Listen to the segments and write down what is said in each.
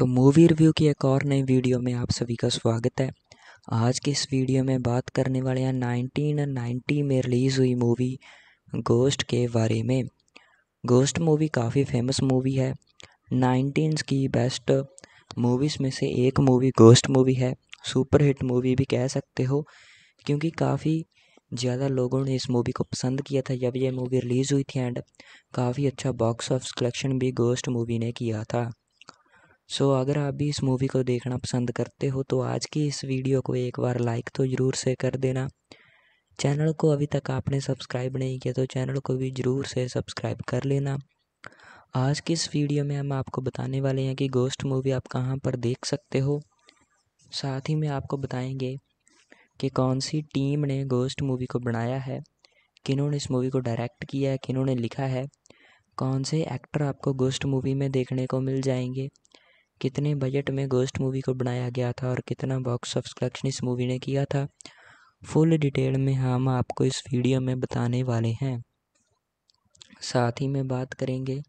तो movie review की एक और नई वीडियो में आप सभी का स्वागत है आज की इस वीडियो में बात करने वाले हैं नाइनटीन नाइन्टी में रिलीज़ हुई मूवी गोस्ट के बारे में गोस्ट मूवी काफ़ी फेमस मूवी है नाइनटीन की बेस्ट मूवीज़ में से एक मूवी गोस्ट मूवी है सुपर हिट मूवी भी कह सकते हो क्योंकि काफ़ी ज़्यादा लोगों ने इस मूवी को पसंद किया था जब ये मूवी रिलीज़ हुई थी एंड काफ़ी अच्छा बॉक्स ऑफिस कलेक्शन भी गोस्ट मूवी ने किया था सो so, अगर आप भी इस मूवी को देखना पसंद करते हो तो आज की इस वीडियो को एक बार लाइक तो ज़रूर से कर देना चैनल को अभी तक आपने सब्सक्राइब नहीं किया तो चैनल को भी ज़रूर से सब्सक्राइब कर लेना आज की इस वीडियो में हम आपको बताने वाले हैं कि गोस्ट मूवी आप कहाँ पर देख सकते हो साथ ही में आपको बताएंगे कि कौन सी टीम ने गोस्ट मूवी को बनाया है किन्होंने इस मूवी को डायरेक्ट किया है किन्होंने लिखा है कौन से एक्टर आपको गोस्ट मूवी में देखने को मिल जाएंगे कितने बजट में गोस्ट मूवी को बनाया गया था और कितना बॉक्स ऑफ कलेक्शन इस मूवी ने किया था फुल डिटेल में हम आपको इस वीडियो में बताने वाले हैं साथ ही में बात करेंगे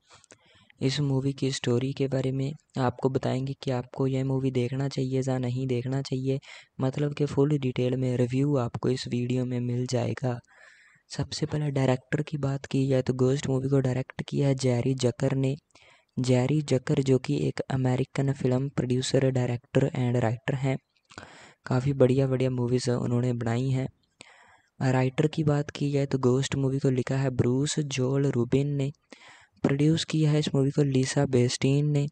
इस मूवी की स्टोरी के बारे में आपको बताएंगे कि आपको यह मूवी देखना चाहिए या नहीं देखना चाहिए मतलब कि फुल डिटेल में रिव्यू आपको इस वीडियो में मिल जाएगा सबसे पहले डायरेक्टर की बात की जाए तो गोस्ट मूवी को डायरेक्ट किया है जैरी जकर ने जैरी जकर जो कि एक American film producer director and writer हैं काफ़ी बढ़िया बढ़िया मूवीज़ उन्होंने बनाई हैं राइटर की बात की जाए तो गोस्ट मूवी को लिखा है ब्रूस जोल रूबिन ने प्रोड्यूस किया है इस मूवी को लीसा बेस्टीन ने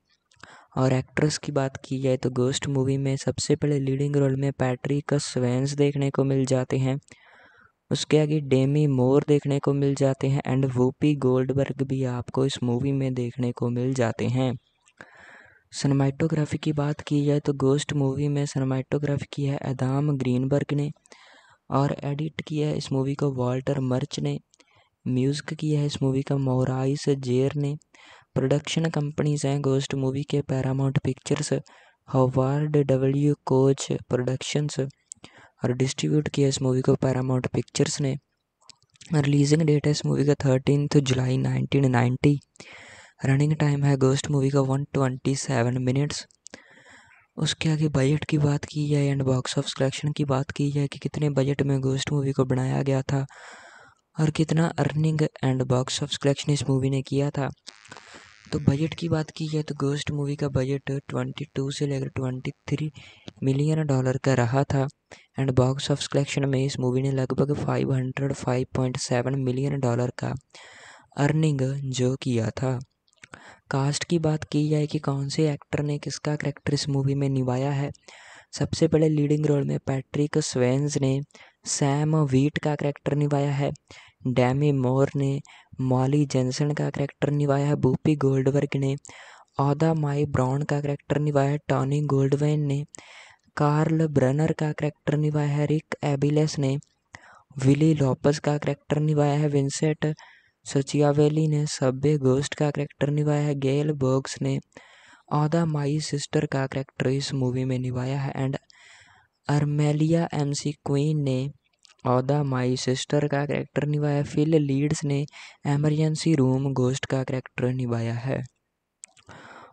और एक्ट्रेस की बात की जाए तो गोस्ट मूवी में सबसे पहले लीडिंग रोल में पैट्रिक स्वेंस देखने को मिल जाते हैं उसके आगे डेमी मोर देखने को मिल जाते हैं एंड वूपी गोल्डबर्ग भी आपको इस मूवी में देखने को मिल जाते हैं सनमाइटोग्राफी की बात की जाए तो गोस्ट मूवी में सनमाइटोग्राफी की है एदाम ग्रीनबर्ग ने और एडिट किया है इस मूवी को वॉल्टर मर्च ने म्यूज़िक किया है इस मूवी का मोराइस जेर ने प्रोडक्शन कंपनीज हैं गोस्ट मूवी के Paramount Pictures Howard W Koch productions और डिस्ट्रीब्यूट किया इस मूवी को पैरामाउंट पिक्चर्स ने रिलीजिंग डेट है इस मूवी का थर्टीन जुलाई नाइनटीन नाइन्टी रनिंग टाइम है गोस्ट मूवी का वन ट्वेंटी सेवन मिनट्स उसके आगे बजट की बात की जाए एंड बॉक्स ऑफ कलेक्शन की बात की जाए कि कितने बजट में गोस्ट मूवी को बनाया गया था और कितना earning and box of collection इस मूवी ने किया था तो बजट की बात की जाए तो गोस्ट मूवी का बजट 22 से लेकर 23 मिलियन डॉलर का रहा था एंड बॉक्स ऑफ कलेक्शन में इस मूवी ने लगभग 505.7 मिलियन डॉलर का अर्निंग जो किया था कास्ट की बात की जाए कि कौन से एक्टर ने किसका करेक्टर इस मूवी में निभाया है सबसे पहले लीडिंग रोल में पैट्रिक स्वेंस ने सैम वीट का करेक्टर निभाया है डैमी मोर ने मॉली जेंसन का करैक्टर निभाया है बूपी गोल्डवर्ग ने औदा माई ब्राउन का करैक्टर निभाया है टॉनी गोल्डवेन ने कार्ल ब्रनर का करैक्टर निभाया है रिक एबिलेस ने विली लॉपस का करैक्टर निभाया है विंसेंट सचियावेली ने सब्बे गोस्ट का करैक्टर निभाया है गेल बर्ग्स ने औदा माई सिस्टर का करैक्टर इस मूवी में निभाया है एंड अर्मेलिया एमसी क्वीन ने औदा माई सिस्टर का कैरेक्टर निभाया फिल लीड्स ने एमरजेंसी रूम गोस्ट का करैक्टर निभाया है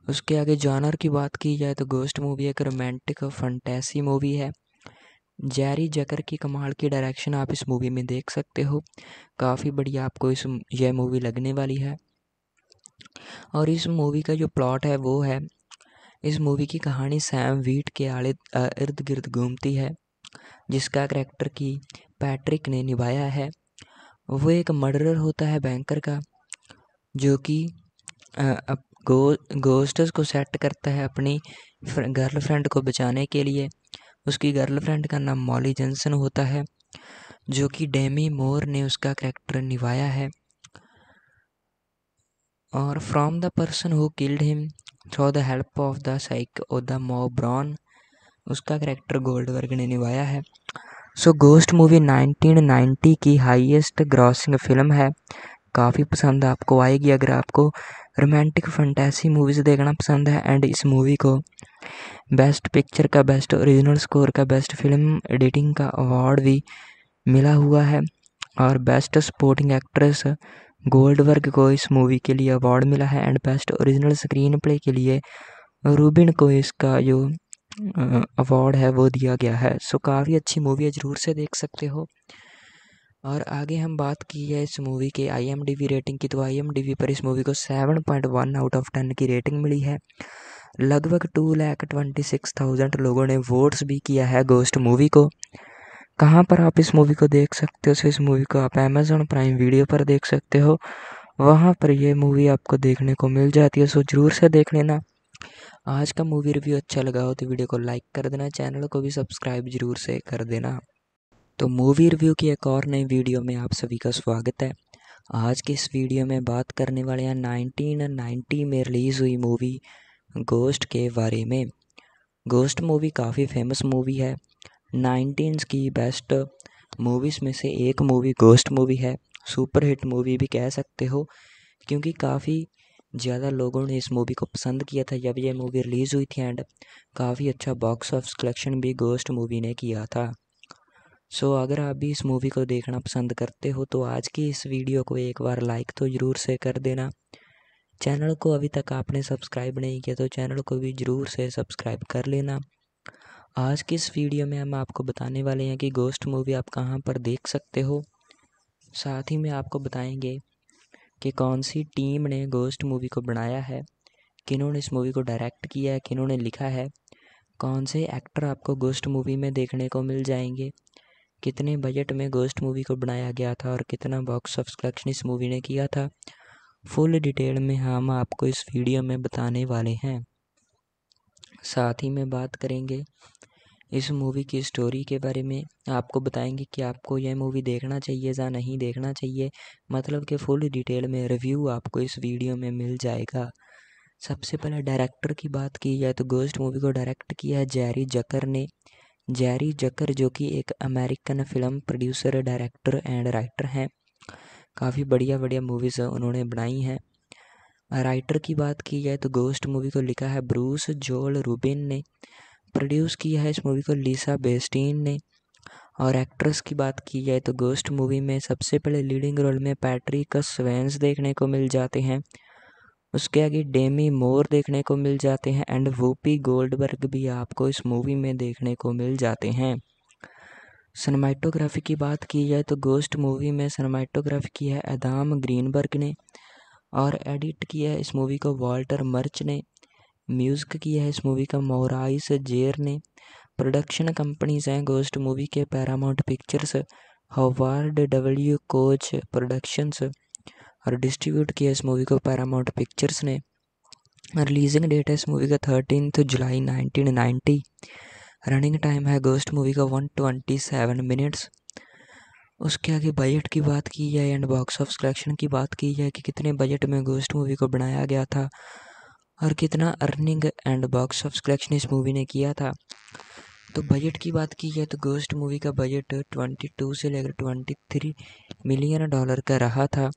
उसके आगे जॉनर की बात की जाए तो गोस्ट मूवी एक रोमांटिक और फंटेसी मूवी है जैरी जकर की कमाल की डायरेक्शन आप इस मूवी में देख सकते हो काफ़ी बढ़िया आपको इस यह मूवी लगने वाली है और इस मूवी का जो प्लॉट है वो है इस मूवी की कहानी सैम वीट के आड़े इर्द गिर्द घूमती है जिसका करैक्टर की पैट्रिक ने निभाया है वो एक मर्डरर होता है बैंकर का जो कि गो गोस्टस को सेट करता है अपनी गर्लफ्रेंड को बचाने के लिए उसकी गर्लफ्रेंड का नाम मॉली जेंसन होता है जो कि डेमी मोर ने उसका करैक्टर निभाया है और from the person who killed him through the help of the psychic और द मो ब्रॉन उसका करेक्टर गोल्डवर्ग ने निभाया है सो गोस्ट मूवी 1990 की हाईएस्ट ग्रॉसिंग फिल्म है काफ़ी पसंद आपको आएगी अगर आपको रोमांटिक फंटेसी मूवीज़ देखना पसंद है एंड इस मूवी को बेस्ट पिक्चर का बेस्ट ओरिजिनल स्कोर का बेस्ट फिल्म एडिटिंग का अवार्ड भी मिला हुआ है और बेस्ट सपोर्टिंग एक्ट्रेस गोल्ड वर्ग को इस मूवी के लिए अवार्ड मिला है and best original screenplay के लिए रूबिन को इसका जो अवार्ड है वो दिया गया है सो काफ़ी अच्छी मूवी है ज़रूर से देख सकते हो और आगे हम बात की है इस मूवी के आई रेटिंग की तो आई पर इस मूवी को seven point one out of ten की रेटिंग मिली है लगभग two lakh twenty six thousand लोगों ने वोट्स भी किया है गोस्ट मूवी को कहाँ पर आप इस मूवी को देख सकते हो सो इस मूवी को आप अमेज़ोन प्राइम वीडियो पर देख सकते हो वहाँ पर यह मूवी आपको देखने को मिल जाती है सो ज़रूर से देख लेना आज का मूवी रिव्यू अच्छा लगा हो तो वीडियो को लाइक कर देना चैनल को भी सब्सक्राइब जरूर से कर देना तो मूवी रिव्यू की एक और नई वीडियो में आप सभी का स्वागत है आज के इस वीडियो में बात करने वाले हैं नाइनटीन नाइन्टी में रिलीज़ हुई मूवी गोस्ट के बारे में गोस्ट मूवी काफ़ी फेमस मूवी है नाइनटीन की बेस्ट मूवीज़ में से एक मूवी गोस्ट मूवी है सुपरहिट मूवी भी कह सकते हो क्योंकि काफ़ी ज़्यादा लोगों ने इस मूवी को पसंद किया था जब यह मूवी रिलीज़ हुई थी एंड काफ़ी अच्छा बॉक्स ऑफिस कलेक्शन भी गोस्ट मूवी ने किया था सो so, अगर आप भी इस मूवी को देखना पसंद करते हो तो आज की इस वीडियो को एक बार लाइक तो ज़रूर से कर देना चैनल को अभी तक आपने सब्सक्राइब नहीं किया तो चैनल को भी ज़रूर से सब्सक्राइब कर लेना आज की इस वीडियो में हम आपको बताने वाले हैं कि गोस्ट मूवी आप कहाँ पर देख सकते हो साथ ही में आपको बताएंगे कि कौन सी टीम ने गोस्ट मूवी को बनाया है किन्होंने इस मूवी को डायरेक्ट किया है किन्होंने लिखा है कौन से एक्टर आपको गोस्ट मूवी में देखने को मिल जाएंगे कितने बजट में गोस्ट मूवी को बनाया गया था और कितना बॉक्स ऑफिस कलेक्शन इस मूवी ने किया था फुल डिटेल में हम आपको इस वीडियो में बताने वाले हैं साथ ही में बात करेंगे इस मूवी की स्टोरी के बारे में आपको बताएंगे कि आपको यह मूवी देखना चाहिए या नहीं देखना चाहिए मतलब कि फुल डिटेल में रिव्यू आपको इस वीडियो में मिल जाएगा सबसे पहले डायरेक्टर की बात की जाए तो गोस्ट मूवी को डायरेक्ट किया है जैरी जकर ने जैरी जकर जो कि एक American film producer director and writer हैं काफ़ी बढ़िया बढ़िया मूवीज़ उन्होंने बनाई हैं राइटर की बात की जाए तो गोस्ट मूवी को लिखा है ब्रूस जोल रूबिन ने प्रोड्यूस किया है इस मूवी को लिसा बेस्टीन ने और एक्ट्रेस की बात की जाए तो गोस्ट मूवी में सबसे पहले लीडिंग रोल में पैट्रिक स्वेंस देखने को मिल जाते हैं उसके आगे डेमी मोर देखने को मिल जाते हैं एंड वूपी गोल्डबर्ग भी आपको इस मूवी में देखने को मिल जाते हैं सनमाइटोग्राफी की बात की जाए तो गोस्ट मूवी में सनमाइटोग्राफी की है एदाम ग्रीनबर्ग ने और एडिट किया है इस मूवी को वॉल्टर मर्च ने म्यूज़िक किया है इस मूवी का मोराइस जेर ने प्रोडक्शन कंपनीज हैं गोस्ट मूवी के Paramount Pictures Howard W Koch productions और डिस्ट्रीब्यूट किया इस मूवी को पैरामाउंट पिक्चर्स ने रिलीजिंग डेट है इस मूवी का थर्टीन जुलाई नाइनटीन नाइन्टी रनिंग टाइम है गोस्ट मूवी का वन ट्वेंटी सेवन मिनट्स उसके आगे बजट की बात की जाए एंड बॉक्स ऑफ कलेक्शन की बात की जाए कि कितने बजट में गोस्ट मूवी को बनाया गया था और कितना earning and box of collection इस मूवी ने किया था तो बजट की बात की जाए तो गोस्ट मूवी का बजट 22 से लेकर 23 मिलियन डॉलर का रहा था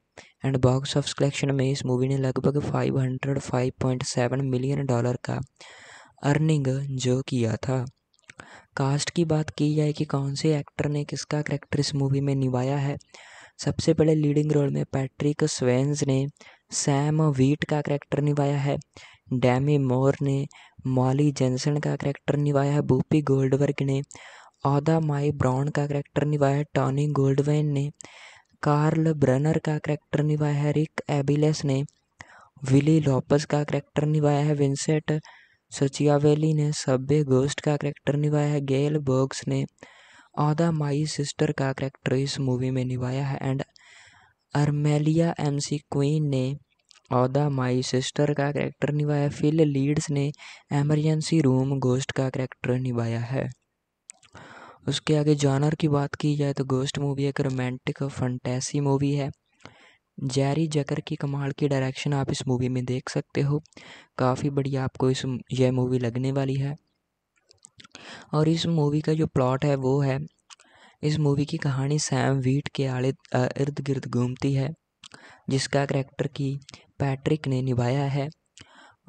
एंड बॉक्स ऑफ कलेक्शन में इस मूवी ने लगभग 505.7 मिलियन डॉलर का अर्निंग जो किया था कास्ट की बात की जाए कि कौन से एक्टर ने किसका करेक्टर इस मूवी में निभाया है सबसे पहले लीडिंग रोल में पैट्रिक स्वेंस ने सैम वीट का करैक्टर निभाया है डैमी मोर ने मॉली जेंसन का करैक्टर निभाया है बूपी गोल्डवर्ग ने औदा माई ब्राउन का करैक्टर निभाया है टॉनी गोल्डवेन ने कार्ल ब्रनर का करैक्टर निभाया है रिक एबिलेस ने विली लॉपस का करैक्टर निभाया है विंसेंट सचियावेली ने सब्बे गोस्ट का करैक्टर निभाया है गेल बोग्स ने औदा माई सिस्टर का करैक्टर इस मूवी में निभाया है and Armelia M C queen ने औदा माई सिस्टर का कैरेक्टर निभाया फिल लीड्स ने एमरजेंसी रूम गोस्ट का कैरेक्टर निभाया है उसके आगे जॉनर की बात की जाए तो गोस्ट मूवी एक रोमांटिक और फंटेसी मूवी है जैरी जकर की कमाल की डायरेक्शन आप इस मूवी में देख सकते हो काफ़ी बढ़िया आपको इस यह मूवी लगने वाली है और इस मूवी का जो प्लॉट है वो है इस मूवी की कहानी सैम वीट के आड़े इर्द गिर्द घूमती है जिसका कैरेक्टर की पैट्रिक ने निभाया है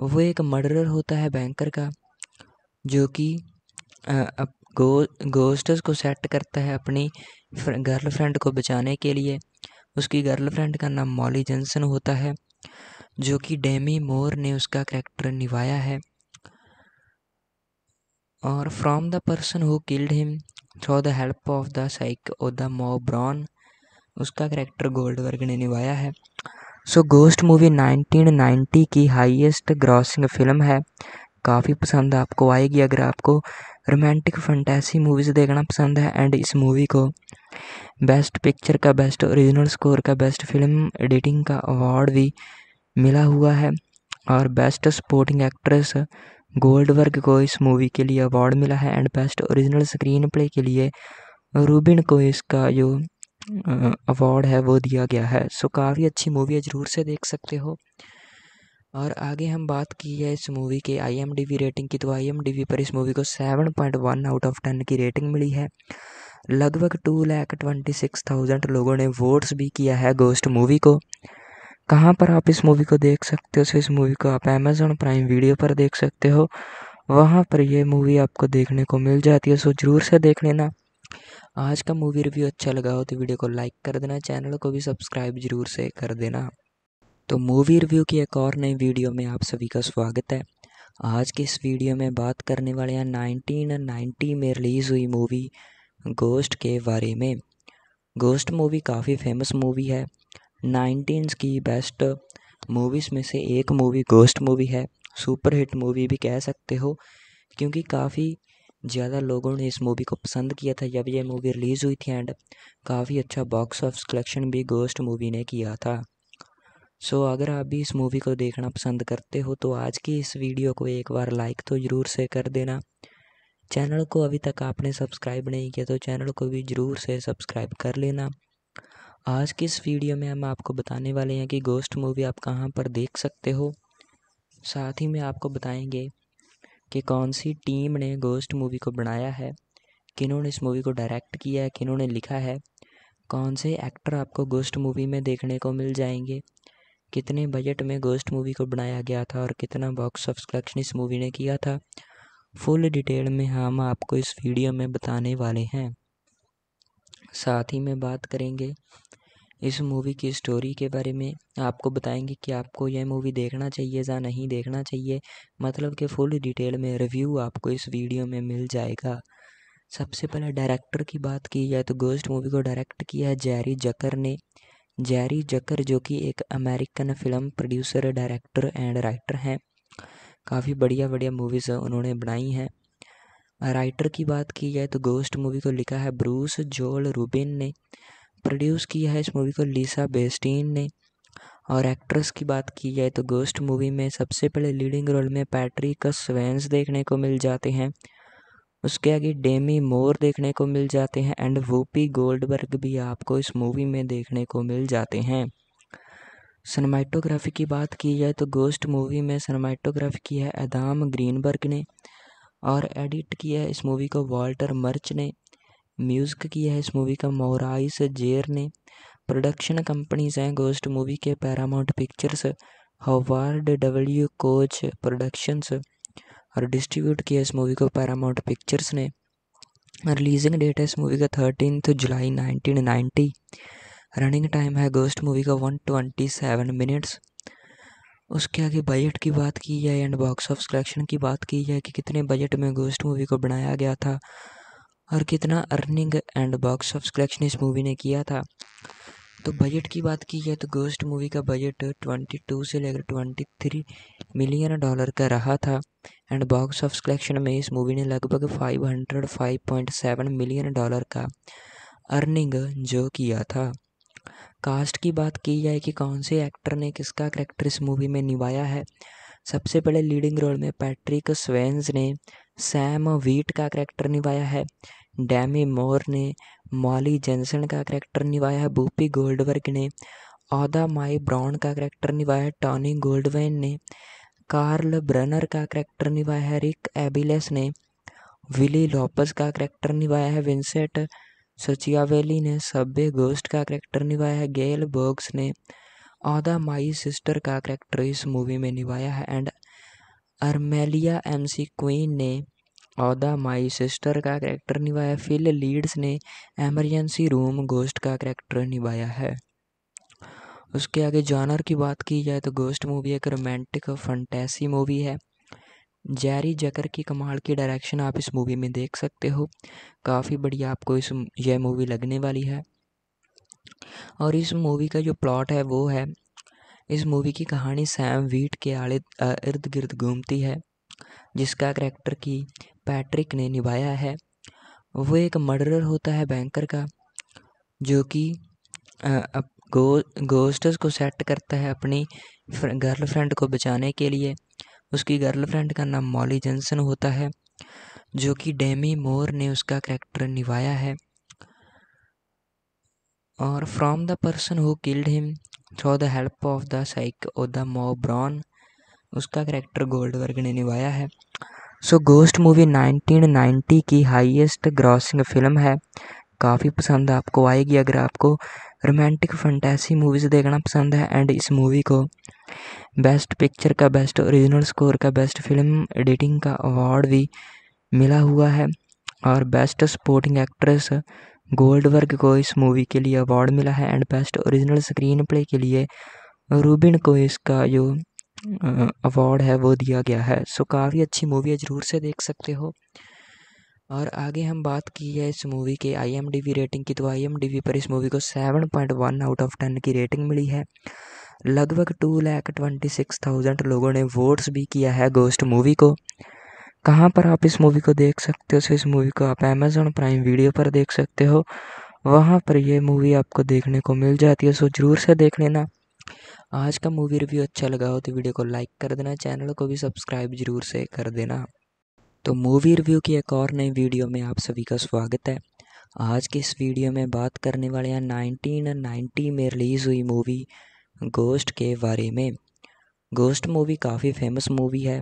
वो एक मर्डर होता है बैंकर का जो कि गो गोस्टस को सेट करता है अपनी गर्लफ्रेंड को बचाने के लिए उसकी गर्लफ्रेंड का नाम मॉली जनसन होता है जो कि डेमी मोर ने उसका करैक्टर निभाया है और from the person who killed him through the help of the side of the Brown उसका करेक्टर गोल्डबर्ग ने निभाया है सो गोस्ट मूवी 1990 की हाईएस्ट ग्रॉसिंग फिल्म है काफ़ी पसंद आपको आएगी अगर आपको रोमांटिक फंटेसी मूवीज़ देखना पसंद है एंड इस मूवी को बेस्ट पिक्चर का बेस्ट ओरिजिनल स्कोर का बेस्ट फिल्म एडिटिंग का अवार्ड भी मिला हुआ है और बेस्ट सपोर्टिंग एक्ट्रेस गोल्डवर्ग को इस मूवी के लिए अवार्ड मिला है and best original screenplay के लिए रूबिन को इसका जो अवार्ड है वो दिया गया है सो काफ़ी अच्छी मूवी है ज़रूर से देख सकते हो और आगे हम बात की है इस मूवी के आईएमडीबी रेटिंग की तो आईएमडीबी पर इस मूवी को 7.1 आउट ऑफ 10 की रेटिंग मिली है लगभग two lakh twenty six thousand लोगों ने वोट्स भी किया है गोस्ट मूवी को कहाँ पर आप इस मूवी को देख सकते हो सो इस मूवी को आप अमेज़ोन प्राइम वीडियो पर देख सकते हो वहाँ पर ये मूवी आपको देखने को मिल जाती है सो ज़रूर से देख लेना आज का मूवी रिव्यू अच्छा लगा हो तो वीडियो को लाइक कर देना चैनल को भी सब्सक्राइब जरूर से कर देना तो मूवी रिव्यू की एक और नई वीडियो में आप सभी का स्वागत है आज की इस वीडियो में बात करने वाले हैं नाइनटीन नाइन्टी में रिलीज़ हुई मूवी गोस्ट के बारे में गोस्ट मूवी काफ़ी फेमस मूवी है नाइन्टीज़ की बेस्ट मूवीज़ में से एक मूवी गोस्ट मूवी है सुपर हिट मूवी भी कह सकते हो क्योंकि काफ़ी ज़्यादा लोगों ने इस मूवी को पसंद किया था जब यह मूवी रिलीज़ हुई थी एंड काफ़ी अच्छा बॉक्स ऑफिस कलेक्शन भी गोस्ट मूवी ने किया था सो so, अगर आप भी इस मूवी को देखना पसंद करते हो तो आज की इस वीडियो को एक बार लाइक तो ज़रूर से कर देना चैनल को अभी तक आपने सब्सक्राइब नहीं किया तो चैनल को भी ज़रूर से सब्सक्राइब कर लेना आज की इस वीडियो में हम आपको बताने वाले हैं कि गोस्ट मूवी आप कहाँ पर देख सकते हो साथ ही में आपको बताएंगे कि कौन सी टीम ने गोस्ट मूवी को बनाया है किन्होंने इस मूवी को डायरेक्ट किया है किन्होंने लिखा है कौन से एक्टर आपको गोस्ट मूवी में देखने को मिल जाएंगे कितने बजट में गोस्ट मूवी को बनाया गया था और कितना बॉक्स ऑफ कलेक्शन इस मूवी ने किया था फुल डिटेल में हम आपको इस वीडियो में बताने वाले हैं साथ ही में बात करेंगे इस मूवी की स्टोरी के बारे में आपको बताएंगे कि आपको यह मूवी देखना चाहिए या नहीं देखना चाहिए मतलब कि फुल डिटेल में रिव्यू आपको इस वीडियो में मिल जाएगा सबसे पहले डायरेक्टर की बात की जाए तो गोस्ट मूवी को डायरेक्ट किया है जैरी जकर ने जैरी जकर जो कि एक American film producer director and writer हैं काफ़ी बढ़िया बढ़िया मूवीज़ उन्होंने बनाई हैं राइटर की बात की जाए तो गोस्ट मूवी को लिखा है ब्रूस जोल रूबिन ने प्रोड्यूस किया है इस मूवी को लीसा बेस्टीन ने और एक्ट्रेस की बात की जाए तो गोस्ट मूवी में सबसे पहले लीडिंग रोल में पैट्रिक स्वेंस देखने को मिल जाते हैं उसके आगे डेमी मोर देखने को मिल जाते हैं एंड वूपी गोल्डबर्ग भी आपको इस मूवी में देखने को मिल जाते हैं सनमाइटोग्राफी की बात की जाए तो गोस्ट मूवी में सनमाइटोग्राफी की है एदाम ग्रीनबर्ग ने और एडिट किया है इस मूवी को वॉल्टर मर्च ने म्यूज़िक किया है इस मूवी का मोराइस जेर ने प्रोडक्शन कंपनीज हैं गोस्ट मूवी के Paramount Pictures Howard W Koch productions और डिस्ट्रीब्यूट किया इस मूवी को पैरामाउंट पिक्चर्स ने रिलीजिंग डेट है इस मूवी का थर्टीन जुलाई नाइनटीन नाइन्टी रनिंग टाइम है गोस्ट मूवी का वन ट्वेंटी सेवन मिनट्स उसके आगे बजट की बात की जाए एंड बॉक्स ऑफ कलेक्शन की बात की जाए कि कितने बजट में गोस्ट मूवी को बनाया गया था और कितना earning and box of collection इस मूवी ने किया था तो बजट की बात की जाए तो गोस्ट मूवी का बजट 22 से लेकर 23 मिलियन डॉलर का रहा था एंड बॉक्स ऑफ कलेक्शन में इस मूवी ने लगभग 505.7 मिलियन डॉलर का अर्निंग जो किया था कास्ट की बात की जाए कि कौन से एक्टर ने किसका करेक्टर इस मूवी में निभाया है सबसे पहले लीडिंग रोल में पैट्रिक स्वेंस ने सैम वीट का करेक्टर निभाया है डैमी मोर ने मॉली जेंसन का करेक्टर निभाया है बूपी गोल्डवर्ग ने औदा माई ब्राउन का करेक्टर निभाया है टॉनी गोल्डवेन ने कार्ल ब्रनर का करेक्टर निभाया है रिक एबिलेस ने विली लॉपस का करेक्टर निभाया है विंसेंट सचियावेली ने सभ्य गोस्ट का कैरेक्टर निभाया है गेल बर्ग्स ने आदा माई सिस्टर का करैक्टर इस मूवी में निभाया है एंड अर्मेलिया एमसी क्वीन ने औदा माई सिस्टर का कैरेक्टर निभाया फिल लीड्स ने एमरजेंसी रूम गोस्ट का करैक्टर निभाया है उसके आगे जानर की बात की जाए तो गोस्ट मूवी एक रोमांटिक और फंटेसी मूवी है जैरी जकर की कमाल की डायरेक्शन आप इस मूवी में देख सकते हो काफ़ी बढ़िया आपको इस यह मूवी लगने वाली है और इस मूवी का जो प्लॉट है वो है इस मूवी की कहानी सैम वीट के आले इर्द गिर्द घूमती है जिसका करैक्टर की पैट्रिक ने निभाया है वो एक मर्डरर होता है बैंकर का जो कि गो गोस्टर्स को सेट करता है अपनी गर्लफ्रेंड को बचाने के लिए उसकी गर्लफ्रेंड का नाम मॉली जॉनसन होता है जो कि डेमी मोर ने उसका करेक्टर निभाया है और from the person who killed him through the help of the side O the मो ब्रॉन उसका कैरेक्टर गोल्डवर्ग ने निभाया है सो गोस्ट मूवी 1990 की हाईएस्ट ग्रॉसिंग फिल्म है काफ़ी पसंद आपको आएगी अगर आपको रोमांटिक फंटेसी मूवीज़ देखना पसंद है एंड इस मूवी को बेस्ट पिक्चर का बेस्ट ओरिजिनल स्कोर का बेस्ट फिल्म एडिटिंग का अवार्ड भी मिला हुआ है और बेस्ट सपोर्टिंग एक्ट्रेस गोल्ड वर्ग को इस मूवी के लिए अवार्ड मिला है and best original screenplay के लिए रूबिन को इसका जो अवार्ड है वो दिया गया है सो काफ़ी अच्छी मूवी है ज़रूर से देख सकते हो और आगे हम बात की है इस मूवी के आईएमडीबी रेटिंग की तो आईएमडीबी पर इस मूवी को seven point one out of ten की रेटिंग मिली है लगभग two lakh twenty six thousand लोगों ने वोट्स भी किया है गोस्ट मूवी को कहाँ पर आप इस मूवी को देख सकते हो इस मूवी को आप अमेज़ोन प्राइम वीडियो पर देख सकते हो वहाँ पर यह मूवी आपको देखने को मिल जाती है सो ज़रूर से देख लेना आज का मूवी रिव्यू अच्छा लगा हो तो वीडियो को लाइक कर देना चैनल को भी सब्सक्राइब जरूर से कर देना तो मूवी रिव्यू की एक और नई वीडियो में आप सभी का स्वागत है आज के इस वीडियो में बात करने वाले हैं नाइनटीन नाइन्टी में रिलीज़ हुई मूवी गोस्ट के बारे में गोस्ट मूवी काफ़ी फेमस मूवी है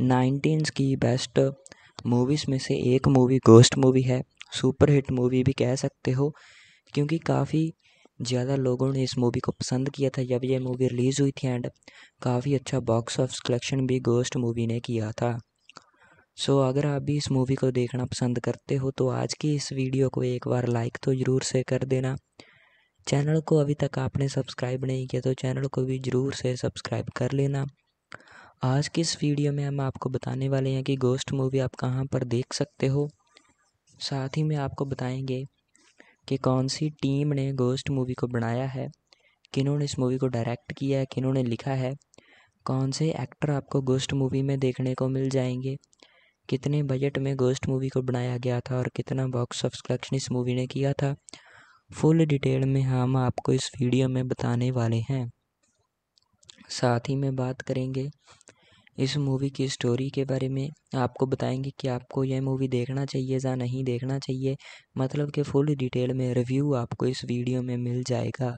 नाइनटीन की बेस्ट मूवीज़ में से एक मूवी गोस्ट मूवी है सुपर हिट मूवी भी कह सकते हो क्योंकि काफ़ी ज़्यादा लोगों ने इस मूवी को पसंद किया था जब यह मूवी रिलीज़ हुई थी एंड काफ़ी अच्छा बॉक्स ऑफिस कलेक्शन भी गोस्ट मूवी ने किया था सो so, अगर आप भी इस मूवी को देखना पसंद करते हो तो आज की इस वीडियो को एक बार लाइक तो ज़रूर से कर देना चैनल को अभी तक आपने सब्सक्राइब नहीं किया तो चैनल को भी ज़रूर से सब्सक्राइब कर लेना आज की इस वीडियो में हम आपको बताने वाले हैं कि गोस्ट मूवी आप कहाँ पर देख सकते हो साथ ही में आपको बताएंगे कि कौन सी टीम ने गोस्ट मूवी को बनाया है किन्होंने इस मूवी को डायरेक्ट किया है किन्होंने लिखा है कौन से एक्टर आपको गोस्ट मूवी में देखने को मिल जाएंगे कितने बजट में गोस्ट मूवी को बनाया गया था और कितना बॉक्स ऑफ कलेक्शन इस मूवी ने किया था फुल डिटेल में हम आपको इस वीडियो में बताने वाले हैं साथ ही में बात करेंगे इस मूवी की स्टोरी के बारे में आपको बताएंगे कि आपको यह मूवी देखना चाहिए या नहीं देखना चाहिए मतलब कि फुल डिटेल में रिव्यू आपको इस वीडियो में मिल जाएगा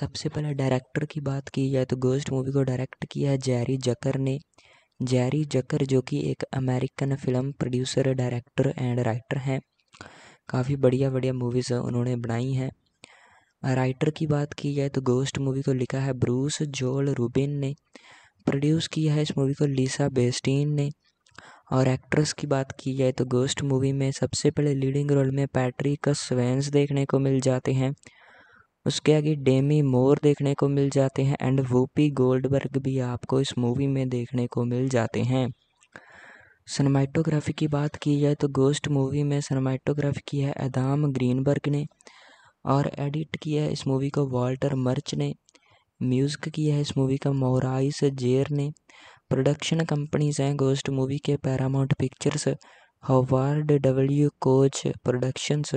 सबसे पहले डायरेक्टर की बात की जाए तो गोस्ट मूवी को डायरेक्ट किया है जैरी जकर ने जैरी जकर जो कि एक American film producer director and writer हैं काफ़ी बढ़िया बढ़िया मूवीज़ उन्होंने बनाई हैं राइटर की बात की जाए तो गोस्ट मूवी को लिखा है ब्रूस जोल रूबिन ने प्रोड्यूस किया है इस मूवी को लीसा बेस्टीन ने और एक्ट्रेस की बात की जाए तो गोस्ट मूवी में सबसे पहले लीडिंग रोल में पैट्रिक स्वेंस देखने को मिल जाते हैं उसके आगे डेमी मोर देखने को मिल जाते हैं एंड वूपी गोल्डबर्ग भी आपको इस मूवी में देखने को मिल जाते हैं सनमाइटोग्राफी की बात की जाए तो गोस्ट मूवी में सनमाइटोग्राफी की है एदाम ग्रीनबर्ग ने और एडिट किया है इस मूवी को वॉल्टर मर्च ने म्यूज़िक किया है इस मूवी का मोराइस जेर ने प्रोडक्शन कंपनीज हैं गोस्ट मूवी के Paramount Pictures Howard W Koch productions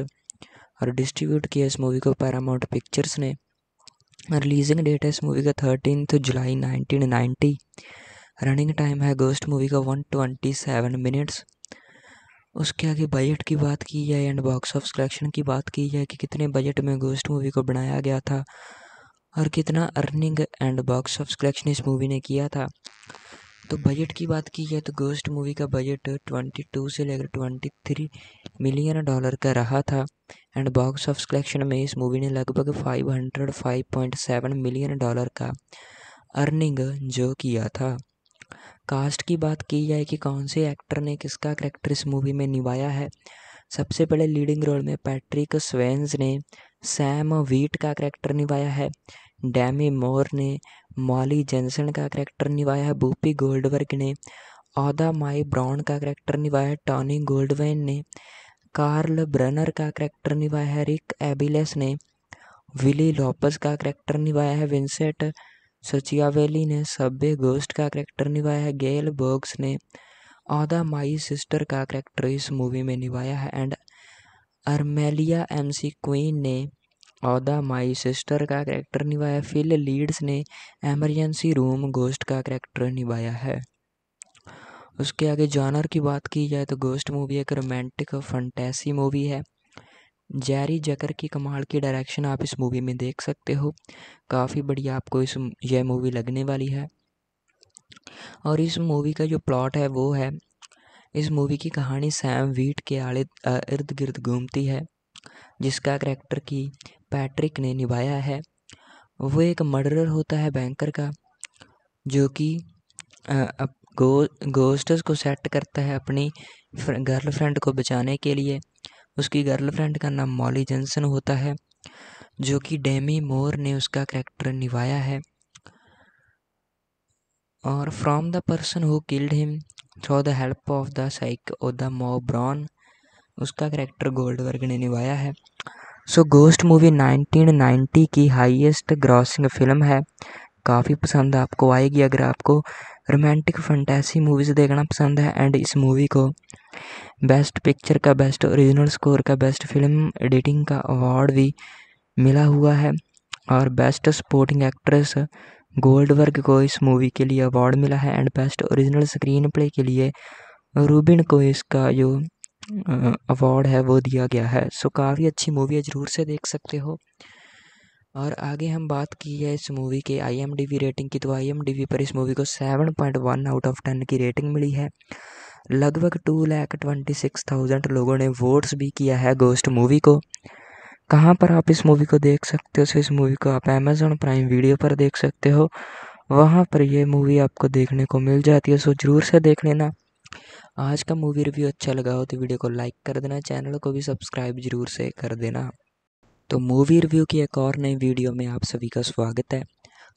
और डिस्ट्रीब्यूट किया इस मूवी को पैरामाउंट पिक्चर्स ने रिलीजिंग डेट है इस मूवी का थर्टीन जुलाई नाइनटीन नाइन्टी रनिंग टाइम है गोस्ट मूवी का वन ट्वेंटी सेवन मिनट्स उसके आगे बजट की बात की जाए एंड बॉक्स ऑफ कलेक्शन की बात की जाए कि कितने बजट में गोस्ट मूवी को बनाया गया था और कितना earning and box of collection इस मूवी ने किया था तो बजट की बात की जाए तो गोस्ट मूवी का बजट 22 से लेकर 23 मिलियन डॉलर का रहा था एंड बॉक्स ऑफ कलेक्शन में इस मूवी ने लगभग 505.7 मिलियन डॉलर का अर्निंग जो किया था कास्ट की बात की जाए कि कौन से एक्टर ने किसका करेक्टर इस मूवी में निभाया है सबसे पहले लीडिंग रोल में पैट्रिक स्वेंस ने सैम वीट का करेक्टर निभाया है डैमी मोर ने मॉली जेंसन का करैक्टर निभाया है बूपी गोल्डवर्ग ने औदा माई ब्राउन का करैक्टर निभाया है टॉनी गोल्डवेन ने कार्ल ब्रनर का करैक्टर निभाया है रिक एबिलेस ने विली लॉपस का करैक्टर निभाया है विंसेंट सचियावेली ने सब्बे गोस्ट का करैक्टर निभाया है गेल बर्ग्स ने औदा माई सिस्टर का करैक्टर इस मूवी में निभाया है एंड अर्मेलिया एमसी क्वीन ने औदा माई सिस्टर का कैरेक्टर निभाया फिल लीड्स ने एमरजेंसी रूम गोस्ट का करैक्टर निभाया है उसके आगे जॉनर की बात की जाए तो गोस्ट मूवी एक रोमांटिक फंटेसी मूवी है जैरी जकर की कमाल की डायरेक्शन आप इस मूवी में देख सकते हो काफ़ी बढ़िया आपको इस यह मूवी लगने वाली है और इस मूवी का जो प्लॉट है वो है इस मूवी की कहानी सैम वीट के आड़े इर्द गिर्द घूमती है जिसका करैक्टर की पैट्रिक ने निभाया है वो एक मर्डरर होता है बैंकर का जो कि गो गोस्टस को सेट करता है अपनी गर्लफ्रेंड को बचाने के लिए उसकी गर्लफ्रेंड का नाम मॉली जेंसन होता है जो कि डेमी मोर ने उसका करैक्टर निभाया है और from the person who killed him through the help of the side O the मो ब्रॉन उसका करैक्टर गोल्डवर्ग ने निभाया है सो गोस्ट मूवी 1990 की हाईएस्ट ग्रॉसिंग फिल्म है काफ़ी पसंद आपको आएगी अगर आपको रोमांटिक फंटेसी मूवीज़ देखना पसंद है एंड इस मूवी को बेस्ट पिक्चर का बेस्ट ओरिजिनल स्कोर का बेस्ट फिल्म एडिटिंग का अवार्ड भी मिला हुआ है और बेस्ट सपोर्टिंग एक्ट्रेस गोल्ड वर्ग को इस मूवी के लिए अवार्ड मिला है and best original screenplay के लिए रूबिन को इसका जो अवार्ड है वो दिया गया है सो काफ़ी अच्छी मूवी है ज़रूर से देख सकते हो और आगे हम बात की है इस मूवी के आई रेटिंग की तो आई पर इस मूवी को 7.1 आउट ऑफ 10 की रेटिंग मिली है लगभग two lakh twenty six thousand लोगों ने वोट्स भी किया है गोस्ट मूवी को कहाँ पर आप इस मूवी को देख सकते हो सो इस मूवी को आप अमेज़ोन प्राइम वीडियो पर देख सकते हो वहाँ पर यह मूवी आपको देखने को मिल जाती है सो ज़रूर से देख लेना आज का मूवी रिव्यू अच्छा लगा हो तो वीडियो को लाइक कर देना चैनल को भी सब्सक्राइब जरूर से कर देना तो मूवी रिव्यू की एक और नई वीडियो में आप सभी का स्वागत है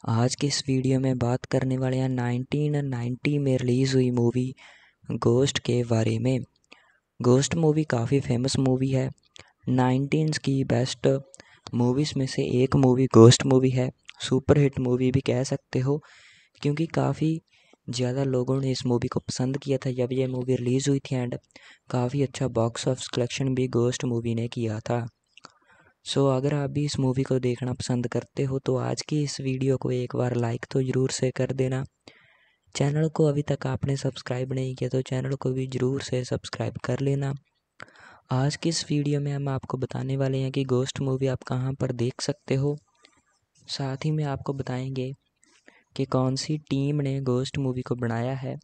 आज के इस वीडियो में बात करने वाले हैं नाइनटीन नाइन्टी में रिलीज़ हुई मूवी गोस्ट के बारे में गोस्ट मूवी काफ़ी फेमस मूवी है नाइनटीन की बेस्ट मूवीज़ में से एक मूवी गोस्ट मूवी है सुपर हिट मूवी भी कह सकते हो क्योंकि काफ़ी ज़्यादा लोगों ने इस मूवी को पसंद किया था जब यह मूवी रिलीज़ हुई थी एंड काफ़ी अच्छा बॉक्स ऑफिस कलेक्शन भी गोस्ट मूवी ने किया था सो so, अगर आप भी इस मूवी को देखना पसंद करते हो तो आज की इस वीडियो को एक बार लाइक तो ज़रूर से कर देना चैनल को अभी तक आपने सब्सक्राइब नहीं किया तो चैनल को भी ज़रूर से सब्सक्राइब कर लेना आज की इस वीडियो में हम आपको बताने वाले हैं कि गोस्ट मूवी आप कहाँ पर देख सकते हो साथ ही में आपको बताएंगे कि कौन सी टीम ने गोस्ट मूवी को बनाया है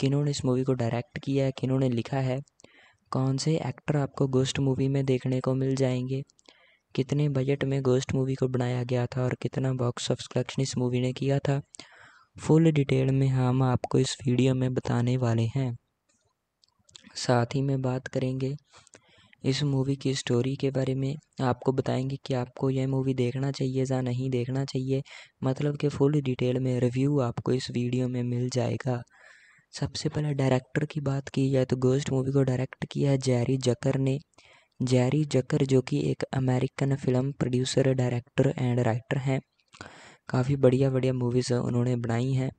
किन्होंने इस मूवी को डायरेक्ट किया है किन्होंने लिखा है कौन से एक्टर आपको गोस्ट मूवी में देखने को मिल जाएंगे कितने बजट में गोस्ट मूवी को बनाया गया था और कितना बॉक्स ऑफ कलेक्शन इस मूवी ने किया था फुल डिटेल में हम आपको इस वीडियो में बताने वाले हैं साथ ही में बात करेंगे इस मूवी की स्टोरी के बारे में आपको बताएंगे कि आपको यह मूवी देखना चाहिए या नहीं देखना चाहिए मतलब कि फुल डिटेल में रिव्यू आपको इस वीडियो में मिल जाएगा सबसे पहले डायरेक्टर की बात की जाए तो गोस्ट मूवी को डायरेक्ट किया है जैरी जकर ने जैरी जकर जो कि एक American film producer director and writer हैं काफ़ी बढ़िया बढ़िया मूवीज़ उन्होंने बनाई हैं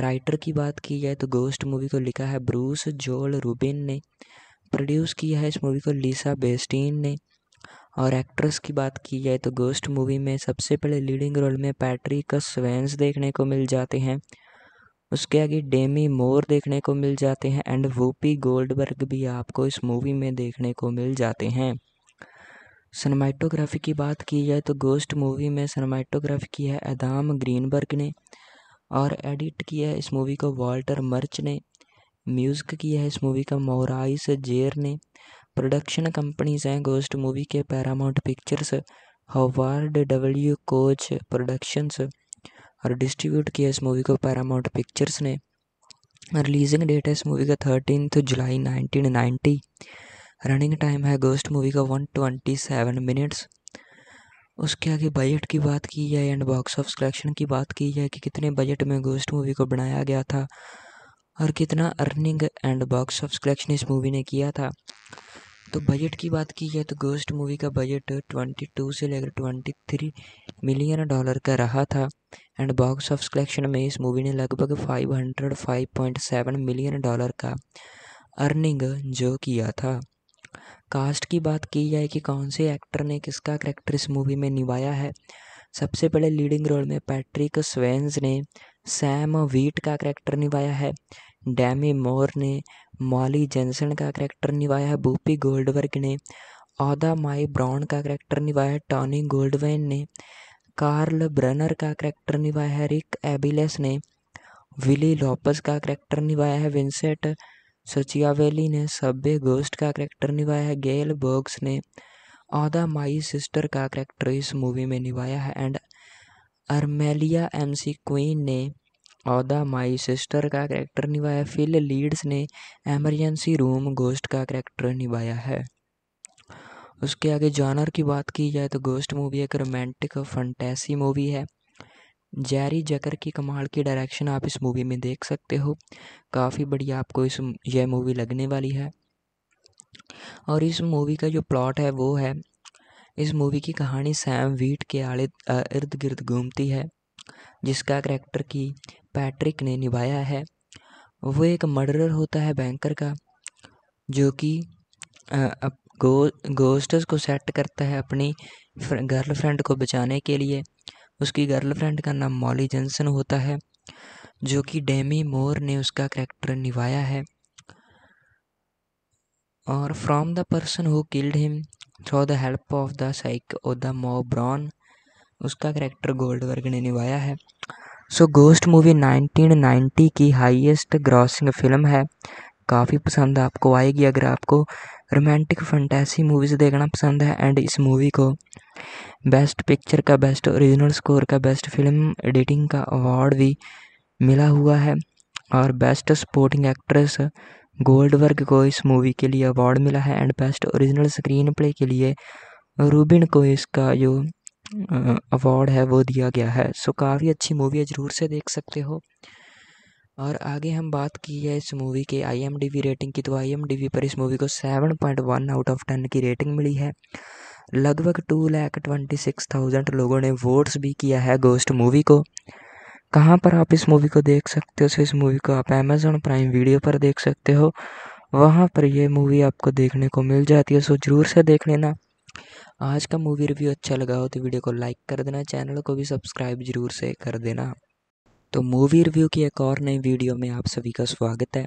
राइटर की बात की जाए तो गोस्ट मूवी को लिखा है ब्रूस जोल रूबिन ने प्रोड्यूस किया है इस मूवी को लिसा बेस्टीन ने और एक्ट्रेस की बात की जाए तो गोस्ट मूवी में सबसे पहले लीडिंग रोल में पैट्रिक स्वेंस देखने को मिल जाते हैं उसके आगे डेमी मोर देखने को मिल जाते हैं एंड वूपी गोल्डबर्ग भी आपको इस मूवी में देखने को मिल जाते हैं सनमाइटोग्राफी की बात की जाए तो गोस्ट मूवी में सनमाइटोग्राफी की है एदाम ग्रीनबर्ग ने और एडिट किया है इस मूवी को वॉल्टर मर्च ने म्यूज़िक किया है इस मूवी का मोराइस जेर ने प्रोडक्शन कंपनीज हैं गोस्ट मूवी के Paramount Pictures Howard W Koch productions और डिस्ट्रीब्यूट किया इस मूवी को पैरामाउंट पिक्चर्स ने रिलीजिंग डेट है इस मूवी का थर्टीन जुलाई नाइनटीन नाइन्टी रनिंग टाइम है गोस्ट मूवी का वन ट्वेंटी सेवन मिनट्स उसके आगे बजट की बात की जाए एंड बॉक्स ऑफ कलेक्शन की बात की जाए कि कितने बजट में गोस्ट मूवी को बनाया गया था और कितना earning and box of collection इस मूवी ने किया था तो बजट की बात की जाए तो गोस्ट मूवी का बजट 22 से लेकर 23 मिलियन डॉलर का रहा था एंड बॉक्स ऑफ कलेक्शन में इस मूवी ने लगभग 505.7 मिलियन डॉलर का अर्निंग जो किया था कास्ट की बात की जाए कि कौन से एक्टर ने किसका करेक्टर इस मूवी में निभाया है सबसे पहले लीडिंग रोल में पैट्रिक स्वेंस ने सैम वीट का करेक्टर निभाया है डैमी मोर ने मॉली जेंसन का करैक्टर निभाया है बूपी गोल्डवर्ग ने औदा माई ब्राउन का करैक्टर निभाया टॉनी गोल्डवेन ने कार्ल ब्रनर का करैक्टर निभाया है रिक एबिलेस ने विली लॉपस का करैक्टर निभाया है विंसेंट सचियावेली ने सब्बे गोस्ट का करैक्टर निभाया है गेल बोग्स ने औदा माई सिस्टर का करैक्टर इस मूवी में निभाया है एंड अर्मेलिया एमसी क्वीन ने औदा माई सिस्टर का कैरेक्टर निभाया फिल लीड्स ने एमरजेंसी रूम गोस्ट का करैक्टर निभाया है उसके आगे जॉनर की बात की जाए तो गोस्ट मूवी एक रोमांटिक फंटेसी मूवी है जैरी जकर की कमाल की डायरेक्शन आप इस मूवी में देख सकते हो काफ़ी बढ़िया आपको इस यह मूवी लगने वाली है और इस मूवी का जो प्लॉट है वो है इस मूवी की कहानी सैम वीट के आड़े इर्द गिर्द घूमती है जिसका करैक्टर की पैट्रिक ने निभाया है वो एक मर्डरर होता है बैंकर का जो कि गो गोस्टस को सेट करता है अपनी गर्लफ्रेंड को बचाने के लिए उसकी गर्लफ्रेंड का नाम मॉली जनसन होता है जो कि डेमी मोर ने उसका कैरेक्टर निभाया है और from the person who killed him through the help of the side O the मो ब्रॉन उसका कैरेक्टर गोल्डवर्ग ने निभाया है सो गोस्ट मूवी 1990 की हाईएस्ट ग्रॉसिंग फिल्म है काफ़ी पसंद आपको आएगी अगर आपको रोमांटिक फंटेसी मूवीज़ देखना पसंद है एंड इस मूवी को बेस्ट पिक्चर का बेस्ट ओरिजिनल स्कोर का बेस्ट फिल्म एडिटिंग का अवार्ड भी मिला हुआ है और बेस्ट सपोर्टिंग एक्ट्रेस गोल्ड वर्ग को इस मूवी के लिए अवार्ड मिला है and best original screenplay के लिए रूबिन को इसका जो अवार्ड है वो दिया गया है सो काफ़ी अच्छी मूवी है ज़रूर से देख सकते हो और आगे हम बात की है इस मूवी के आईएमडीबी रेटिंग की तो आईएमडीबी पर इस मूवी को वन आउट ऑफ टेन की रेटिंग मिली है लगभग two lakh twenty six thousand लोगों ने वोट्स भी किया है गोस्ट मूवी को कहाँ पर आप इस मूवी को देख सकते हो सो इस मूवी को आप अमेज़ोन प्राइम वीडियो पर देख सकते हो वहाँ पर यह मूवी आपको देखने को मिल जाती है सो ज़रूर से देख लेना आज का मूवी रिव्यू अच्छा लगा हो तो वीडियो को लाइक कर देना चैनल को भी सब्सक्राइब जरूर से कर देना तो मूवी रिव्यू की एक और नई वीडियो में आप सभी का स्वागत है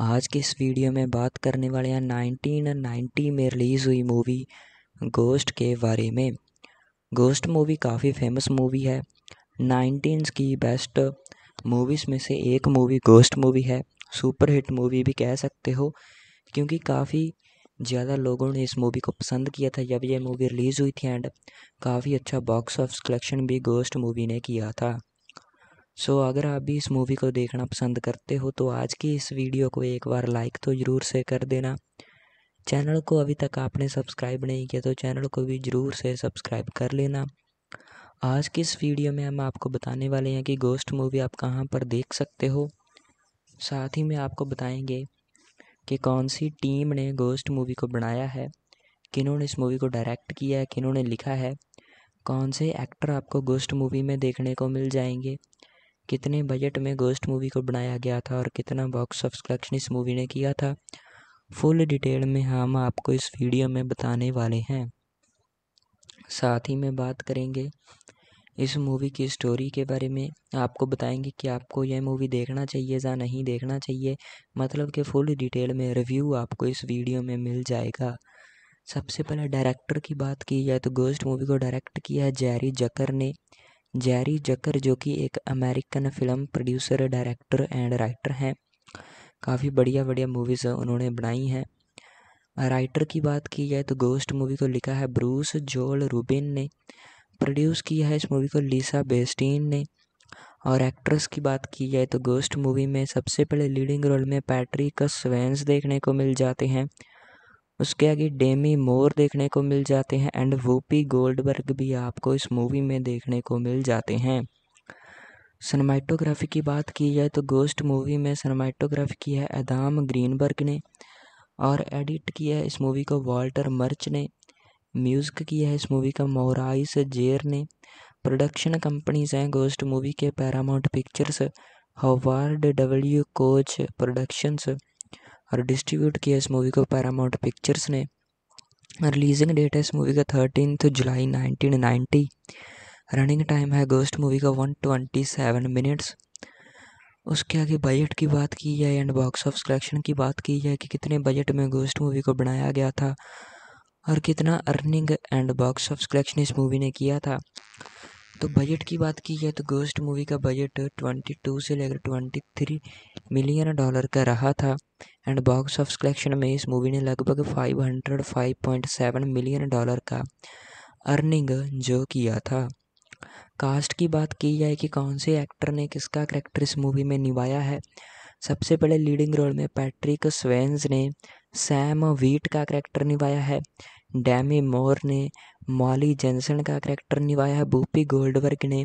आज के इस वीडियो में बात करने वाले हैं नाइनटीन नाइन्टी में रिलीज़ हुई मूवी गोस्ट के बारे में गोस्ट मूवी काफ़ी फेमस मूवी है नाइनटीन की बेस्ट मूवीज़ में से एक मूवी गोस्ट मूवी है सुपर हिट मूवी भी कह सकते हो क्योंकि काफ़ी ज़्यादा लोगों ने इस मूवी को पसंद किया था जब यह मूवी रिलीज़ हुई थी एंड काफ़ी अच्छा बॉक्स ऑफिस कलेक्शन भी गोस्ट मूवी ने किया था सो so, अगर आप भी इस मूवी को देखना पसंद करते हो तो आज की इस वीडियो को एक बार लाइक तो ज़रूर से कर देना चैनल को अभी तक आपने सब्सक्राइब नहीं किया तो चैनल को भी ज़रूर से सब्सक्राइब कर लेना आज की इस वीडियो में हम आपको बताने वाले हैं कि गोस्ट मूवी आप कहाँ पर देख सकते हो साथ ही में आपको बताएंगे कि कौन सी टीम ने गोस्ट मूवी को बनाया है किन्होंने इस मूवी को डायरेक्ट किया है किन्होंने लिखा है कौन से एक्टर आपको गोस्ट मूवी में देखने को मिल जाएंगे कितने बजट में गोस्ट मूवी को बनाया गया था और कितना बॉक्स ऑफ कलेक्शन इस मूवी ने किया था फुल डिटेल में हम आपको इस वीडियो में बताने वाले हैं साथ ही में बात करेंगे इस मूवी की स्टोरी के बारे में आपको बताएंगे कि आपको यह मूवी देखना चाहिए या नहीं देखना चाहिए मतलब कि फुल डिटेल में रिव्यू आपको इस वीडियो में मिल जाएगा सबसे पहले डायरेक्टर की बात की जाए तो गोस्ट मूवी को डायरेक्ट किया है जैरी जकर ने जैरी जकर जो कि एक American film producer director and writer हैं काफ़ी बढ़िया बढ़िया मूवीज़ उन्होंने बनाई हैं राइटर की बात की जाए तो गोस्ट मूवी को लिखा है ब्रूस जोल रूबिन ने प्रोड्यूस किया है इस मूवी को लीसा बेस्टीन ने और एक्ट्रेस की बात की जाए तो गोस्ट मूवी में सबसे पहले लीडिंग रोल में पैट्रिक स्वेंस देखने को मिल जाते हैं उसके आगे डेमी मोर देखने को मिल जाते हैं एंड वूपी गोल्डबर्ग भी आपको इस मूवी में देखने को मिल जाते हैं सनमाइटोग्राफी की बात की जाए तो गोस्ट मूवी में सनमाइटोग्राफी की है एदाम ग्रीनबर्ग ने और एडिट किया है इस मूवी को वॉल्टर मर्च ने म्यूज़िक किया है इस मूवी का मोराइस जेर ने प्रोडक्शन कंपनीज हैं गोस्ट मूवी के Paramount Pictures Howard W Koch productions और डिस्ट्रीब्यूट किया इस मूवी को पैरामाउंट पिक्चर्स ने रिलीजिंग डेट है इस मूवी का थर्टीन जुलाई नाइनटीन नाइन्टी रनिंग टाइम है गोस्ट मूवी का वन ट्वेंटी सेवन मिनट्स उसके आगे बजट की बात की जाए एंड बॉक्स ऑफ कलेक्शन की बात की जाए कि कितने बजट में गोस्ट मूवी को बनाया गया था और कितना earning and box of collection इस मूवी ने किया था तो बजट की बात की जाए तो गोस्ट मूवी का बजट 22 से लेकर 23 मिलियन डॉलर का रहा था एंड बॉक्स ऑफ कलेक्शन में इस मूवी ने लगभग 505.7 मिलियन डॉलर का अर्निंग जो किया था कास्ट की बात की जाए कि कौन से एक्टर ने किसका करेक्टर इस मूवी में निभाया है सबसे पहले लीडिंग रोल में पैट्रिक स्वेंस ने सैम वीट का करेक्टर निभाया है डैमी मोर ने मॉली जेंसन का करैक्टर निभाया है बूपी गोल्डवर्ग ने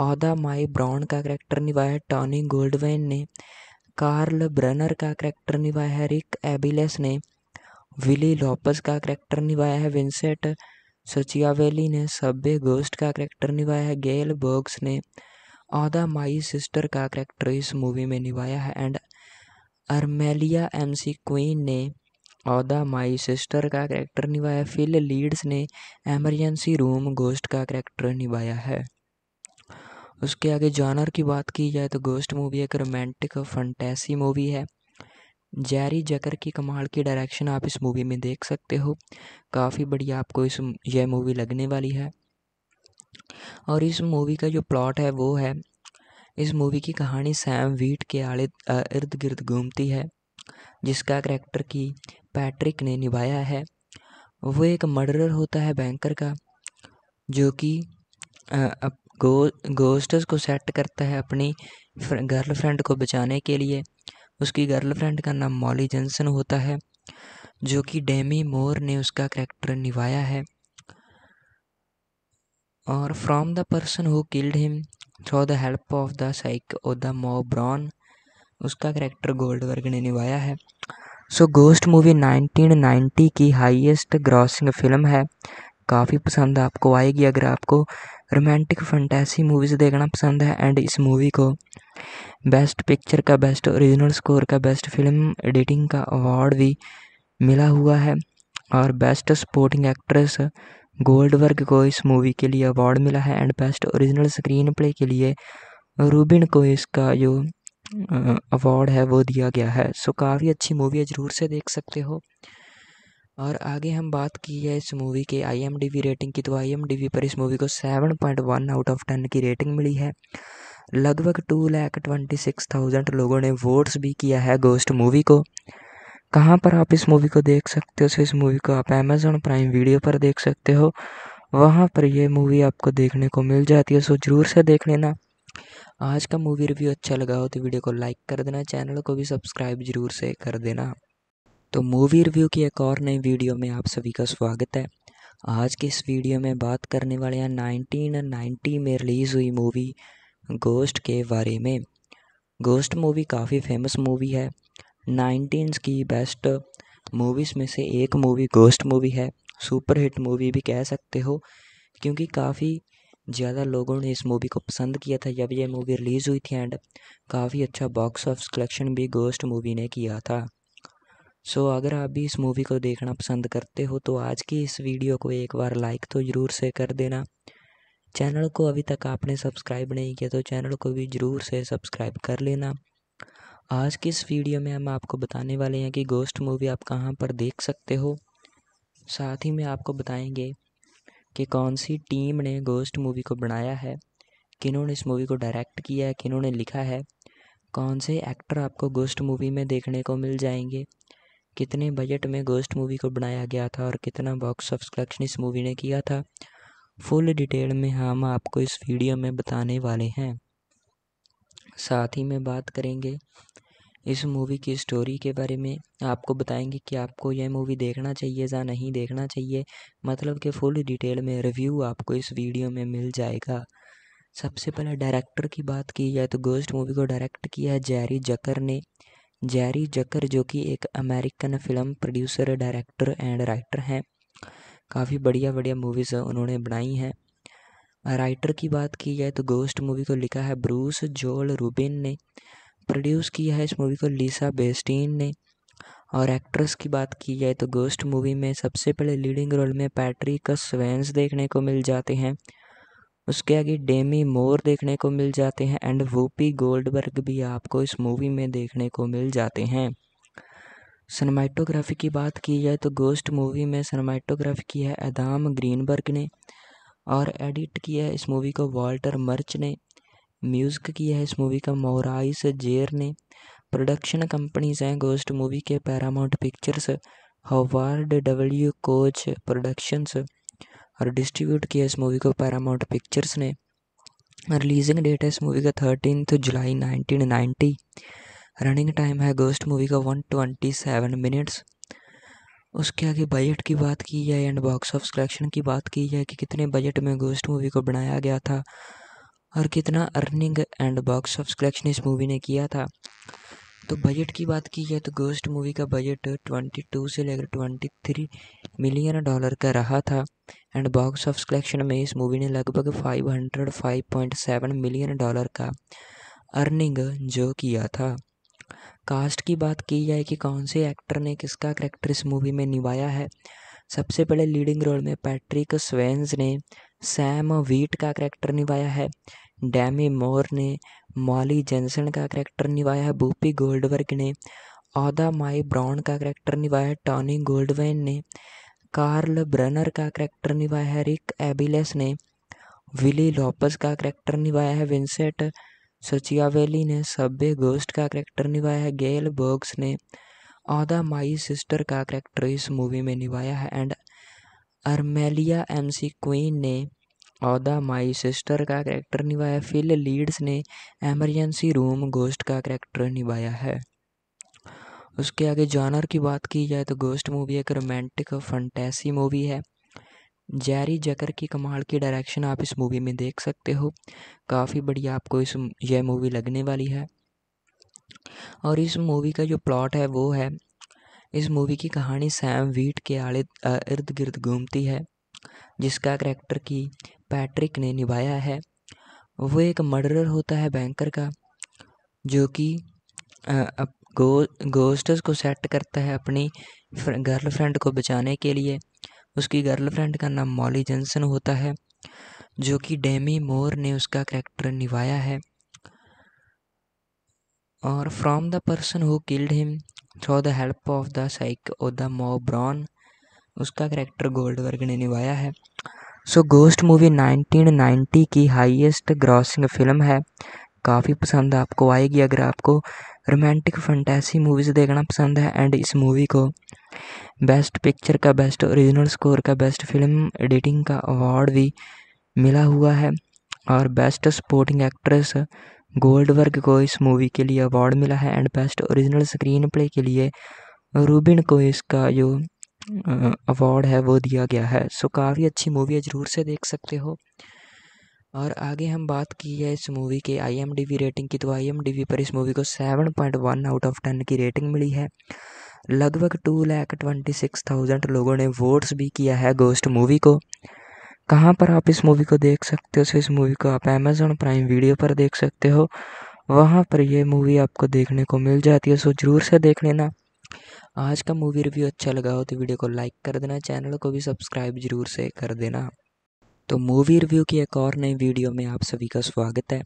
औदा माई ब्राउन का करैक्टर निभाया है टॉनी गोल्डवेन ने कार्ल ब्रनर का करैक्टर निभाया है रिक एबिलेस ने विली लॉपस का करैक्टर निभाया है विंसेंट सचियावेली ने सब्बे गोस्ट का करैक्टर निभाया है गेल बर्ग्स ने औदा माई सिस्टर का करैक्टर इस मूवी में निभाया है एंड अर्मेलिया एमसी क्वीन ने औदा माई सिस्टर का कैरेक्टर निभाया फिल लीड्स ने एमरजेंसी रूम गोस्ट का करैक्टर निभाया है उसके आगे जॉनर की बात की जाए तो गोस्ट मूवी एक रोमांटिक और फंटेसी मूवी है जैरी जकर की कमाल की डायरेक्शन आप इस मूवी में देख सकते हो काफ़ी बढ़िया आपको इस यह मूवी लगने वाली है और इस मूवी का जो प्लॉट है वो है इस मूवी की कहानी सैम वीट के आड़े इर्द गिर्द घूमती है जिसका करैक्टर की पैट्रिक ने निभाया है वो एक मर्डरर होता है बैंकर का जो कि गो गोस्टर्स को सेट करता है अपनी गर्लफ्रेंड को बचाने के लिए उसकी गर्लफ्रेंड का नाम मॉली जेंसन होता है जो कि डेमी मोर ने उसका करैक्टर निभाया है और from the person who killed him through the help of the side of the मो ब्रॉन उसका गोल्ड गोल्डवर्ग ने निभाया है सो गोस्ट मूवी 1990 की हाईएस्ट ग्रॉसिंग फिल्म है काफ़ी पसंद आपको आएगी अगर आपको रोमांटिक फंटेसी मूवीज़ देखना पसंद है एंड इस मूवी को बेस्ट पिक्चर का बेस्ट ओरिजिनल स्कोर का बेस्ट फिल्म एडिटिंग का अवार्ड भी मिला हुआ है और बेस्ट सपोर्टिंग एक्ट्रेस गोल्ड वर्ग को इस मूवी के लिए अवार्ड मिला है and best original screenplay के लिए रूबिन को इसका जो अवार्ड है वो दिया गया है सो काफ़ी अच्छी मूवी है ज़रूर से देख सकते हो और आगे हम बात की है इस मूवी के आई रेटिंग की तो आई पर इस मूवी को seven point one out of ten की रेटिंग मिली है लगभग two lakh twenty six thousand लोगों ने वोट्स भी किया है गोस्ट मूवी को कहाँ पर आप इस मूवी को देख सकते हो सो इस मूवी को आप अमेज़ोन प्राइम वीडियो पर देख सकते हो वहाँ पर यह मूवी आपको देखने को मिल जाती है सो ज़रूर से देख लेना आज का मूवी रिव्यू अच्छा लगा हो तो वीडियो को लाइक कर देना चैनल को भी सब्सक्राइब जरूर से कर देना तो मूवी रिव्यू की एक और नई वीडियो में आप सभी का स्वागत है आज के इस वीडियो में बात करने वाले हैं नाइनटीन नाइन्टी में रिलीज़ हुई मूवी गोस्ट के बारे में गोस्ट मूवी काफ़ी फेमस मूवी है नाइनटीन की बेस्ट मूवीज़ में से एक मूवी गोस्ट मूवी है सुपरहिट मूवी भी कह सकते हो क्योंकि काफ़ी ज़्यादा लोगों ने इस मूवी को पसंद किया था जब यह मूवी रिलीज़ हुई थी एंड काफ़ी अच्छा बॉक्स ऑफिस कलेक्शन भी गोस्ट मूवी ने किया था सो so, अगर आप भी इस मूवी को देखना पसंद करते हो तो आज की इस वीडियो को एक बार लाइक तो ज़रूर से कर देना चैनल को अभी तक आपने सब्सक्राइब नहीं किया तो चैनल को भी ज़रूर से सब्सक्राइब कर लेना आज की इस वीडियो में हम आपको बताने वाले हैं कि गोस्ट मूवी आप कहाँ पर देख सकते हो साथ ही में आपको बताएंगे कि कौन सी टीम ने गोस्ट मूवी को बनाया है किन्होंने इस मूवी को डायरेक्ट किया है किन्होंने लिखा है कौन से एक्टर आपको गोस्ट मूवी में देखने को मिल जाएंगे कितने बजट में गोस्ट मूवी को बनाया गया था और कितना बॉक्स ऑफिस कलेक्शन इस मूवी ने किया था फुल डिटेल में हम आपको इस वीडियो में बताने वाले हैं साथ ही में बात करेंगे इस मूवी की स्टोरी के बारे में आपको बताएंगे कि आपको यह मूवी देखना चाहिए या नहीं देखना चाहिए मतलब कि फुल डिटेल में रिव्यू आपको इस वीडियो में मिल जाएगा सबसे पहले डायरेक्टर की बात की जाए तो गोस्ट मूवी को डायरेक्ट किया है जैरी जकर ने जैरी जकर जो कि एक American film producer director and writer हैं काफ़ी बढ़िया बढ़िया मूवीज़ उन्होंने बनाई हैं राइटर की बात की जाए तो गोस्ट मूवी को लिखा है ब्रूस जोल रूबिन ने प्रोड्यूस किया है इस मूवी को लिसा बेस्टीन ने और एक्ट्रेस की बात की जाए तो गोस्ट मूवी में सबसे पहले लीडिंग रोल में पैट्रिक स्वेंस देखने को मिल जाते हैं उसके आगे डेमी मोर देखने को मिल जाते हैं एंड वूपी गोल्डबर्ग भी आपको इस मूवी में देखने को मिल जाते हैं सनमाइटोग्राफी की बात की जाए तो गोस्ट मूवी में सनमाइटोग्राफी की है एदाम ग्रीनबर्ग ने और एडिट किया है इस मूवी को वॉल्टर मर्च ने म्यूज़िक किया है इस मूवी का मोहराइस जेर ने प्रोडक्शन कंपनीज हैं गोस्ट मूवी के Paramount Pictures Howard W Koch productions और डिस्ट्रीब्यूट किया इस मूवी को पैरामाउंट पिक्चर्स ने रिलीजिंग डेट है इस मूवी का थर्टीन जुलाई नाइनटीन नाइन्टी रनिंग टाइम है गोस्ट मूवी का वन ट्वेंटी सेवन मिनट्स उसके आगे बजट की बात की जाए एंड बॉक्स ऑफ कलेक्शन की बात की जाए कि कितने बजट में गोस्ट मूवी को बनाया गया था और कितना earning and box of collection इस मूवी ने किया था तो बजट की बात की जाए तो गोस्ट मूवी का बजट 22 से लेकर 23 मिलियन डॉलर का रहा था एंड बॉक्स ऑफ कलेक्शन में इस मूवी ने लगभग 505.7 मिलियन डॉलर का अर्निंग जो किया था कास्ट की बात की जाए कि कौन से एक्टर ने किसका करेक्टर इस मूवी में निभाया है सबसे पहले लीडिंग रोल में पैट्रिक स्वेंस ने सैम वीट का करैक्टर निभाया है डैमी मोर ने मॉली जेंसन का करैक्टर निभाया है बूपी गोल्डवर्ग ने औदा माई ब्राउन का करैक्टर निभाया है टॉनी गोल्डवेन ने कार्ल ब्रनर का करैक्टर निभाया है रिक एबिलेस ने विली लॉपस का करैक्टर निभाया है विंसेंट सचियावेली ने सब्बे गोस्ट का करैक्टर निभाया है गेल बोग्स ने औदा माई सिस्टर का करैक्टर इस मूवी में निभाया है and Armelia M C queen ने औदा माई सिस्टर का कैरेक्टर निभाया फिल लीड्स ने एमरजेंसी रूम गोस्ट का कैरेक्टर निभाया है उसके आगे जॉनर की बात की जाए तो गोस्ट मूवी एक रोमांटिक फंटेसी मूवी है जैरी जकर की कमाल की डायरेक्शन आप इस मूवी में देख सकते हो काफ़ी बढ़िया आपको इस यह मूवी लगने वाली है और इस मूवी का जो प्लॉट है वो है इस मूवी की कहानी सैम वीट के आड़े इर्द गिर्द घूमती है जिसका करैक्टर की पैट्रिक ने निभाया है वो एक मर्डर होता है बैंकर का जो कि गो गोस्टस को सेट करता है अपनी गर्लफ्रेंड को बचाने के लिए उसकी गर्लफ्रेंड का नाम मॉली जनसन होता है जो कि डेमी मोर ने उसका करैक्टर निभाया है और from the person who killed him through the help of the side of the Brown उसका करेक्टर वर्ग ने निभाया है सो गोस्ट मूवी 1990 की हाईएस्ट ग्रॉसिंग फिल्म है काफ़ी पसंद आपको आएगी अगर आपको रोमांटिक फंटेसी मूवीज़ देखना पसंद है एंड इस मूवी को बेस्ट पिक्चर का बेस्ट ओरिजिनल स्कोर का बेस्ट फिल्म एडिटिंग का अवार्ड भी मिला हुआ है और बेस्ट सपोर्टिंग एक्ट्रेस गोल्डवर्ग को इस मूवी के लिए अवार्ड मिला है and best original screenplay के लिए रूबिन को इसका जो अवार्ड है वो दिया गया है सो काफ़ी अच्छी मूवी है ज़रूर से देख सकते हो और आगे हम बात की है इस मूवी के आईएमडीबी रेटिंग की तो आईएमडीबी पर इस मूवी को 7.1 आउट ऑफ 10 की रेटिंग मिली है लगभग two lakh twenty six thousand लोगों ने वोट्स भी किया है गोस्ट मूवी को कहाँ पर आप इस मूवी को देख सकते हो सो इस मूवी को आप अमेज़ोन प्राइम वीडियो पर देख सकते हो वहाँ पर ये मूवी आपको देखने को मिल जाती है सो ज़रूर से देख लेना आज का मूवी रिव्यू अच्छा लगा हो तो वीडियो को लाइक कर देना चैनल को भी सब्सक्राइब जरूर से कर देना तो मूवी रिव्यू की एक और नई वीडियो में आप सभी का स्वागत है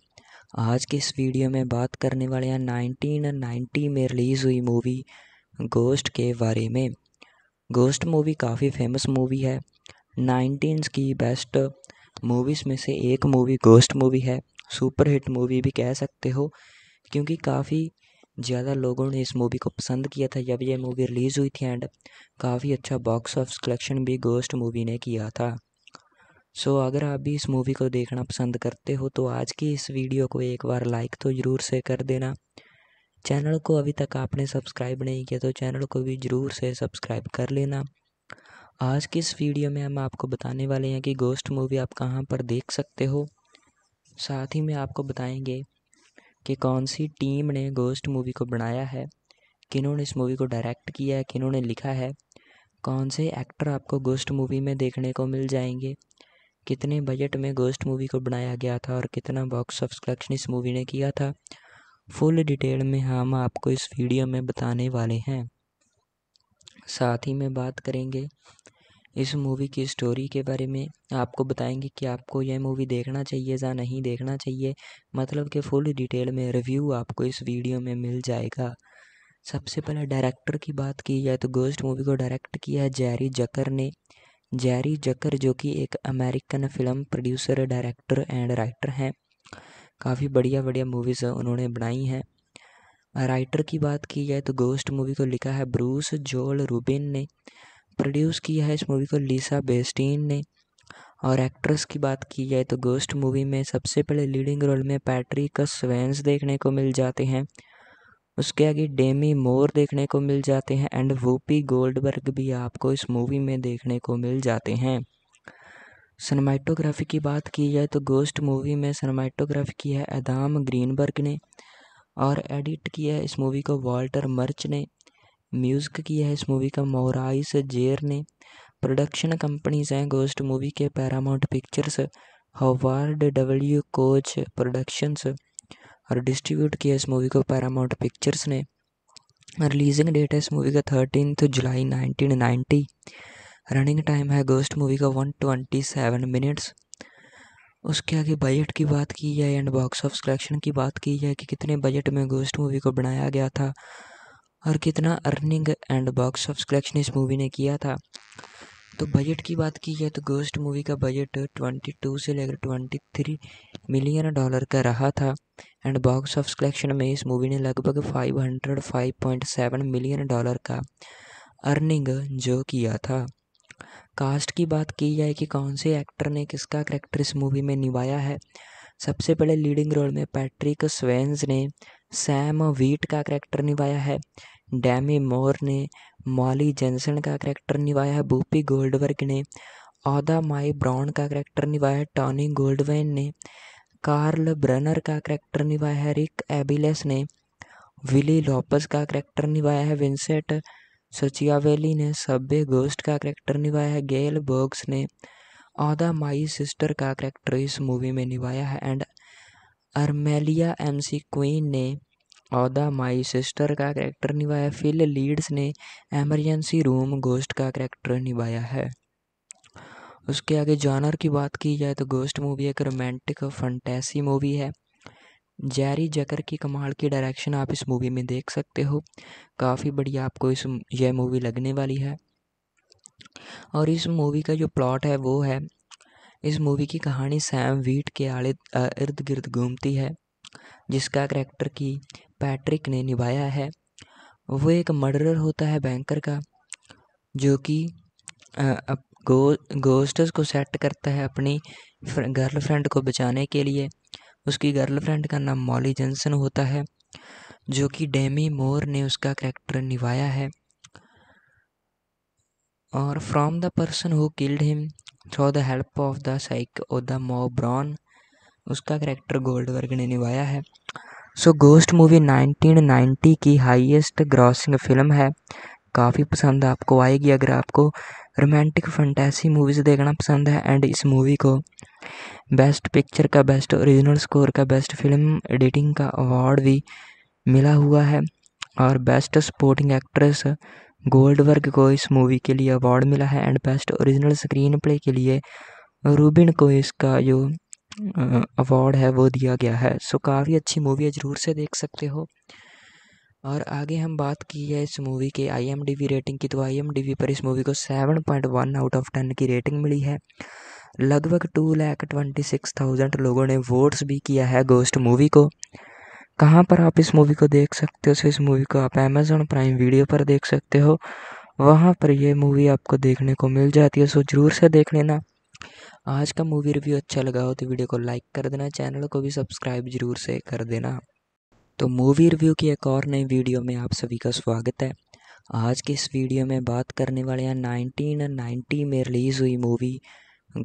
आज की इस वीडियो में बात करने वाले हैं नाइनटीन नाइन्टी में रिलीज़ हुई मूवी गोस्ट के बारे में गोस्ट मूवी काफ़ी फेमस मूवी है नाइन्टीज़ की बेस्ट मूवीज़ में से एक मूवी गोस्ट मूवी है सुपर हिट मूवी भी कह सकते हो क्योंकि काफ़ी ज़्यादा लोगों ने इस मूवी को पसंद किया था जब यह मूवी रिलीज़ हुई थी एंड काफ़ी अच्छा बॉक्स ऑफिस कलेक्शन भी गोस्ट मूवी ने किया था सो so, अगर आप भी इस मूवी को देखना पसंद करते हो तो आज की इस वीडियो को एक बार लाइक तो ज़रूर से कर देना चैनल को अभी तक आपने सब्सक्राइब नहीं किया तो चैनल को भी ज़रूर से सब्सक्राइब कर लेना आज की इस वीडियो में हम आपको बताने वाले हैं कि गोस्ट मूवी आप कहाँ पर देख सकते हो साथ ही में आपको बताएंगे कि कौन सी टीम ने गोस्ट मूवी को बनाया है किन्होंने इस मूवी को डायरेक्ट किया है किन्होंने लिखा है कौन से एक्टर आपको गोस्ट मूवी में देखने को मिल जाएंगे कितने बजट में गोस्ट मूवी को बनाया गया था और कितना बॉक्स ऑफ कलेक्शन इस मूवी ने किया था फुल डिटेल में हम आपको इस वीडियो में बताने वाले हैं साथ ही में बात करेंगे इस मूवी की स्टोरी के बारे में आपको बताएंगे कि आपको यह मूवी देखना चाहिए या नहीं देखना चाहिए मतलब कि फुल डिटेल में रिव्यू आपको इस वीडियो में मिल जाएगा सबसे पहले डायरेक्टर की बात की जाए तो गोस्ट मूवी को डायरेक्ट किया है जैरी जकर ने जैरी जकर जो कि एक American film producer director and writer हैं काफ़ी बढ़िया बढ़िया मूवीज़ उन्होंने बनाई हैं राइटर की बात की जाए तो गोस्ट मूवी को लिखा है ब्रूस जोल रूबिन ने प्रोड्यूस किया है इस मूवी को लीसा बेस्टीन ने और एक्ट्रेस की बात की जाए तो गोस्ट मूवी में सबसे पहले लीडिंग रोल में पैट्रिक स्वेंस देखने को मिल जाते हैं उसके आगे डेमी मोर देखने को मिल जाते हैं एंड वूपी गोल्डबर्ग भी आपको इस मूवी में देखने को मिल जाते हैं सनमाइटोग्राफी की बात की जाए तो गोस्ट मूवी में सनमाइटोग्राफी की है एदाम ग्रीनबर्ग ने और एडिट किया है इस मूवी को वॉल्टर मर्च ने म्यूज़िक किया है इस मूवी का मोराइस जेर ने प्रोडक्शन कंपनीज हैं गोस्ट मूवी के Paramount Pictures Howard W Koch productions और डिस्ट्रीब्यूट किया इस मूवी को पैरामाउंट पिक्चर्स ने रिलीजिंग डेट है इस मूवी का थर्टीन जुलाई नाइनटीन नाइन्टी रनिंग टाइम है गोस्ट मूवी का वन ट्वेंटी सेवन मिनट्स उसके आगे बजट की बात की जाए एंड बॉक्स ऑफ कलेक्शन की बात की जाए कि कितने बजट में गोस्ट मूवी को बनाया गया था और कितना earning and box of collection इस मूवी ने किया था तो बजट की बात की जाए तो गोस्ट मूवी का बजट 22 से लेकर 23 मिलियन डॉलर का रहा था एंड बॉक्स ऑफ कलेक्शन में इस मूवी ने लगभग 505.7 मिलियन डॉलर का अर्निंग जो किया था कास्ट की बात की जाए कि कौन से एक्टर ने किसका करैक्टर इस मूवी में निभाया है सबसे पहले लीडिंग रोल में पैट्रिक स्वेंस ने सैम वीट का करैक्टर निभाया है डैमी मोर ने मॉली जेंसन का करैक्टर निभाया है बूपी गोल्डवर्ग ने औदा माई ब्राउन का करैक्टर निभाया है टॉनी गोल्डवेन ने कार्ल ब्रनर का करैक्टर निभाया है रिक एबिलेस ने विली लॉपस का करैक्टर निभाया है विंसेंट सचियावेली ने सभ्य गोस्ट का कैरेक्टर निभाया है गेल बर्ग्स ने आदा माई सिस्टर का करैक्टर इस मूवी में निभाया है एंड अर्मेलिया एमसी क्वीन ने औदा माई सिस्टर का कैरेक्टर निभाया फिल लीड्स ने एमरजेंसी रूम गोस्ट का करैक्टर निभाया है उसके आगे जानर की बात की जाए तो गोस्ट मूवी एक रोमांटिक और फंटेसी मूवी है जैरी जकर की कमाल की डायरेक्शन आप इस मूवी में देख सकते हो काफ़ी बढ़िया आपको इस यह मूवी लगने वाली है और इस मूवी का जो प्लॉट है वो है इस मूवी की कहानी सैम वीट के आले इर्द गिर्द घूमती है जिसका करैक्टर की पैट्रिक ने निभाया है वो एक मर्डरर होता है बैंकर का जो कि गो गोस्टर्स को सेट करता है अपनी गर्लफ्रेंड को बचाने के लिए उसकी गर्लफ्रेंड का नाम मॉली जॉनसन होता है जो कि डेमी मोर ने उसका करेक्टर निभाया है और from the person who killed him through the help of the side O the मो ब्रॉन उसका कैरेक्टर गोल्डवर्ग ने निभाया है सो गोस्ट मूवी 1990 की हाईएस्ट ग्रॉसिंग फिल्म है काफ़ी पसंद आपको आएगी अगर आपको रोमांटिक फंटेसी मूवीज़ देखना पसंद है एंड इस मूवी को बेस्ट पिक्चर का बेस्ट ओरिजिनल स्कोर का बेस्ट फिल्म एडिटिंग का अवार्ड भी मिला हुआ है और बेस्ट सपोर्टिंग एक्ट्रेस गोल्ड वर्ग को इस मूवी के लिए अवार्ड मिला है and best original screenplay के लिए रूबिन को इसका जो अवार्ड है वो दिया गया है सो काफ़ी अच्छी मूवी है ज़रूर से देख सकते हो और आगे हम बात की है इस मूवी के आईएमडीबी रेटिंग की तो आईएमडीबी पर इस मूवी को seven point one out of ten की रेटिंग मिली है लगभग two lakh twenty six thousand लोगों ने वोट्स भी किया है गोस्ट मूवी को कहाँ पर आप इस मूवी को देख सकते हो इस मूवी को आप अमेज़ोन प्राइम वीडियो पर देख सकते हो वहाँ पर यह मूवी आपको देखने को मिल जाती है सो ज़रूर से देख लेना आज का मूवी रिव्यू अच्छा लगा हो तो वीडियो को लाइक कर देना चैनल को भी सब्सक्राइब जरूर से कर देना तो मूवी रिव्यू की एक और नई वीडियो में आप सभी का स्वागत है आज की इस वीडियो में बात करने वाले हैं नाइनटीन नाइन्टी में रिलीज़ हुई मूवी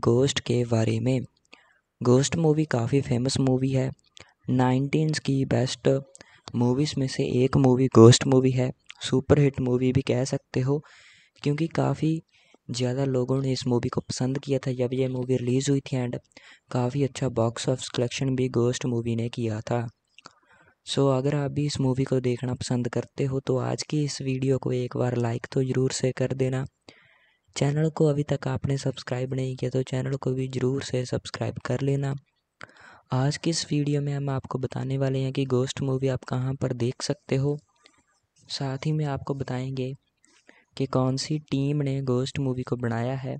गोश्त के बारे में गोस्ट मूवी काफ़ी फेमस मूवी है नाइनटीन की बेस्ट मूवीज़ में से एक मूवी गोस्ट मूवी है सुपर हिट मूवी भी कह सकते हो क्योंकि काफ़ी ज़्यादा लोगों ने इस मूवी को पसंद किया था जब यह मूवी रिलीज़ हुई थी एंड काफ़ी अच्छा बॉक्स ऑफिस कलेक्शन भी गोस्ट मूवी ने किया था सो so, अगर आप भी इस मूवी को देखना पसंद करते हो तो आज की इस वीडियो को एक बार लाइक तो ज़रूर से कर देना चैनल को अभी तक आपने सब्सक्राइब नहीं किया तो चैनल को भी ज़रूर से सब्सक्राइब कर लेना आज की इस वीडियो में हम आपको बताने वाले हैं कि गोस्ट मूवी आप कहाँ पर देख सकते हो साथ ही में आपको बताएंगे कि कौन सी टीम ने गोस्ट मूवी को बनाया है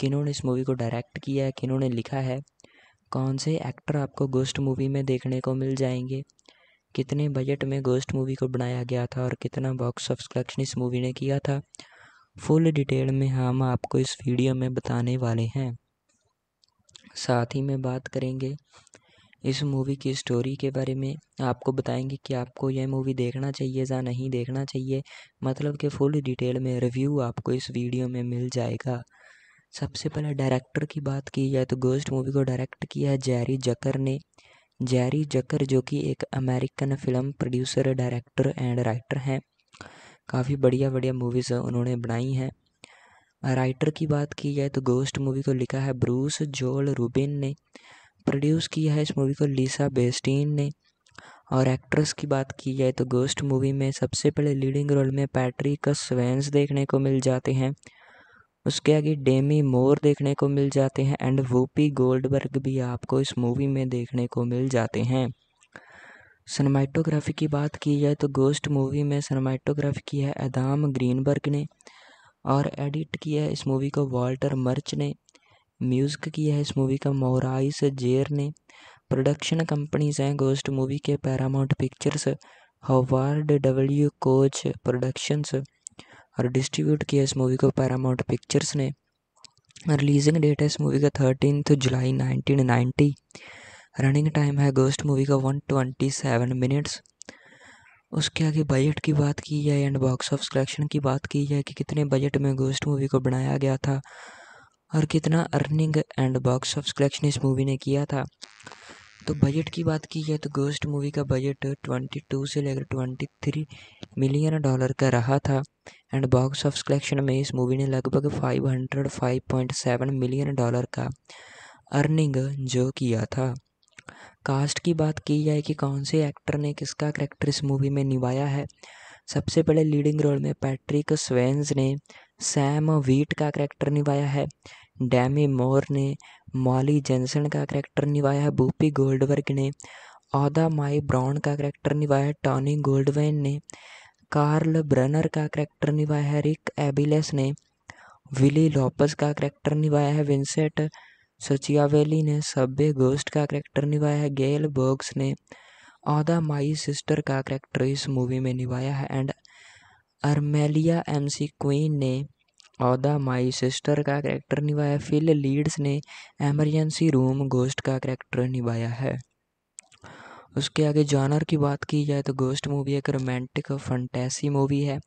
किन्होंने इस मूवी को डायरेक्ट किया है किन्होंने लिखा है कौन से एक्टर आपको गोस्ट मूवी में देखने को मिल जाएंगे कितने बजट में गोस्ट मूवी को बनाया गया था और कितना बॉक्स ऑफ कलेक्शन इस मूवी ने किया था फुल डिटेल में हम आपको इस वीडियो में बताने वाले हैं साथ ही में बात करेंगे इस मूवी की स्टोरी के बारे में आपको बताएंगे कि आपको यह मूवी देखना चाहिए या नहीं देखना चाहिए मतलब कि फुल डिटेल में रिव्यू आपको इस वीडियो में मिल जाएगा सबसे पहले डायरेक्टर की बात की जाए तो गोस्ट मूवी को डायरेक्ट किया है जैरी जकर ने जैरी जकर जो कि एक American film producer director and writer हैं काफ़ी बढ़िया बढ़िया मूवीज़ उन्होंने बनाई हैं राइटर की बात की जाए तो गोस्ट मूवी को लिखा है ब्रूस जोल रूबिन ने प्रोड्यूस किया है इस मूवी को लीसा बेस्टीन ने और एक्ट्रेस की बात की जाए तो गोस्ट मूवी में सबसे पहले लीडिंग रोल में पैट्रिक स्वेंस देखने को मिल जाते हैं उसके आगे डेमी मोर देखने को मिल जाते हैं एंड वूपी गोल्डबर्ग भी आपको इस मूवी में देखने को मिल जाते हैं सनमाइटोग्राफी की बात की जाए तो गोस्ट मूवी में सनमाइटोग्राफी की है एदाम ग्रीनबर्ग ने और एडिट किया है इस मूवी को वाल्टर मर्च ने म्यूज़िक किया है इस मूवी का मोराइस जेर ने प्रोडक्शन कंपनीज हैं गोस्ट मूवी के Paramount Pictures Howard W Koch productions और डिस्ट्रीब्यूट किया इस मूवी को पैरामाउंट पिक्चर्स ने रिलीजिंग डेट है इस मूवी का थर्टीन जुलाई नाइनटीन नाइन्टी रनिंग टाइम है गोस्ट मूवी का वन ट्वेंटी सेवन मिनट्स उसके आगे बजट की बात की जाए एंड बॉक्स ऑफ कलेक्शन की बात की जाए कि कितने बजट में गोस्ट मूवी को बनाया गया था और कितना earning and box of collection इस मूवी ने किया था तो बजट की बात की जाए तो गोस्ट मूवी का बजट ट्वेंटी टू से लेकर ट्वेंटी थ्री मिलियन डॉलर का रहा था एंड बॉक्स ऑफ कलेक्शन में इस मूवी ने लगभग five five hundred point seven million dollar का अर्निंग जो किया था कास्ट की बात की जाए कि कौन से एक्टर ने किसका करेक्टर इस मूवी में निभाया है सबसे पहले लीडिंग रोल में पैट्रिक स्वेंस ने सैम वीट का करेक्टर निभाया है डैमी मोर ने मॉली जेंसन का करेक्टर निभाया है बूपी गोल्डवर्ग ने औदा माई ब्राउन का करेक्टर निभाया है टॉनी गोल्डवेन ने कार्ल ब्रनर का करेक्टर निभाया है रिक एबिलेस ने विली लॉपस का करेक्टर निभाया है विंसेंट सचियावेली ने सब्बे गोस्ट का करेक्टर निभाया है गेल बर्ग्स ने आदा माई सिस्टर का करैक्टर इस मूवी में निभाया है and Armelia M C queen ने औदा माई सिस्टर का करेक्टर निभाया फिल लीड्स ने एमरजेंसी रूम गोस्ट का करैक्टर निभाया है उसके आगे जॉनर की बात की जाए तो गोस्ट मूवी एक रोमांटिक फंटेसी मूवी है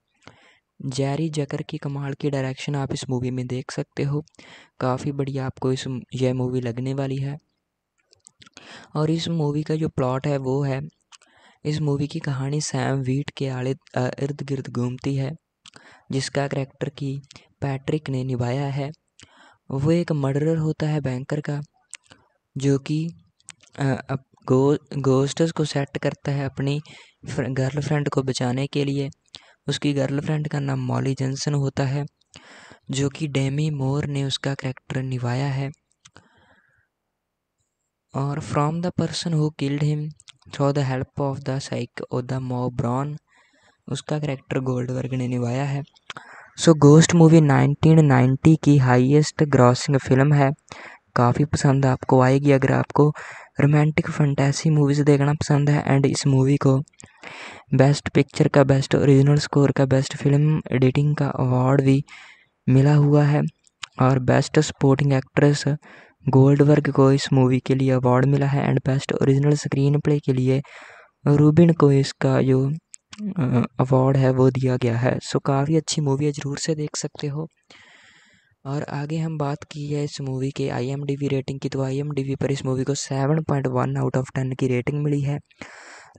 जैरी जकर की कमाल की डायरेक्शन आप इस मूवी में देख सकते हो काफ़ी बढ़िया आपको इस यह मूवी लगने वाली है और इस मूवी का जो प्लॉट है वो है इस मूवी की कहानी सैम वीट के आड़े इर्द गिर्द घूमती है जिसका करेक्टर की पैट्रिक ने निभाया है वो एक मर्डर होता है बैंकर का जो कि गो गोस्टर्स को सेट करता है अपनी गर्लफ्रेंड को बचाने के लिए उसकी गर्लफ्रेंड का नाम मॉली जेंसन होता है जो कि डेमी मोर ने उसका करैक्टर निभाया है और from the person who killed him through the help of the side O the मो ब्रॉन उसका करैक्टर वर्ग ने निभाया है सो गोस्ट मूवी 1990 की हाईएस्ट ग्रॉसिंग फिल्म है काफ़ी पसंद आपको आएगी अगर आपको रोमांटिक फंटेसी मूवीज़ देखना पसंद है एंड इस मूवी को बेस्ट पिक्चर का बेस्ट ओरिजिनल स्कोर का बेस्ट फिल्म एडिटिंग का अवार्ड भी मिला हुआ है और बेस्ट सपोर्टिंग एक्ट्रेस गोल्ड वर्ग को इस मूवी के लिए अवार्ड मिला है and best original screenplay के लिए रूबिन को इसका जो अवार्ड है वो दिया गया है सो काफ़ी अच्छी मूवी है ज़रूर से देख सकते हो और आगे हम बात की है इस मूवी के आई रेटिंग की तो आई पर इस मूवी को seven point one out of ten की रेटिंग मिली है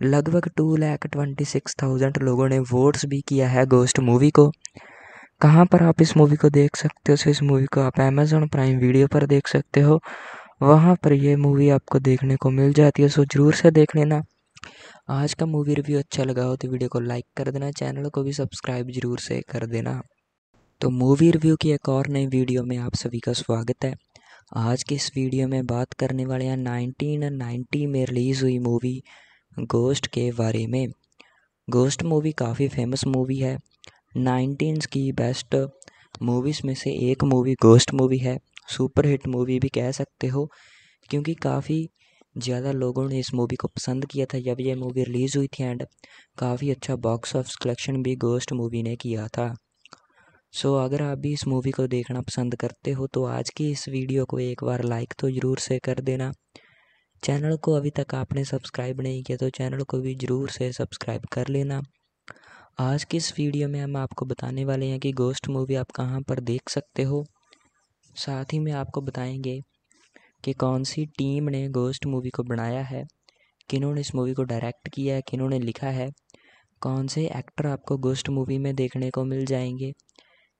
लगभग two lakh twenty six thousand लोगों ने वोट्स भी किया है गोस्ट मूवी को कहाँ पर आप इस मूवी को देख सकते हो सो इस मूवी को आप अमेज़ोन प्राइम वीडियो पर देख सकते हो वहाँ पर ये मूवी आपको देखने को मिल जाती है सो ज़रूर से देख लेना आज का मूवी रिव्यू अच्छा लगा हो तो वीडियो को लाइक कर देना चैनल को भी सब्सक्राइब जरूर से कर देना तो मूवी रिव्यू की एक और नई वीडियो में आप सभी का स्वागत है आज के इस वीडियो में बात करने वाले हैं 1990 नाइन्टी में रिलीज़ हुई मूवी गोस्ट के बारे में गोस्ट मूवी काफ़ी फेमस मूवी है नाइनटीन की बेस्ट मूवीज़ में से एक मूवी गोस्ट मूवी है सुपर हिट मूवी भी कह सकते हो क्योंकि काफ़ी ज़्यादा लोगों ने इस मूवी को पसंद किया था जब यह मूवी रिलीज़ हुई थी एंड काफ़ी अच्छा बॉक्स ऑफ कलेक्शन भी गोस्ट मूवी ने किया था सो so, अगर आप भी इस मूवी को देखना पसंद करते हो तो आज की इस वीडियो को एक बार लाइक तो ज़रूर से कर देना चैनल को अभी तक आपने सब्सक्राइब नहीं किया तो चैनल को भी ज़रूर से सब्सक्राइब कर लेना आज की इस वीडियो में हम आपको बताने वाले हैं कि गोस्ट मूवी आप कहाँ पर देख सकते हो साथ ही में आपको बताएंगे कि कौन सी टीम ने गोस्ट मूवी को बनाया है किन्होंने इस मूवी को डायरेक्ट किया है किन्होंने लिखा है कौन से एक्टर आपको गोस्ट मूवी में देखने को मिल जाएंगे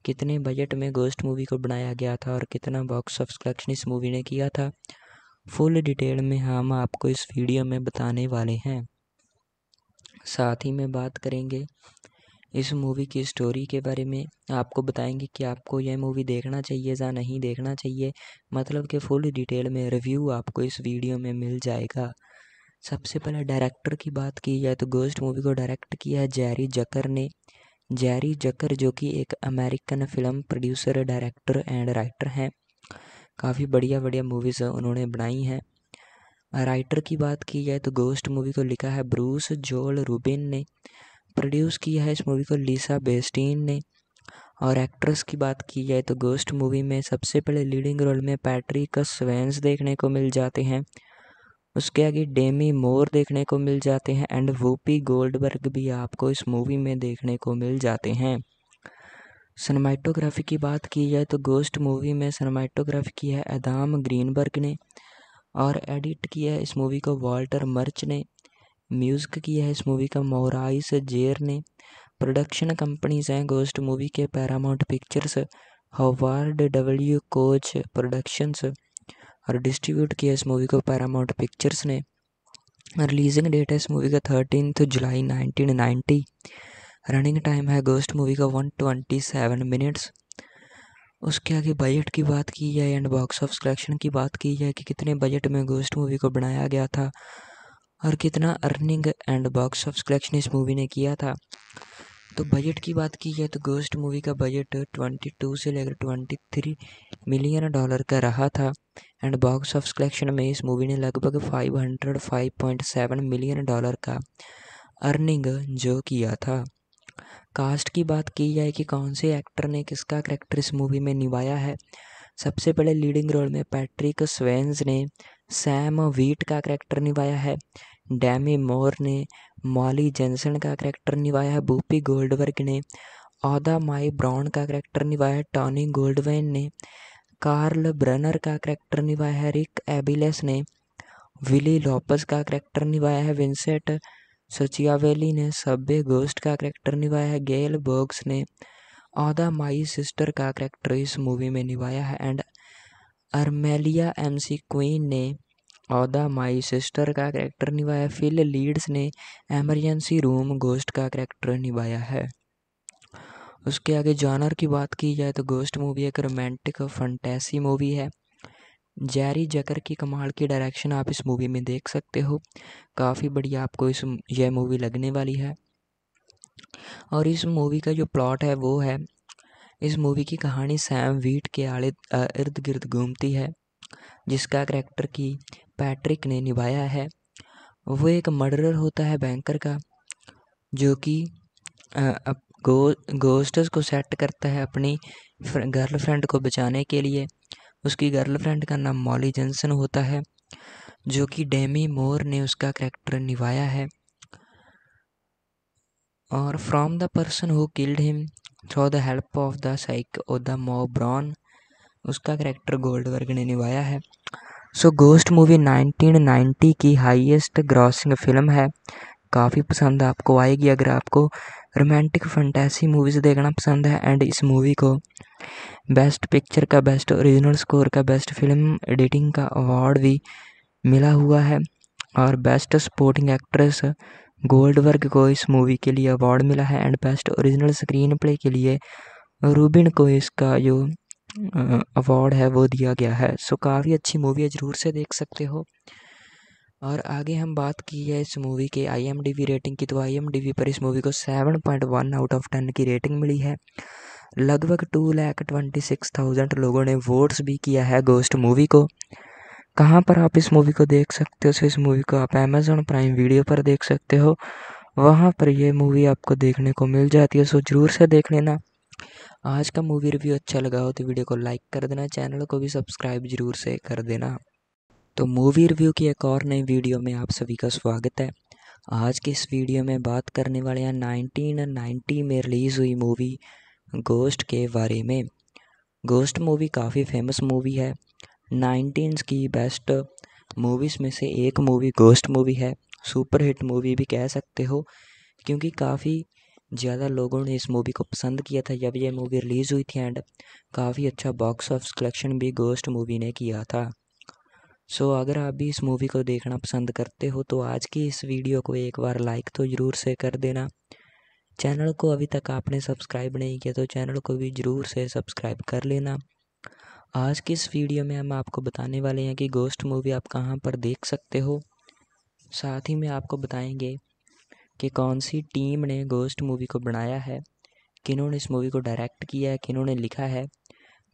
कितने बजट में गोस्ट मूवी को बनाया गया था और कितना बॉक्स ऑफ कलेक्शन इस मूवी ने किया था फुल डिटेल में हम आपको इस वीडियो में बताने वाले हैं साथ ही में बात करेंगे इस मूवी की स्टोरी के बारे में आपको बताएंगे कि आपको यह मूवी देखना चाहिए या नहीं देखना चाहिए मतलब कि फुल डिटेल में रिव्यू आपको इस वीडियो में मिल जाएगा सबसे पहले डायरेक्टर की बात की जाए तो गोस्ट मूवी को डायरेक्ट किया है जैरी जकर ने जैरी जकर जो कि एक American film producer director and writer हैं काफ़ी बढ़िया बढ़िया मूवीज़ उन्होंने बनाई हैं राइटर की बात की जाए तो गोस्ट मूवी को लिखा है ब्रूस जोल रूबिन ने प्रोड्यूस किया है इस मूवी को लीसा बेस्टीन ने और एक्ट्रेस की बात की जाए तो गोस्ट मूवी में सबसे पहले लीडिंग रोल में पैट्रिक स्वेंस देखने को मिल जाते हैं उसके आगे डेमी मोर देखने को मिल जाते हैं एंड वूपी गोल्डबर्ग भी आपको इस मूवी में देखने को मिल जाते हैं सनमाइटोग्राफी की बात की जाए तो गोस्ट मूवी में सनमाइटोग्राफी की है एदाम ग्रीनबर्ग ने और एडिट किया है इस मूवी को वॉल्टर मर्च ने म्यूज़िक किया है इस मूवी का मोराइस जेर ने प्रोडक्शन कंपनीज हैं गोस्ट मूवी के Paramount Pictures Howard W Koch productions और डिस्ट्रीब्यूट किया इस मूवी को पैरामाउंट पिक्चर्स ने रिलीजिंग डेट है इस मूवी का थर्टीन जुलाई नाइनटीन नाइन्टी रनिंग टाइम है गोस्ट मूवी का वन ट्वेंटी सेवन मिनट्स उसके आगे बजट की बात की जाए एंड बॉक्स ऑफ कलेक्शन की बात की जाए कि कितने बजट में गोस्ट मूवी को बनाया गया था और कितना earning and box of collection इस मूवी ने किया था तो बजट की बात की जाए तो गोस्ट मूवी का बजट 22 से लेकर 23 मिलियन डॉलर का रहा था एंड बॉक्स ऑफ कलेक्शन में इस मूवी ने लगभग 505.7 मिलियन डॉलर का अर्निंग जो किया था कास्ट की बात की जाए कि कौन से एक्टर ने किसका करेक्टर इस मूवी में निभाया है सबसे पहले लीडिंग रोल में पैट्रिक स्वेंस ने सैम वीट का करेक्टर निभाया है डैमी मोर ने मॉली जेंसन का करैक्टर निभाया है बूपी गोल्डवर्ग ने औदा माई ब्राउन का करैक्टर निभाया टॉनी गोल्डवेन ने कार्ल ब्रनर का करैक्टर निभाया है रिक एबिलेस ने विली लॉपस का करैक्टर निभाया है विंसेंट सचियावेली ने सब्बे गोस्ट का करैक्टर निभाया है गेल बोग्स ने औदा माई सिस्टर का करैक्टर इस मूवी में निभाया है एंड अर्मेलिया एमसी क्वीन ने औदा माई सिस्टर का कैरेक्टर निभाया फिल लीड्स ने एमरजेंसी रूम गोस्ट का करैक्टर निभाया है उसके आगे जॉनर की बात की जाए तो गोस्ट मूवी एक रोमांटिक फंटेसी मूवी है जैरी जकर की कमाल की डायरेक्शन आप इस मूवी में देख सकते हो काफ़ी बढ़िया आपको इस यह मूवी लगने वाली है और इस मूवी का जो प्लॉट है वो है इस मूवी की कहानी सैम वीट के आड़े इर्द गिर्द घूमती है जिसका करैक्टर की पैट्रिक ने निभाया है वो एक मर्डरर होता है बैंकर का जो कि गो गोस्टस को सेट करता है अपनी गर्लफ्रेंड को बचाने के लिए उसकी गर्लफ्रेंड का नाम मॉली जेंसन होता है जो कि डेमी मोर ने उसका कैरेक्टर निभाया है और from the person who killed him through the help of the side of the मो ब्रॉन उसका कैरेक्टर गोल्डवर्ग ने निभाया है सो गोस्ट मूवी 1990 की हाईएस्ट ग्रॉसिंग फिल्म है काफ़ी पसंद आपको आएगी अगर आपको रोमांटिक फंटेसी मूवीज़ देखना पसंद है एंड इस मूवी को बेस्ट पिक्चर का बेस्ट ओरिजिनल स्कोर का बेस्ट फिल्म एडिटिंग का अवार्ड भी मिला हुआ है और बेस्ट सपोर्टिंग एक्ट्रेस गोल्ड वर्ग को इस मूवी के लिए अवार्ड मिला है and best original screenplay के लिए रूबिन को इसका जो अवार्ड है वो दिया गया है सो काफ़ी अच्छी मूवी है ज़रूर से देख सकते हो और आगे हम बात की है इस मूवी के आईएमडीबी रेटिंग की तो आईएमडीबी पर इस मूवी को वन आउट ऑफ टेन की रेटिंग मिली है लगभग two lakh twenty six thousand लोगों ने वोट्स भी किया है गोस्ट मूवी को कहाँ पर आप इस मूवी को देख सकते हो सो इस मूवी को आप अमेज़ोन प्राइम वीडियो पर देख सकते हो वहाँ पर यह मूवी आपको देखने को मिल जाती है सो ज़रूर से देख लेना आज का मूवी रिव्यू अच्छा लगा हो तो वीडियो को लाइक कर देना चैनल को भी सब्सक्राइब जरूर से कर देना तो मूवी रिव्यू की एक और नई वीडियो में आप सभी का स्वागत है आज के इस वीडियो में बात करने वाले हैं नाइनटीन नाइन्टी में रिलीज़ हुई मूवी गोस्ट के बारे में गोस्ट मूवी काफ़ी फेमस मूवी है नाइनटीन की बेस्ट मूवीज़ में से एक मूवी गोस्ट मूवी है सुपर हिट मूवी भी कह सकते हो क्योंकि काफ़ी ज़्यादा लोगों ने इस मूवी को पसंद किया था जब यह मूवी रिलीज़ हुई थी एंड काफ़ी अच्छा बॉक्स ऑफिस कलेक्शन भी गोस्ट मूवी ने किया था सो so, अगर आप भी इस मूवी को देखना पसंद करते हो तो आज की इस वीडियो को एक बार लाइक तो ज़रूर से कर देना चैनल को अभी तक आपने सब्सक्राइब नहीं किया तो चैनल को भी ज़रूर से सब्सक्राइब कर लेना आज की इस वीडियो में हम आपको बताने वाले हैं कि गोस्ट मूवी आप कहाँ पर देख सकते हो साथ ही में आपको बताएंगे कि कौन सी टीम ने गोस्ट मूवी को बनाया है किन्होंने इस मूवी को डायरेक्ट किया है किन्होंने लिखा है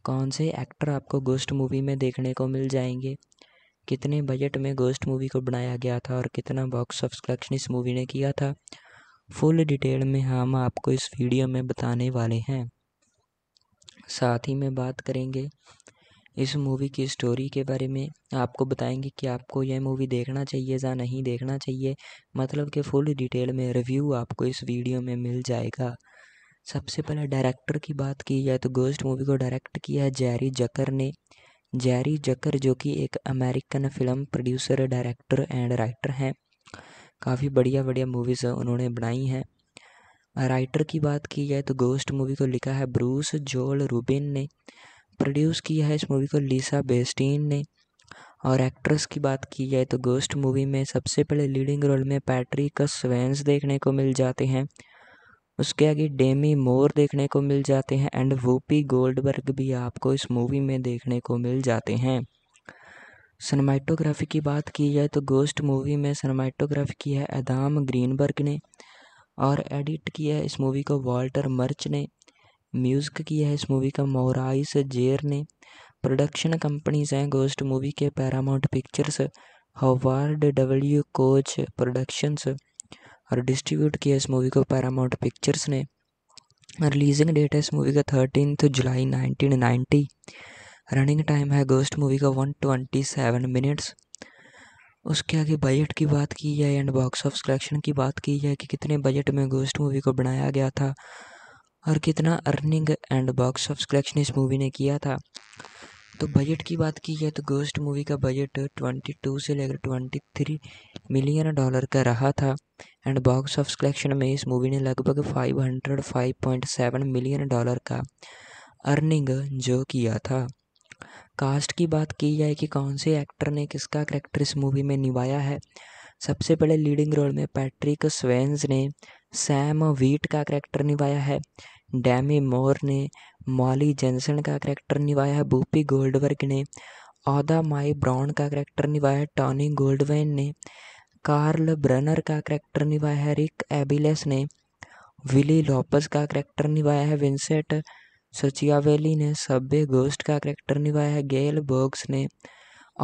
कौन से एक्टर आपको गोस्ट मूवी में देखने को मिल जाएंगे कितने बजट में गोस्ट मूवी को बनाया गया था और कितना बॉक्स ऑफ कलेक्शन इस मूवी ने किया था फुल डिटेल में हम आपको इस वीडियो में बताने वाले हैं साथ ही में बात करेंगे इस मूवी की स्टोरी के बारे में आपको बताएंगे कि आपको यह मूवी देखना चाहिए या नहीं देखना चाहिए मतलब कि फुल डिटेल में रिव्यू आपको इस वीडियो में मिल जाएगा सबसे पहले डायरेक्टर की बात की जाए तो गोस्ट मूवी को डायरेक्ट किया है जैरी जकर ने जैरी जकर जो कि एक American film producer director and writer हैं काफ़ी बढ़िया बढ़िया मूवीज़ उन्होंने बनाई हैं राइटर की बात की जाए तो गोस्ट मूवी को लिखा है ब्रूस जोल रूबिन ने प्रोड्यूस किया है इस मूवी को लीसा बेस्टीन ने और एक्ट्रेस की बात की जाए तो गोस्ट मूवी में सबसे पहले लीडिंग रोल में पैट्रिक स्वेंस देखने को मिल जाते हैं उसके आगे डेमी मोर देखने को मिल जाते हैं एंड वूपी गोल्डबर्ग भी आपको इस मूवी में देखने को मिल जाते हैं सनमाइटोग्राफी की बात की जाए तो गोस्ट मूवी में सनमाइटोग्राफी की है एदाम ग्रीनबर्ग ने और एडिट किया है इस मूवी को वॉल्टर मर्च ने म्यूज़िक किया है इस मूवी का मोराइस जेर ने प्रोडक्शन कंपनीज हैं गोस्ट मूवी के Paramount Pictures Howard W Koch productions और डिस्ट्रीब्यूट किया इस मूवी को पैरामाउंट पिक्चर्स ने रिलीजिंग डेट है इस मूवी का थर्टीन जुलाई नाइनटीन नाइन्टी रनिंग टाइम है गोस्ट मूवी का वन ट्वेंटी सेवन मिनट्स उसके आगे बजट की बात की जाए एंड बॉक्स ऑफ कलेक्शन की बात की जाए कि कितने बजट में गोस्ट मूवी को बनाया गया था और कितना earning and box of collection इस मूवी ने किया था तो बजट की बात की जाए तो गोस्ट मूवी का बजट 22 से लेकर 23 मिलियन डॉलर का रहा था एंड बॉक्स ऑफ कलेक्शन में इस मूवी ने लगभग 505.7 मिलियन डॉलर का अर्निंग जो किया था कास्ट की बात की जाए कि कौन से एक्टर ने किसका करेक्टर इस मूवी में निभाया है सबसे पहले लीडिंग रोल में पैट्रिक स्वेंस ने सैम वीट का करैक्टर निभाया है डैमी मोर ने मॉली जेंसन का करैक्टर निभाया है बूपी गोल्डवर्ग ने औदा माई ब्राउन का करैक्टर निभाया है टॉनी गोल्डवेन ने कार्ल ब्रनर का करैक्टर निभाया है रिक एबिलेस ने विली लॉपस का करैक्टर निभाया है विंसेंट सचियावेली ने सब्बे गोस्ट का करैक्टर निभाया है गेल बर्ग्स ने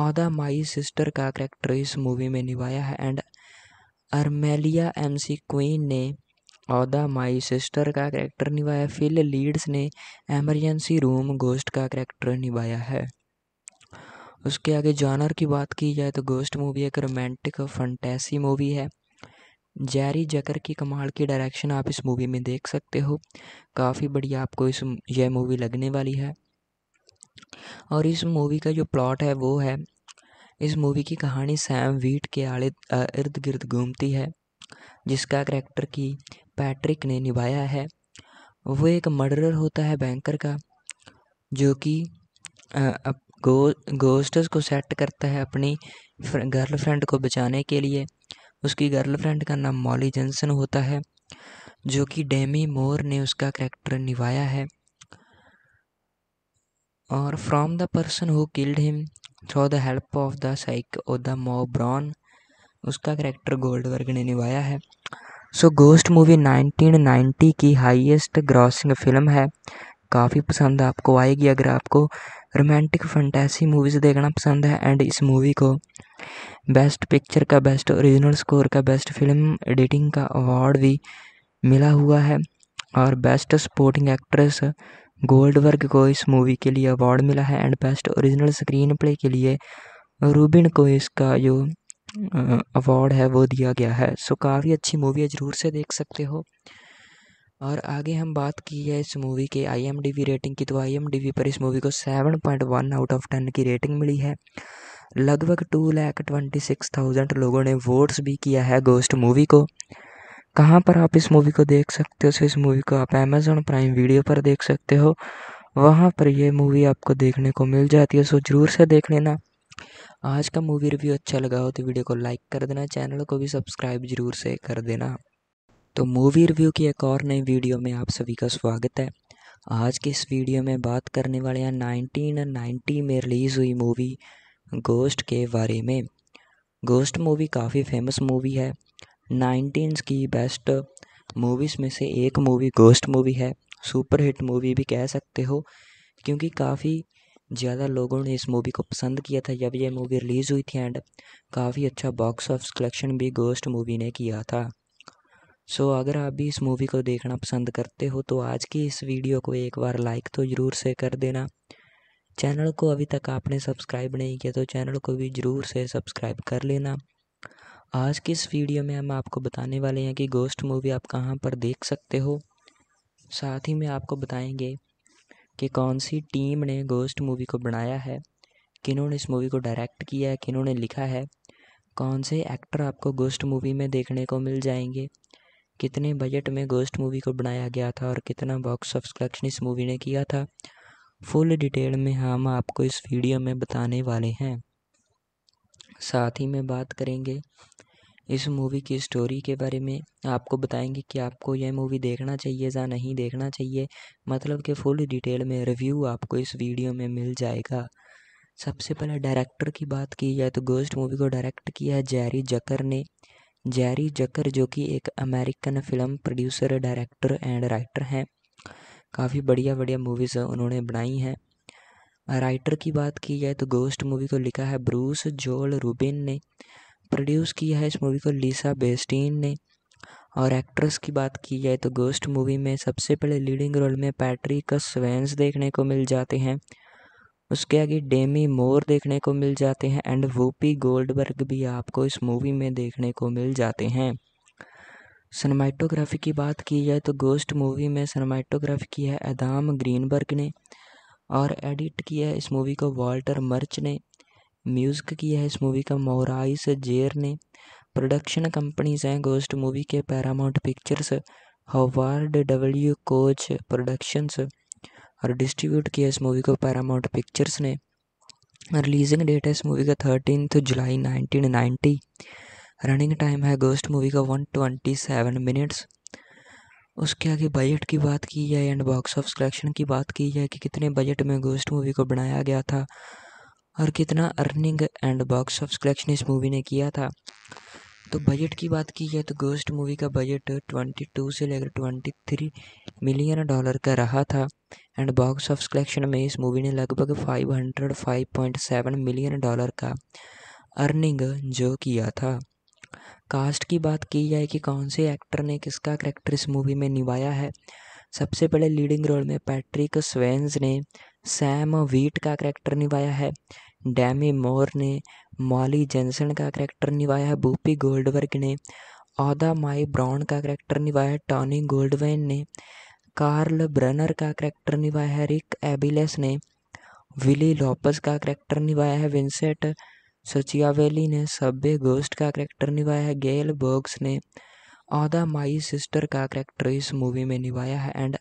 औदा माई सिस्टर का करैक्टर इस मूवी में निभाया है and Armelia M C queen ने औदा माई सिस्टर का कैरेक्टर निभाया फिल लीड्स ने एमरजेंसी रूम गोस्ट का कैरेक्टर निभाया है उसके आगे जॉनर की बात की जाए तो गोस्ट मूवी एक रोमांटिक फंटेसी मूवी है जैरी जकर की कमाल की डायरेक्शन आप इस मूवी में देख सकते हो काफ़ी बढ़िया आपको इस यह मूवी लगने वाली है और इस मूवी का जो प्लॉट है वो है इस मूवी की कहानी सैम वीट के आड़े इर्द गिर्द घूमती है जिसका करैक्टर की पैट्रिक ने निभाया है वो एक मर्डरर होता है बैंकर का जो कि गो गोस्टस को सेट करता है अपनी गर्लफ्रेंड को बचाने के लिए उसकी गर्लफ्रेंड का नाम मॉली जनसन होता है जो कि डेमी मोर ने उसका करैक्टर निभाया है और from the person who killed him through the help of the side O the मो ब्रॉन उसका करेक्टर वर्ग ने निभाया है सो गोस्ट मूवी 1990 की हाईएस्ट ग्रॉसिंग फिल्म है काफ़ी पसंद आपको आएगी अगर आपको रोमांटिक फंटेसी मूवीज़ देखना पसंद है एंड इस मूवी को बेस्ट पिक्चर का बेस्ट ओरिजिनल स्कोर का बेस्ट फिल्म एडिटिंग का अवार्ड भी मिला हुआ है और बेस्ट सपोर्टिंग एक्ट्रेस गोल्डवर्ग को इस मूवी के लिए अवार्ड मिला है and best original screenplay के लिए रूबिन को इसका जो अवार्ड है वो दिया गया है सो काफ़ी अच्छी मूवी है ज़रूर से देख सकते हो और आगे हम बात की है इस मूवी के आई रेटिंग की तो आई पर इस मूवी को seven point one out of ten की रेटिंग मिली है लगभग two lakh twenty six thousand लोगों ने वोट्स भी किया है गोस्ट मूवी को कहाँ पर आप इस मूवी को देख सकते हो सो इस मूवी को आप अमेज़ोन प्राइम वीडियो पर देख सकते हो वहाँ पर यह मूवी आपको देखने को मिल जाती है सो ज़रूर से देख लेना आज का मूवी रिव्यू अच्छा लगा हो तो वीडियो को लाइक कर देना चैनल को भी सब्सक्राइब जरूर से कर देना तो मूवी रिव्यू की एक और नई वीडियो में आप सभी का स्वागत है आज की इस वीडियो में बात करने वाले हैं नाइनटीन नाइन्टी में रिलीज़ हुई मूवी गोस्ट के बारे में गोस्ट मूवी काफ़ी फेमस मूवी है नाइन्टीज़ की बेस्ट मूवीज़ में से एक मूवी गोस्ट मूवी है सुपर हिट मूवी भी कह सकते हो क्योंकि काफ़ी ज़्यादा लोगों ने इस मूवी को पसंद किया था जब यह मूवी रिलीज़ हुई थी एंड काफ़ी अच्छा बॉक्स ऑफिस कलेक्शन भी गोस्ट मूवी ने किया था सो so, अगर आप भी इस मूवी को देखना पसंद करते हो तो आज की इस वीडियो को एक बार लाइक तो ज़रूर से कर देना चैनल को अभी तक आपने सब्सक्राइब नहीं किया तो चैनल को भी ज़रूर से सब्सक्राइब कर लेना आज की इस वीडियो में हम आपको बताने वाले हैं कि गोस्ट मूवी आप कहाँ पर देख सकते हो साथ ही में आपको बताएंगे कि कौन सी टीम ने गोस्ट मूवी को बनाया है किन्होंने इस मूवी को डायरेक्ट किया है किन्होंने लिखा है कौन से एक्टर आपको गोस्ट मूवी में देखने को मिल जाएंगे कितने बजट में गोस्ट मूवी को बनाया गया था और कितना बॉक्स ऑफिस कलेक्शन इस मूवी ने किया था फुल डिटेल में हम आपको इस वीडियो में बताने वाले हैं साथ ही में बात करेंगे इस मूवी की स्टोरी के बारे में आपको बताएंगे कि आपको यह मूवी देखना चाहिए या नहीं देखना चाहिए मतलब कि फुल डिटेल में रिव्यू आपको इस वीडियो में मिल जाएगा सबसे पहले डायरेक्टर की बात की जाए तो गोस्ट मूवी को डायरेक्ट किया है जैरी जकर ने जैरी जकर जो कि एक American film producer director and writer हैं काफ़ी बढ़िया बढ़िया मूवीज़ उन्होंने बनाई हैं राइटर की बात की जाए तो गोस्ट मूवी को लिखा है ब्रूस जोल रूबिन ने प्रोड्यूस किया है इस मूवी को लीसा बेस्टीन ने और एक्ट्रेस की बात की जाए तो गोस्ट मूवी में सबसे पहले लीडिंग रोल में पैट्रिक स्वेंस देखने को मिल जाते हैं उसके आगे डेमी मोर देखने को मिल जाते हैं एंड वूपी गोल्डबर्ग भी आपको इस मूवी में देखने को मिल जाते हैं सनमाइटोग्राफी की बात की जाए तो गोस्ट मूवी में सनमाइटोग्राफी की है अदाम ग्रीनबर्ग ने और एडिट किया है इस मूवी को वॉल्टर मर्च ने म्यूज़िक किया है इस मूवी का मोराइस जेर ने प्रोडक्शन कंपनीज हैं गोस्ट मूवी के Paramount Pictures Howard W Koch productions और डिस्ट्रीब्यूट किया इस मूवी को पैरामाउंट पिक्चर्स ने रिलीजिंग डेट है इस मूवी का थर्टीन जुलाई नाइनटीन नाइन्टी रनिंग टाइम है गोस्ट मूवी का वन ट्वेंटी सेवन मिनट्स उसके आगे बजट की बात की जाए एंड बॉक्स ऑफ कलेक्शन की बात की जाए कि कितने बजट में गोस्ट मूवी को बनाया गया था और कितना earning and box of collection इस मूवी ने किया था तो बजट की बात की जाए तो गोस्ट मूवी का बजट 22 से लेकर 23 मिलियन डॉलर का रहा था एंड बॉक्स ऑफ कलेक्शन में इस मूवी ने लगभग 505.7 मिलियन डॉलर का अर्निंग जो किया था कास्ट की बात की जाए कि कौन से एक्टर ने किसका करैक्टर इस मूवी में निभाया है सबसे पहले लीडिंग रोल में पैट्रिक स्वेंस ने सैम वीट का करैक्टर निभाया है डैमी मोर ने मॉली जेंसन का करैक्टर निभाया है बूपी गोल्डवर्ग ने औदा माई ब्राउन का करैक्टर निभाया है टॉनी गोल्डवेन ने कार्ल ब्रनर का करैक्टर निभाया है रिक एबिलेस ने विली लॉपस का करैक्टर निभाया है विंसेंट सचियावेली ने सब्बे गोस्ट का करैक्टर निभाया है गेल बर्ग्स ने आदा माई सिस्टर का करैक्टर इस मूवी में निभाया है and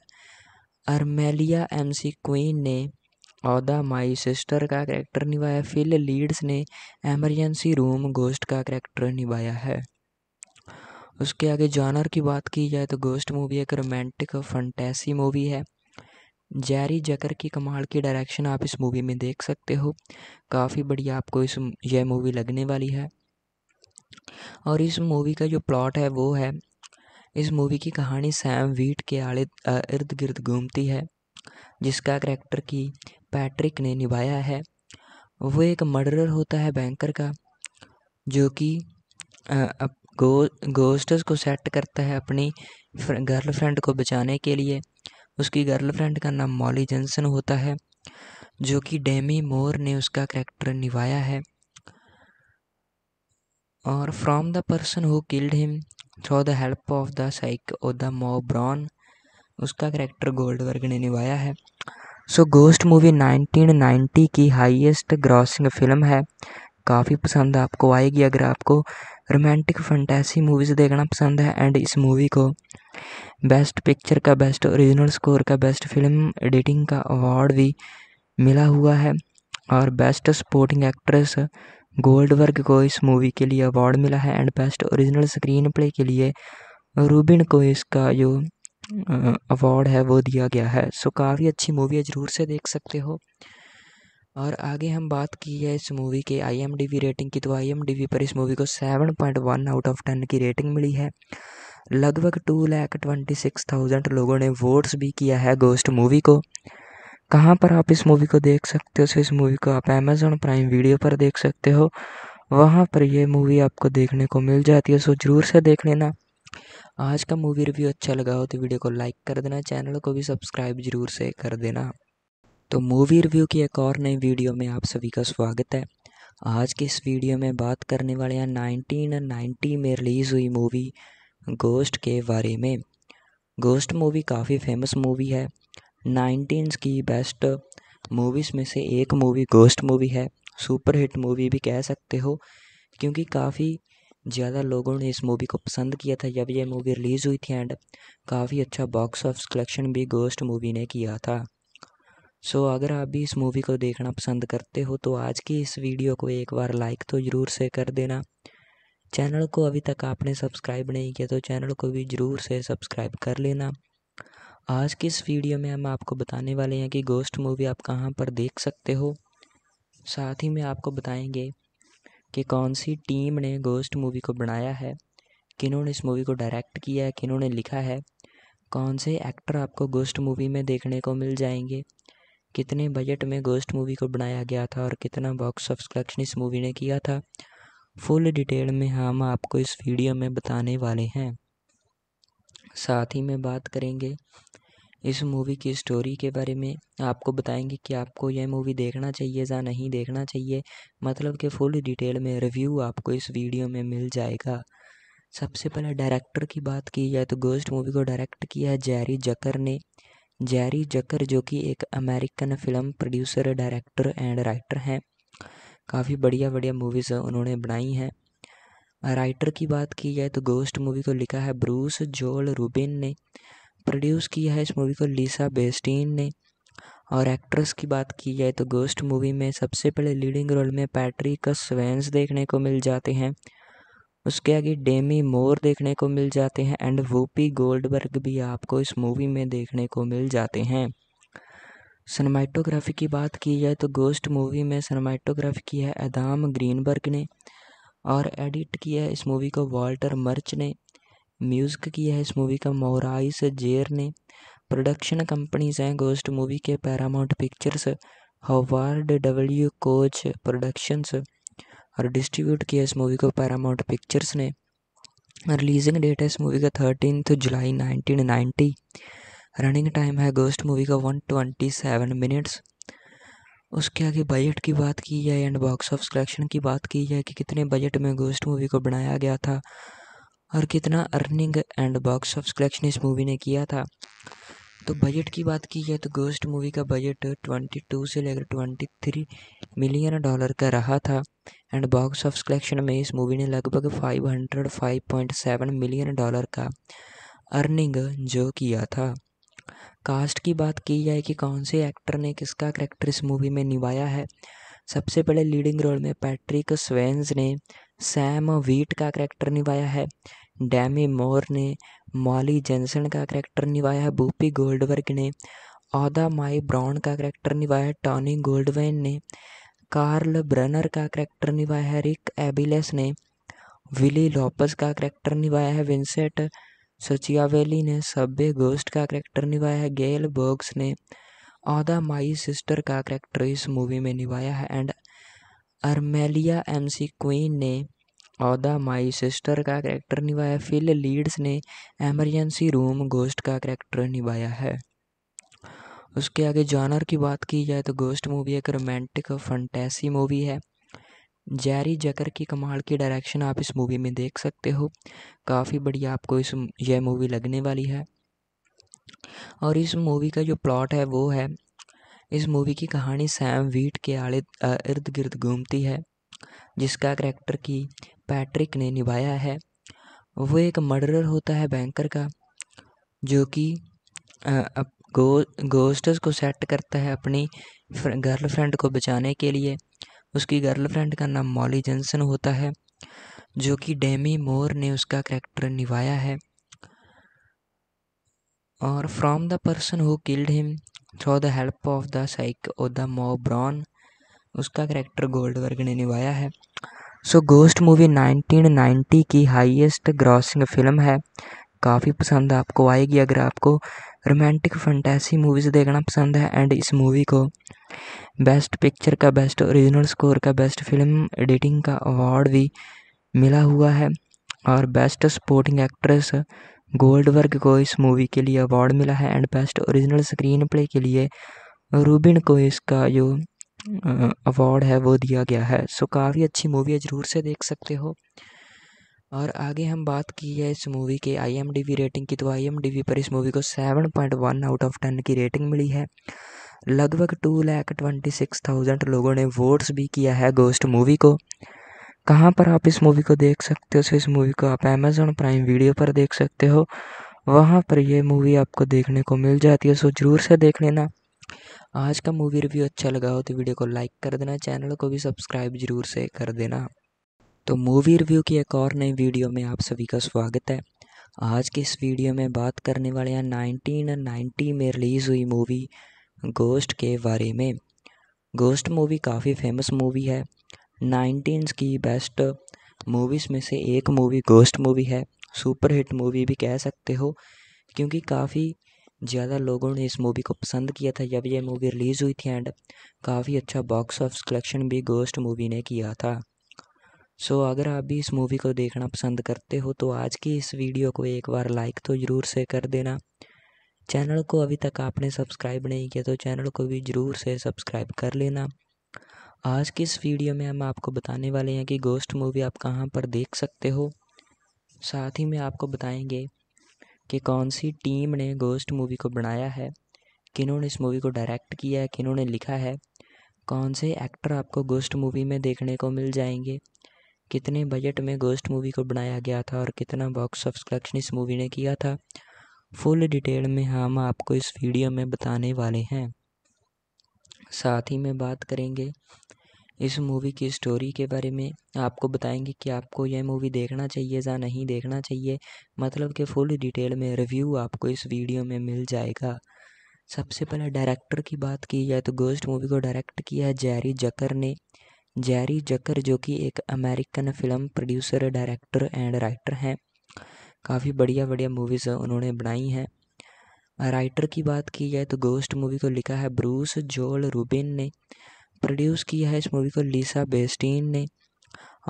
Armelia M C queen ने औदा माई सिस्टर का करेक्टर निभाया फिल लीड्स ने एमरजेंसी रूम गोस्ट का करैक्टर निभाया है उसके आगे जॉनर की बात की जाए तो गोस्ट मूवी एक रोमांटिक फंटेसी मूवी है जैरी जकर की कमाल की डायरेक्शन आप इस मूवी में देख सकते हो काफ़ी बढ़िया आपको इस यह मूवी लगने वाली है और इस मूवी का जो प्लॉट है वो है इस मूवी की कहानी सैम वीट के आड़े इर्द गिर्द घूमती है जिसका कैरेक्टर की पैट्रिक ने निभाया है वो एक मर्डर होता है बैंकर का जो कि गो गोस्टस को सेट करता है अपनी गर्लफ्रेंड को बचाने के लिए उसकी गर्लफ्रेंड का नाम मॉली जनसन होता है जो कि डेमी मोर ने उसका करैक्टर निभाया है और from the person who killed him through the help of the psychic और द मो ब्रॉन उसका करैक्टर गोल्डवर्ग ने निभाया है सो गोस्ट मूवी 1990 की हाईएस्ट ग्रॉसिंग फिल्म है काफ़ी पसंद आपको आएगी अगर आपको रोमांटिक फंटेसी मूवीज़ देखना पसंद है एंड इस मूवी को बेस्ट पिक्चर का बेस्ट ओरिजिनल स्कोर का बेस्ट फिल्म एडिटिंग का अवार्ड भी मिला हुआ है और बेस्ट सपोर्टिंग एक्ट्रेस वर्ग को इस मूवी के लिए अवार्ड मिला है and best original screenplay के लिए रूबिन को इसका जो अवार्ड है वो दिया गया है सो काफ़ी अच्छी मूवी है ज़रूर से देख सकते हो और आगे हम बात की है इस मूवी के आई रेटिंग की तो आई पर इस मूवी को 7.1 आउट ऑफ 10 की रेटिंग मिली है लगभग two lakh twenty six thousand लोगों ने वोट्स भी किया है गोस्ट मूवी को कहाँ पर आप इस मूवी को देख सकते हो सो इस मूवी को आप अमेज़ोन प्राइम वीडियो पर देख सकते हो वहाँ पर यह मूवी आपको देखने को मिल जाती है सो ज़रूर से देख लेना आज का मूवी रिव्यू अच्छा लगा हो तो वीडियो को लाइक कर देना चैनल को भी सब्सक्राइब जरूर से कर देना तो मूवी रिव्यू की एक और नई वीडियो में आप सभी का स्वागत है आज की इस वीडियो में बात करने वाले हैं 1990 में रिलीज़ हुई मूवी गोश्त के बारे में गोस्ट मूवी काफ़ी फेमस मूवी है नाइनटीन्स की बेस्ट मूवीज़ में से एक मूवी गोस्ट मूवी है सुपर हिट मूवी भी कह सकते हो क्योंकि काफ़ी ज़्यादा लोगों ने इस मूवी को पसंद किया था जब यह मूवी रिलीज़ हुई थी एंड काफ़ी अच्छा बॉक्स ऑफिस कलेक्शन भी गोस्ट मूवी ने किया था सो so, अगर आप भी इस मूवी को देखना पसंद करते हो तो आज की इस वीडियो को एक बार लाइक तो ज़रूर से कर देना चैनल को अभी तक आपने सब्सक्राइब नहीं किया तो चैनल को भी ज़रूर से सब्सक्राइब कर लेना आज की इस वीडियो में हम आपको बताने वाले हैं कि गोस्ट मूवी आप कहाँ पर देख सकते हो साथ ही में आपको बताएंगे कि कौन सी टीम ने गोस्ट मूवी को बनाया है किन्होंने इस मूवी को डायरेक्ट किया है किन्होंने लिखा है कौन से एक्टर आपको गोस्ट मूवी में देखने को मिल जाएंगे कितने बजट में गोस्ट मूवी को बनाया गया था और कितना बॉक्स ऑफ कलेक्शन इस मूवी ने किया था फुल डिटेल में हम आपको इस वीडियो में बताने वाले हैं साथ ही में बात करेंगे इस मूवी की स्टोरी के बारे में आपको बताएंगे कि आपको यह मूवी देखना चाहिए या नहीं देखना चाहिए मतलब कि फुल डिटेल में रिव्यू आपको इस वीडियो में मिल जाएगा सबसे पहले डायरेक्टर की बात की जाए तो गोस्ट मूवी को डायरेक्ट किया है जैरी जकर ने जैरी जकर जो कि एक American film producer director and writer हैं काफ़ी बढ़िया बढ़िया मूवीज़ उन्होंने बनाई हैं राइटर की बात की जाए तो गोस्ट मूवी को लिखा है ब्रूस जोल रूबिन ने प्रोड्यूस किया है इस मूवी को लीसा बेस्टीन ने और एक्ट्रेस की बात की जाए तो गोस्ट मूवी में सबसे पहले लीडिंग रोल में पैट्रिक स्वेंस देखने को मिल जाते हैं उसके आगे डेमी मोर देखने को मिल जाते हैं एंड वूपी गोल्डबर्ग भी आपको इस मूवी में देखने को मिल जाते हैं सनमाइटोग्राफी की बात की जाए तो गोस्ट मूवी में सनमाइटोग्राफी की है एदाम ग्रीनबर्ग ने और एडिट किया है इस मूवी को वॉल्टर मर्च ने म्यूज़िक किया है इस मूवी का मोराइस जेर ने प्रोडक्शन कंपनीज हैं गोस्ट मूवी के Paramount Pictures Howard W Koch productions और डिस्ट्रीब्यूट किया इस मूवी को पैरामाउंट पिक्चर्स ने रिलीजिंग डेट है इस मूवी का थर्टीन जुलाई नाइनटीन नाइन्टी रनिंग टाइम है गोस्ट मूवी का वन ट्वेंटी सेवन मिनट्स उसके आगे बजट की बात की जाए एंड बॉक्स ऑफ कलेक्शन की बात की जाए कि कितने बजट में गोस्ट मूवी को बनाया गया था और कितना earning and box of collection इस मूवी ने किया था तो बजट की बात की जाए तो गोस्ट मूवी का बजट ट्वेंटी टू से लेकर ट्वेंटी थ्री मिलियन डॉलर का रहा था एंड बॉक्स ऑफ कलेक्शन में इस मूवी ने लगभग five five hundred point seven million dollar का अर्निंग जो किया था कास्ट की बात की जाए कि कौन से एक्टर ने किसका करेक्टर इस मूवी में निभाया है सबसे पहले लीडिंग रोल में पैट्रिक स्वेंस ने सैम वीट का करेक्टर निभाया है डैमी मोर ने मॉली जेंसन का करेक्टर निभाया है बूपी गोल्डवर्ग ने औदा माई ब्राउन का करेक्टर निभाया है टॉनी गोल्डवेन ने कार्ल ब्रनर का करेक्टर निभाया है रिक एबिलेस ने विली लॉपस का करेक्टर निभाया है विंसेंट सचियावेली ने सभ्य गोस्ट का कैरेक्टर निभाया है गेल बर्ग्स ने आदा माई सिस्टर का करैक्टर इस मूवी में निभाया है एंड अर्मेलिया एमसी क्वीन ने औदा माई सिस्टर का कैरेक्टर निभाया फिल लीड्स ने एमरजेंसी रूम गोस्ट का करैक्टर निभाया है उसके आगे जानर की बात की जाए तो गोस्ट मूवी एक रोमांटिक और फंटेसी मूवी है जैरी जकर की कमाल की डायरेक्शन आप इस मूवी में देख सकते हो काफ़ी बढ़िया आपको इस यह मूवी लगने वाली है और इस मूवी का जो प्लॉट है वो है इस मूवी की कहानी सैम वीट के आड़े इर्द गिर्द घूमती है जिसका करैक्टर की पैट्रिक ने निभाया है वो एक मर्डरर होता है बैंकर का जो कि गो गोस्टर्स को सेट करता है अपनी गर्लफ्रेंड को बचाने के लिए उसकी गर्लफ्रेंड का नाम मॉली जॉनसन होता है जो कि डेमी मोर ने उसका करेक्टर निभाया है और from the person who killed him through the help of the side O the मो ब्रॉन उसका कैरेक्टर गोल्डवर्ग ने निभाया है सो गोस्ट मूवी 1990 की हाईएस्ट ग्रॉसिंग फिल्म है काफ़ी पसंद आपको आएगी अगर आपको रोमांटिक फंटेसी मूवीज़ देखना पसंद है एंड इस मूवी को बेस्ट पिक्चर का बेस्ट ओरिजिनल स्कोर का बेस्ट फिल्म एडिटिंग का अवार्ड भी मिला हुआ है और बेस्ट सपोर्टिंग एक्ट्रेस गोल्ड वर्ग को इस मूवी के लिए अवार्ड मिला है and best original screenplay के लिए रूबिन को इसका जो अवार्ड है वो दिया गया है सो काफ़ी अच्छी मूवी है ज़रूर से देख सकते हो और आगे हम बात की है इस मूवी के आईएमडीबी रेटिंग की तो आईएमडीबी पर इस मूवी को seven point one out of ten की रेटिंग मिली है लगभग two lakh twenty six thousand लोगों ने वोट्स भी किया है गोस्ट मूवी को कहाँ पर आप इस मूवी को देख सकते हो इस मूवी को आप अमेज़ोन प्राइम वीडियो पर देख सकते हो वहाँ पर यह मूवी आपको देखने को मिल जाती है सो ज़रूर से देख लेना आज का मूवी रिव्यू अच्छा लगा हो तो वीडियो को लाइक कर देना चैनल को भी सब्सक्राइब जरूर से कर देना तो मूवी रिव्यू की एक और नई वीडियो में आप सभी का स्वागत है आज की इस वीडियो में बात करने वाले हैं नाइनटीन नाइन्टी में रिलीज़ हुई मूवी गोस्ट के बारे में गोस्ट मूवी काफ़ी फेमस मूवी है नाइनटीन की बेस्ट मूवीज़ में से एक मूवी गोस्ट मूवी है सुपर हिट मूवी भी कह सकते हो क्योंकि काफ़ी ज़्यादा लोगों ने इस मूवी को पसंद किया था जब यह मूवी रिलीज़ हुई थी एंड काफ़ी अच्छा बॉक्स ऑफिस कलेक्शन भी गोस्ट मूवी ने किया था सो so, अगर आप भी इस मूवी को देखना पसंद करते हो तो आज की इस वीडियो को एक बार लाइक तो ज़रूर से कर देना चैनल को अभी तक आपने सब्सक्राइब नहीं किया तो चैनल को भी ज़रूर से सब्सक्राइब कर लेना आज की इस वीडियो में हम आपको बताने वाले हैं कि गोस्ट मूवी आप कहाँ पर देख सकते हो साथ ही में आपको बताएंगे कि कौन सी टीम ने गोस्ट मूवी को बनाया है किन्होंने इस मूवी को डायरेक्ट किया है किन्होंने लिखा है कौन से एक्टर आपको गोस्ट मूवी में देखने को मिल जाएंगे कितने बजट में गोस्ट मूवी को बनाया गया था और कितना बॉक्स ऑफ कलेक्शन इस मूवी ने किया था फुल डिटेल में हम आपको इस वीडियो में बताने वाले हैं साथ ही में बात करेंगे इस मूवी की स्टोरी के बारे में आपको बताएंगे कि आपको यह मूवी देखना चाहिए या नहीं देखना चाहिए मतलब कि फुल डिटेल में रिव्यू आपको इस वीडियो में मिल जाएगा सबसे पहले डायरेक्टर की बात की जाए तो गोस्ट मूवी को डायरेक्ट किया है जैरी जकर ने जैरी जकर जो कि एक American film producer director and writer हैं काफ़ी बढ़िया बढ़िया मूवीज़ उन्होंने बनाई हैं राइटर की बात की जाए तो गोस्ट मूवी को लिखा है ब्रूस जोल रूबिन ने प्रोड्यूस किया है इस मूवी को लीसा बेस्टीन ने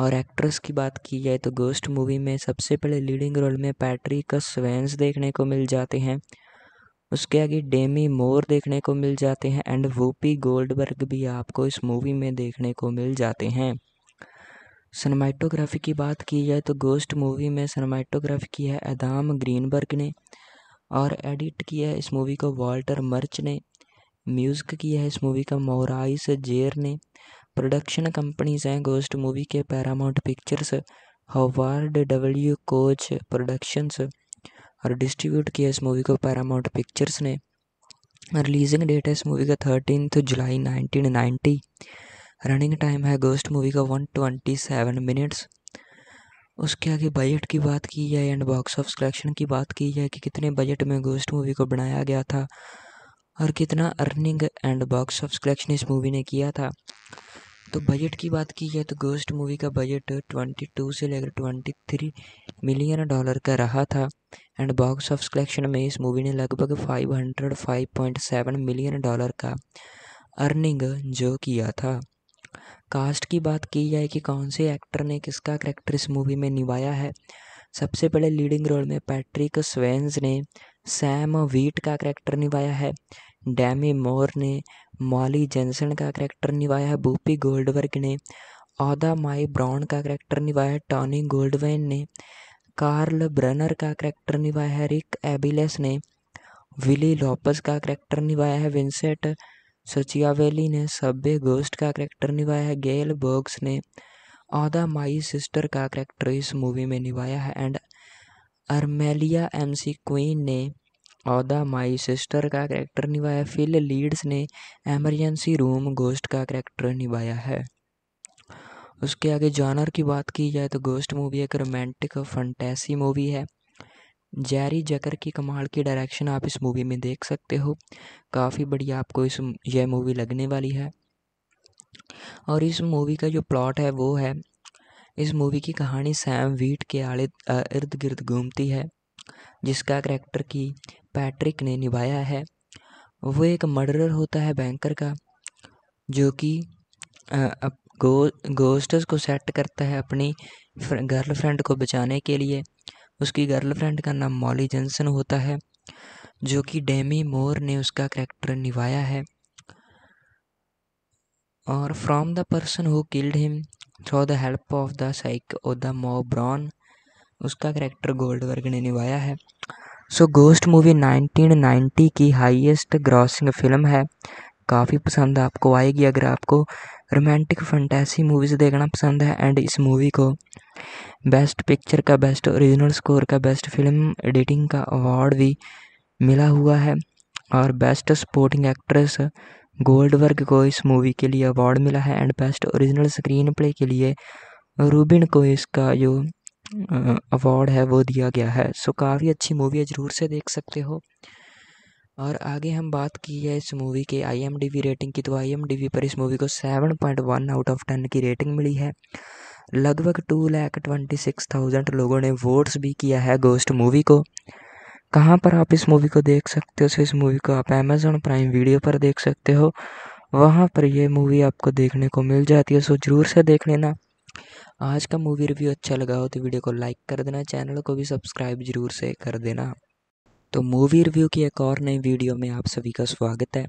और एक्ट्रेस की बात की जाए तो गोस्ट मूवी में सबसे पहले लीडिंग रोल में पैट्रिक स्वेंस देखने को मिल जाते हैं उसके आगे डेमी मोर देखने को मिल जाते हैं एंड वूपी गोल्डबर्ग भी आपको इस मूवी में देखने को मिल जाते हैं सनमाइटोग्राफी की बात की जाए तो गोस्ट मूवी में सनमाइटोग्राफी की है एदाम ग्रीनबर्ग ने और एडिट किया है इस मूवी को वॉल्टर मर्च ने म्यूज़िक किया है इस मूवी का मोराइस जेर ने प्रोडक्शन कंपनीज हैं गोस्ट मूवी के Paramount Pictures Howard W Koch productions और डिस्ट्रीब्यूट किया इस मूवी को पैरामाउंट पिक्चर्स ने रिलीजिंग डेट है इस मूवी का थर्टीन जुलाई नाइनटीन नाइन्टी रनिंग टाइम है गोस्ट मूवी का वन ट्वेंटी सेवन मिनट्स उसके आगे बजट की बात की जाए एंड बॉक्स ऑफ कलेक्शन की बात की जाए कि कितने बजट में गोस्ट मूवी को बनाया गया था और कितना earning and box of collection इस मूवी ने किया था तो बजट की बात की जाए तो गोस्ट मूवी का बजट 22 से लेकर 23 मिलियन डॉलर का रहा था एंड बॉक्स ऑफ कलेक्शन में इस मूवी ने लगभग 505.7 मिलियन डॉलर का अर्निंग जो किया था कास्ट की बात की जाए कि कौन से एक्टर ने किसका करेक्टर इस मूवी में निभाया है सबसे पहले लीडिंग रोल में पैट्रिक स्वेंस ने सैम वीट का करेक्टर निभाया है डैमी मोर ने मॉली जेंसन का करैक्टर निभाया है बूपी गोल्डवर्ग ने औदा माई ब्राउन का करैक्टर निभाया है टॉनी गोल्डवेन ने कार्ल ब्रनर का करैक्टर निभाया है रिक एबिलेस ने विली लॉपस का करैक्टर निभाया है विंसेंट सचियावेली ने सब्बे गोस्ट का करैक्टर निभाया है गेल बोक्स ने औदा माई सिस्टर का करैक्टर इस मूवी में निभाया है एंड अर्मेलिया एमसी क्वीन ने औदा माई सिस्टर का कैरेक्टर निभाया फिल लीड्स ने एमरजेंसी रूम गोस्ट का करैक्टर निभाया है उसके आगे जॉनर की बात की जाए तो गोस्ट मूवी एक रोमांटिक फंटेसी मूवी है जैरी जकर की कमाल की डायरेक्शन आप इस मूवी में देख सकते हो काफ़ी बढ़िया आपको इस यह मूवी लगने वाली है और इस मूवी का जो प्लॉट है वो है इस मूवी की कहानी सैम वीट के आड़े इर्द गिर्द घूमती है जिसका करैक्टर की पैट्रिक ने निभाया है वो एक मर्डरर होता है बैंकर का जो कि गो गोस्टस को सेट करता है अपनी गर्लफ्रेंड को बचाने के लिए उसकी गर्लफ्रेंड का नाम मॉली जेंसन होता है जो कि डेमी मोर ने उसका करैक्टर निभाया है और from the person who killed him through the help of the side of the मो ब्रॉन उसका करैक्टर गोल्डवर्ग ने निभाया है सो गोस्ट मूवी 1990 की हाईएस्ट ग्रॉसिंग फिल्म है काफ़ी पसंद आपको आएगी अगर आपको रोमांटिक फंटेसी मूवीज़ देखना पसंद है एंड इस मूवी को बेस्ट पिक्चर का बेस्ट ओरिजिनल स्कोर का बेस्ट फिल्म एडिटिंग का अवार्ड भी मिला हुआ है और बेस्ट सपोर्टिंग एक्ट्रेस गोल्ड वर्ग को इस मूवी के लिए अवार्ड मिला है and best original screenplay के लिए रूबिन को इसका जो अवार्ड है वो दिया गया है सो काफ़ी अच्छी मूवी है ज़रूर से देख सकते हो और आगे हम बात की है इस मूवी के आई रेटिंग की तो आई पर इस मूवी को 7.1 आउट ऑफ 10 की रेटिंग मिली है लगभग two lakh twenty six thousand लोगों ने वोट्स भी किया है गोस्ट मूवी को कहाँ पर आप इस मूवी को देख सकते हो सो इस मूवी को आप अमेज़ोन प्राइम वीडियो पर देख सकते हो वहाँ पर यह मूवी आपको देखने को मिल जाती है सो ज़रूर से देख लेना आज का मूवी रिव्यू अच्छा लगा हो तो वीडियो को लाइक कर देना चैनल को भी सब्सक्राइब जरूर से कर देना तो मूवी रिव्यू की एक और नई वीडियो में आप सभी का स्वागत है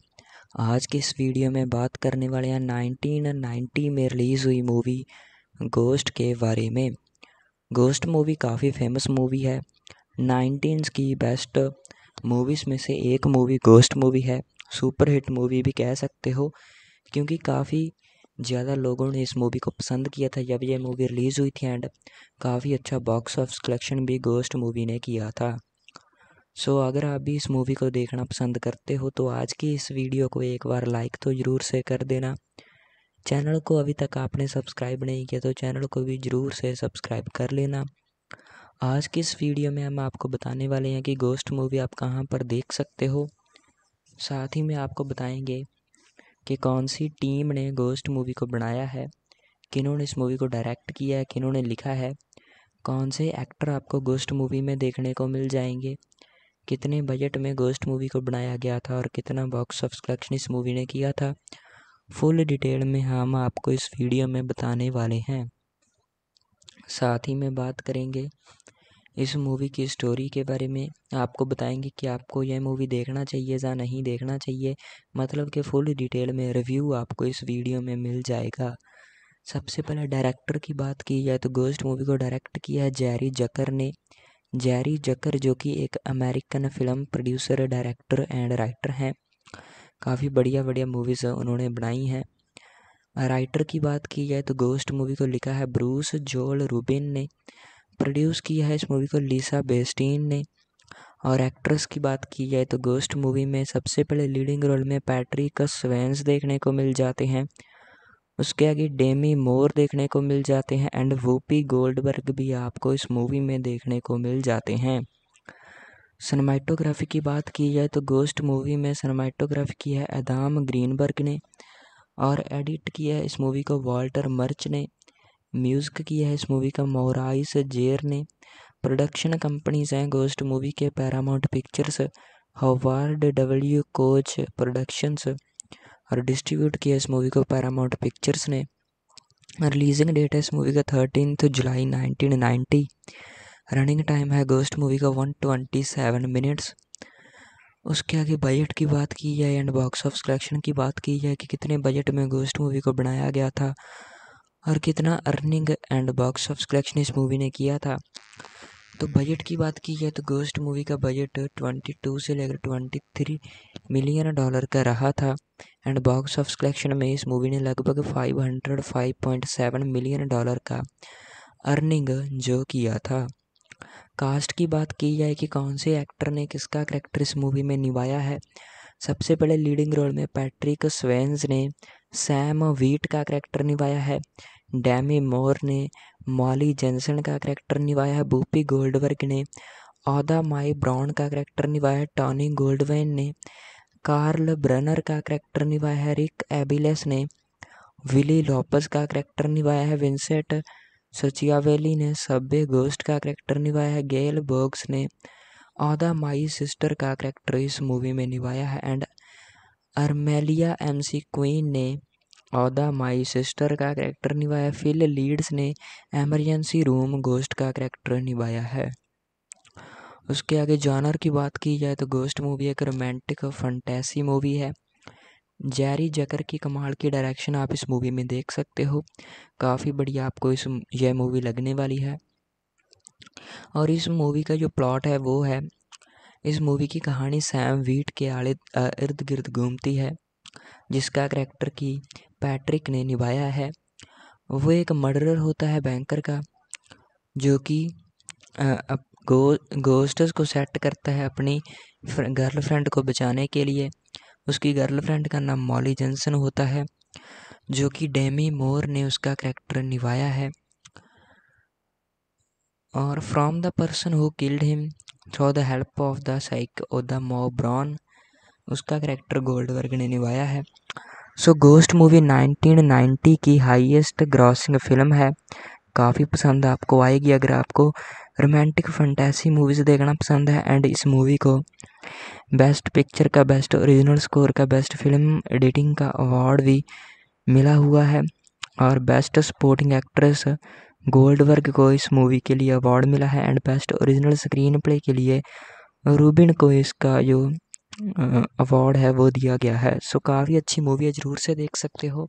आज के इस वीडियो में बात करने वाले हैं नाइनटीन नाइन्टी में रिलीज़ हुई मूवी गोस्ट के बारे में गोस्ट मूवी काफ़ी फेमस मूवी है नाइनटीन की बेस्ट मूवीज़ में से एक मूवी गोस्ट मूवी है सुपर हिट मूवी भी कह सकते हो क्योंकि काफ़ी ज़्यादा लोगों ने इस मूवी को पसंद किया था जब यह मूवी रिलीज़ हुई थी एंड काफ़ी अच्छा बॉक्स ऑफिस कलेक्शन भी गोस्ट मूवी ने किया था सो so, अगर आप भी इस मूवी को देखना पसंद करते हो तो आज की इस वीडियो को एक बार लाइक तो ज़रूर से कर देना चैनल को अभी तक आपने सब्सक्राइब नहीं किया तो चैनल को भी ज़रूर से सब्सक्राइब कर लेना आज की इस वीडियो में हम आपको बताने वाले हैं कि गोस्ट मूवी आप कहाँ पर देख सकते हो साथ ही में आपको बताएंगे कि कौन सी टीम ने गोस्ट मूवी को बनाया है किन्होंने इस मूवी को डायरेक्ट किया है किन्होंने लिखा है कौन से एक्टर आपको गोस्ट मूवी में देखने को मिल जाएंगे कितने बजट में गोस्ट मूवी को बनाया गया था और कितना बॉक्स ऑफ कलेक्शन इस मूवी ने किया था फुल डिटेल में हम आपको इस वीडियो में बताने वाले हैं साथ ही में बात करेंगे इस मूवी की स्टोरी के बारे में आपको बताएंगे कि आपको यह मूवी देखना चाहिए या नहीं देखना चाहिए मतलब कि फुल डिटेल में रिव्यू आपको इस वीडियो में मिल जाएगा सबसे पहले डायरेक्टर की बात की जाए तो गोस्ट मूवी को डायरेक्ट किया है जैरी जकर ने जैरी जकर जो कि एक American film producer director and writer हैं काफ़ी बढ़िया बढ़िया मूवीज़ उन्होंने बनाई हैं राइटर की बात की जाए तो गोस्ट मूवी को लिखा है ब्रूस जोल रूबिन ने प्रोड्यूस किया है इस मूवी को लिसा बेस्टीन ने और एक्ट्रेस की बात की जाए तो गोस्ट मूवी में सबसे पहले लीडिंग रोल में पैट्रिक स्वेंस देखने को मिल जाते हैं उसके आगे डेमी मोर देखने को मिल जाते हैं एंड वूपी गोल्डबर्ग भी आपको इस मूवी में देखने को मिल जाते हैं सनमाइटोग्राफी की बात की जाए तो गोस्ट मूवी में सनमाइटोग्राफी की है एदाम ग्रीनबर्ग ने और एडिट किया है इस मूवी को वॉल्टर मर्च ने म्यूज़िक किया है इस मूवी का मोराइस जेर ने प्रोडक्शन कंपनीज हैं गोस्ट मूवी के Paramount Pictures Howard W Koch productions और डिस्ट्रीब्यूट किया इस मूवी को पैरामाउंट पिक्चर्स ने रिलीजिंग डेट है इस मूवी का थर्टीन जुलाई नाइनटीन नाइन्टी रनिंग टाइम है गोस्ट मूवी का वन ट्वेंटी सेवन मिनट्स उसके आगे बजट की बात की जाए एंड बॉक्स ऑफ कलेक्शन की बात की जाए कि कितने बजट में गोस्ट मूवी को बनाया गया था और कितना earning and box of collection इस मूवी ने किया था तो बजट की बात की जाए तो गोस्ट मूवी का बजट 22 से लेकर 23 मिलियन डॉलर का रहा था एंड बॉक्स ऑफ कलेक्शन में इस मूवी ने लगभग 505.7 मिलियन डॉलर का अर्निंग जो किया था कास्ट की बात की जाए कि कौन से एक्टर ने किसका करेक्टर इस मूवी में निभाया है सबसे पहले लीडिंग रोल में पैट्रिक स्वेंस ने सैम वीट का करेक्टर निभाया है डैमी मोर ने मॉली जेंसन का करैक्टर निभाया है बूपी गोल्डवर्ग ने औदा माई ब्राउन का करैक्टर निभाया टॉनी गोल्डवेन ने कार्ल ब्रनर का करैक्टर निभाया है रिक एबिलेस ने विली लॉपस का करैक्टर निभाया है विंसेंट सचियावेली ने सब्बे गोस्ट का करैक्टर निभाया है गेल बर्ग्स ने औदा माई सिस्टर का करैक्टर इस मूवी में निभाया है एंड अर्मेलिया एमसी क्वीन ने औदा माई सिस्टर का कैरेक्टर निभाया फिल लीड्स ने एमरजेंसी रूम गोस्ट का करैक्टर निभाया है उसके आगे जॉनर की बात की जाए तो गोस्ट मूवी एक रोमांटिक फंटेसी मूवी है जैरी जकर की कमाल की डायरेक्शन आप इस मूवी में देख सकते हो काफ़ी बढ़िया आपको इस यह मूवी लगने वाली है और इस मूवी का जो प्लॉट है वो है इस मूवी की कहानी सैम वीट के आड़े इर्द गिर्द घूमती है जिसका कैरेक्टर की पैट्रिक ने निभाया है वो एक मर्डरर होता है बैंकर का जो कि गो गोस्टस को सेट करता है अपनी गर्लफ्रेंड को बचाने के लिए उसकी गर्लफ्रेंड का नाम मॉली जनसन होता है जो कि डेमी मोर ने उसका कैरेक्टर निभाया है और from the person who killed him through the help of the side O the मो ब्रॉन उसका कैरेक्टर गोल्डवर्ग ने निभाया है सो गोस्ट मूवी 1990 की हाईएस्ट ग्रॉसिंग फिल्म है काफ़ी पसंद आपको आएगी अगर आपको रोमांटिक फंटेसी मूवीज़ देखना पसंद है एंड इस मूवी को बेस्ट पिक्चर का बेस्ट ओरिजिनल स्कोर का बेस्ट फिल्म एडिटिंग का अवार्ड भी मिला हुआ है और बेस्ट सपोर्टिंग एक्ट्रेस गोल्ड वर्ग को इस मूवी के लिए अवार्ड मिला है and best original screenplay के लिए रूबिन को इसका जो अवार्ड है वो दिया गया है सो काफ़ी अच्छी मूवी है ज़रूर से देख सकते हो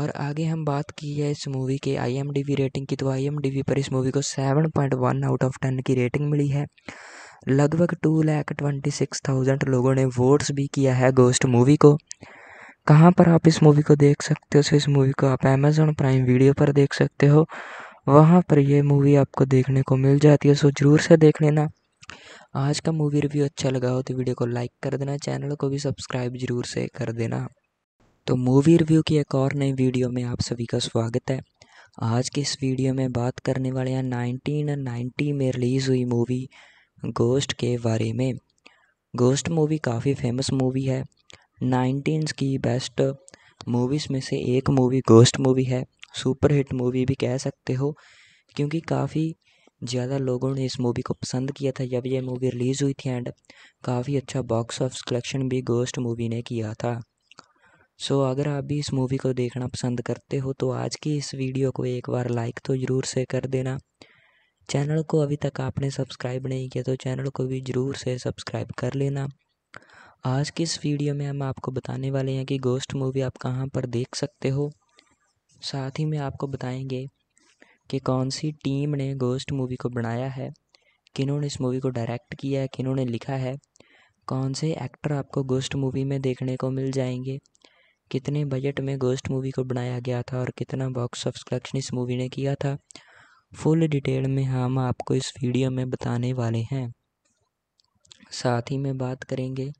और आगे हम बात की है इस मूवी के आईएमडीबी रेटिंग की तो आईएमडीबी पर इस मूवी को वन आउट ऑफ टेन की रेटिंग मिली है लगभग two lakh twenty six thousand लोगों ने वोट्स भी किया है गोस्ट मूवी को कहाँ पर आप इस मूवी को देख सकते हो सो इस मूवी को आप अमेज़ोन प्राइम वीडियो पर देख सकते हो वहाँ पर यह मूवी आपको देखने को मिल जाती है सो ज़रूर से देख लेना आज का मूवी रिव्यू अच्छा लगा हो तो वीडियो को लाइक कर देना चैनल को भी सब्सक्राइब जरूर से कर देना तो मूवी रिव्यू की एक और नई वीडियो में आप सभी का स्वागत है आज के इस वीडियो में बात करने वाले हैं नाइनटीन नाइन्टी में रिलीज़ हुई मूवी गोस्ट के बारे में गोस्ट मूवी काफ़ी फेमस मूवी है नाइनटीन की बेस्ट मूवीज़ में से एक मूवी गोस्ट मूवी है सुपर हिट मूवी भी कह सकते हो क्योंकि काफ़ी ज़्यादा लोगों ने इस मूवी को पसंद किया था जब यह मूवी रिलीज़ हुई थी एंड काफ़ी अच्छा बॉक्स ऑफिस कलेक्शन भी गोस्ट मूवी ने किया था सो so, अगर आप भी इस मूवी को देखना पसंद करते हो तो आज की इस वीडियो को एक बार लाइक तो ज़रूर से कर देना चैनल को अभी तक आपने सब्सक्राइब नहीं किया तो चैनल को भी ज़रूर से सब्सक्राइब कर लेना आज की इस वीडियो में हम आपको बताने वाले हैं कि गोस्ट मूवी आप कहाँ पर देख सकते हो साथ ही में आपको बताएंगे कि कौन सी टीम ने गोस्ट मूवी को बनाया है किन्होंने इस मूवी को डायरेक्ट किया है किन्होंने लिखा है कौन से एक्टर आपको गोस्ट मूवी में देखने को मिल जाएंगे कितने बजट में गोस्ट मूवी को बनाया गया था और कितना बॉक्स ऑफ कलेक्शन इस मूवी ने किया था फुल डिटेल में हम आपको इस वीडियो में बताने वाले हैं साथ ही में बात करेंगे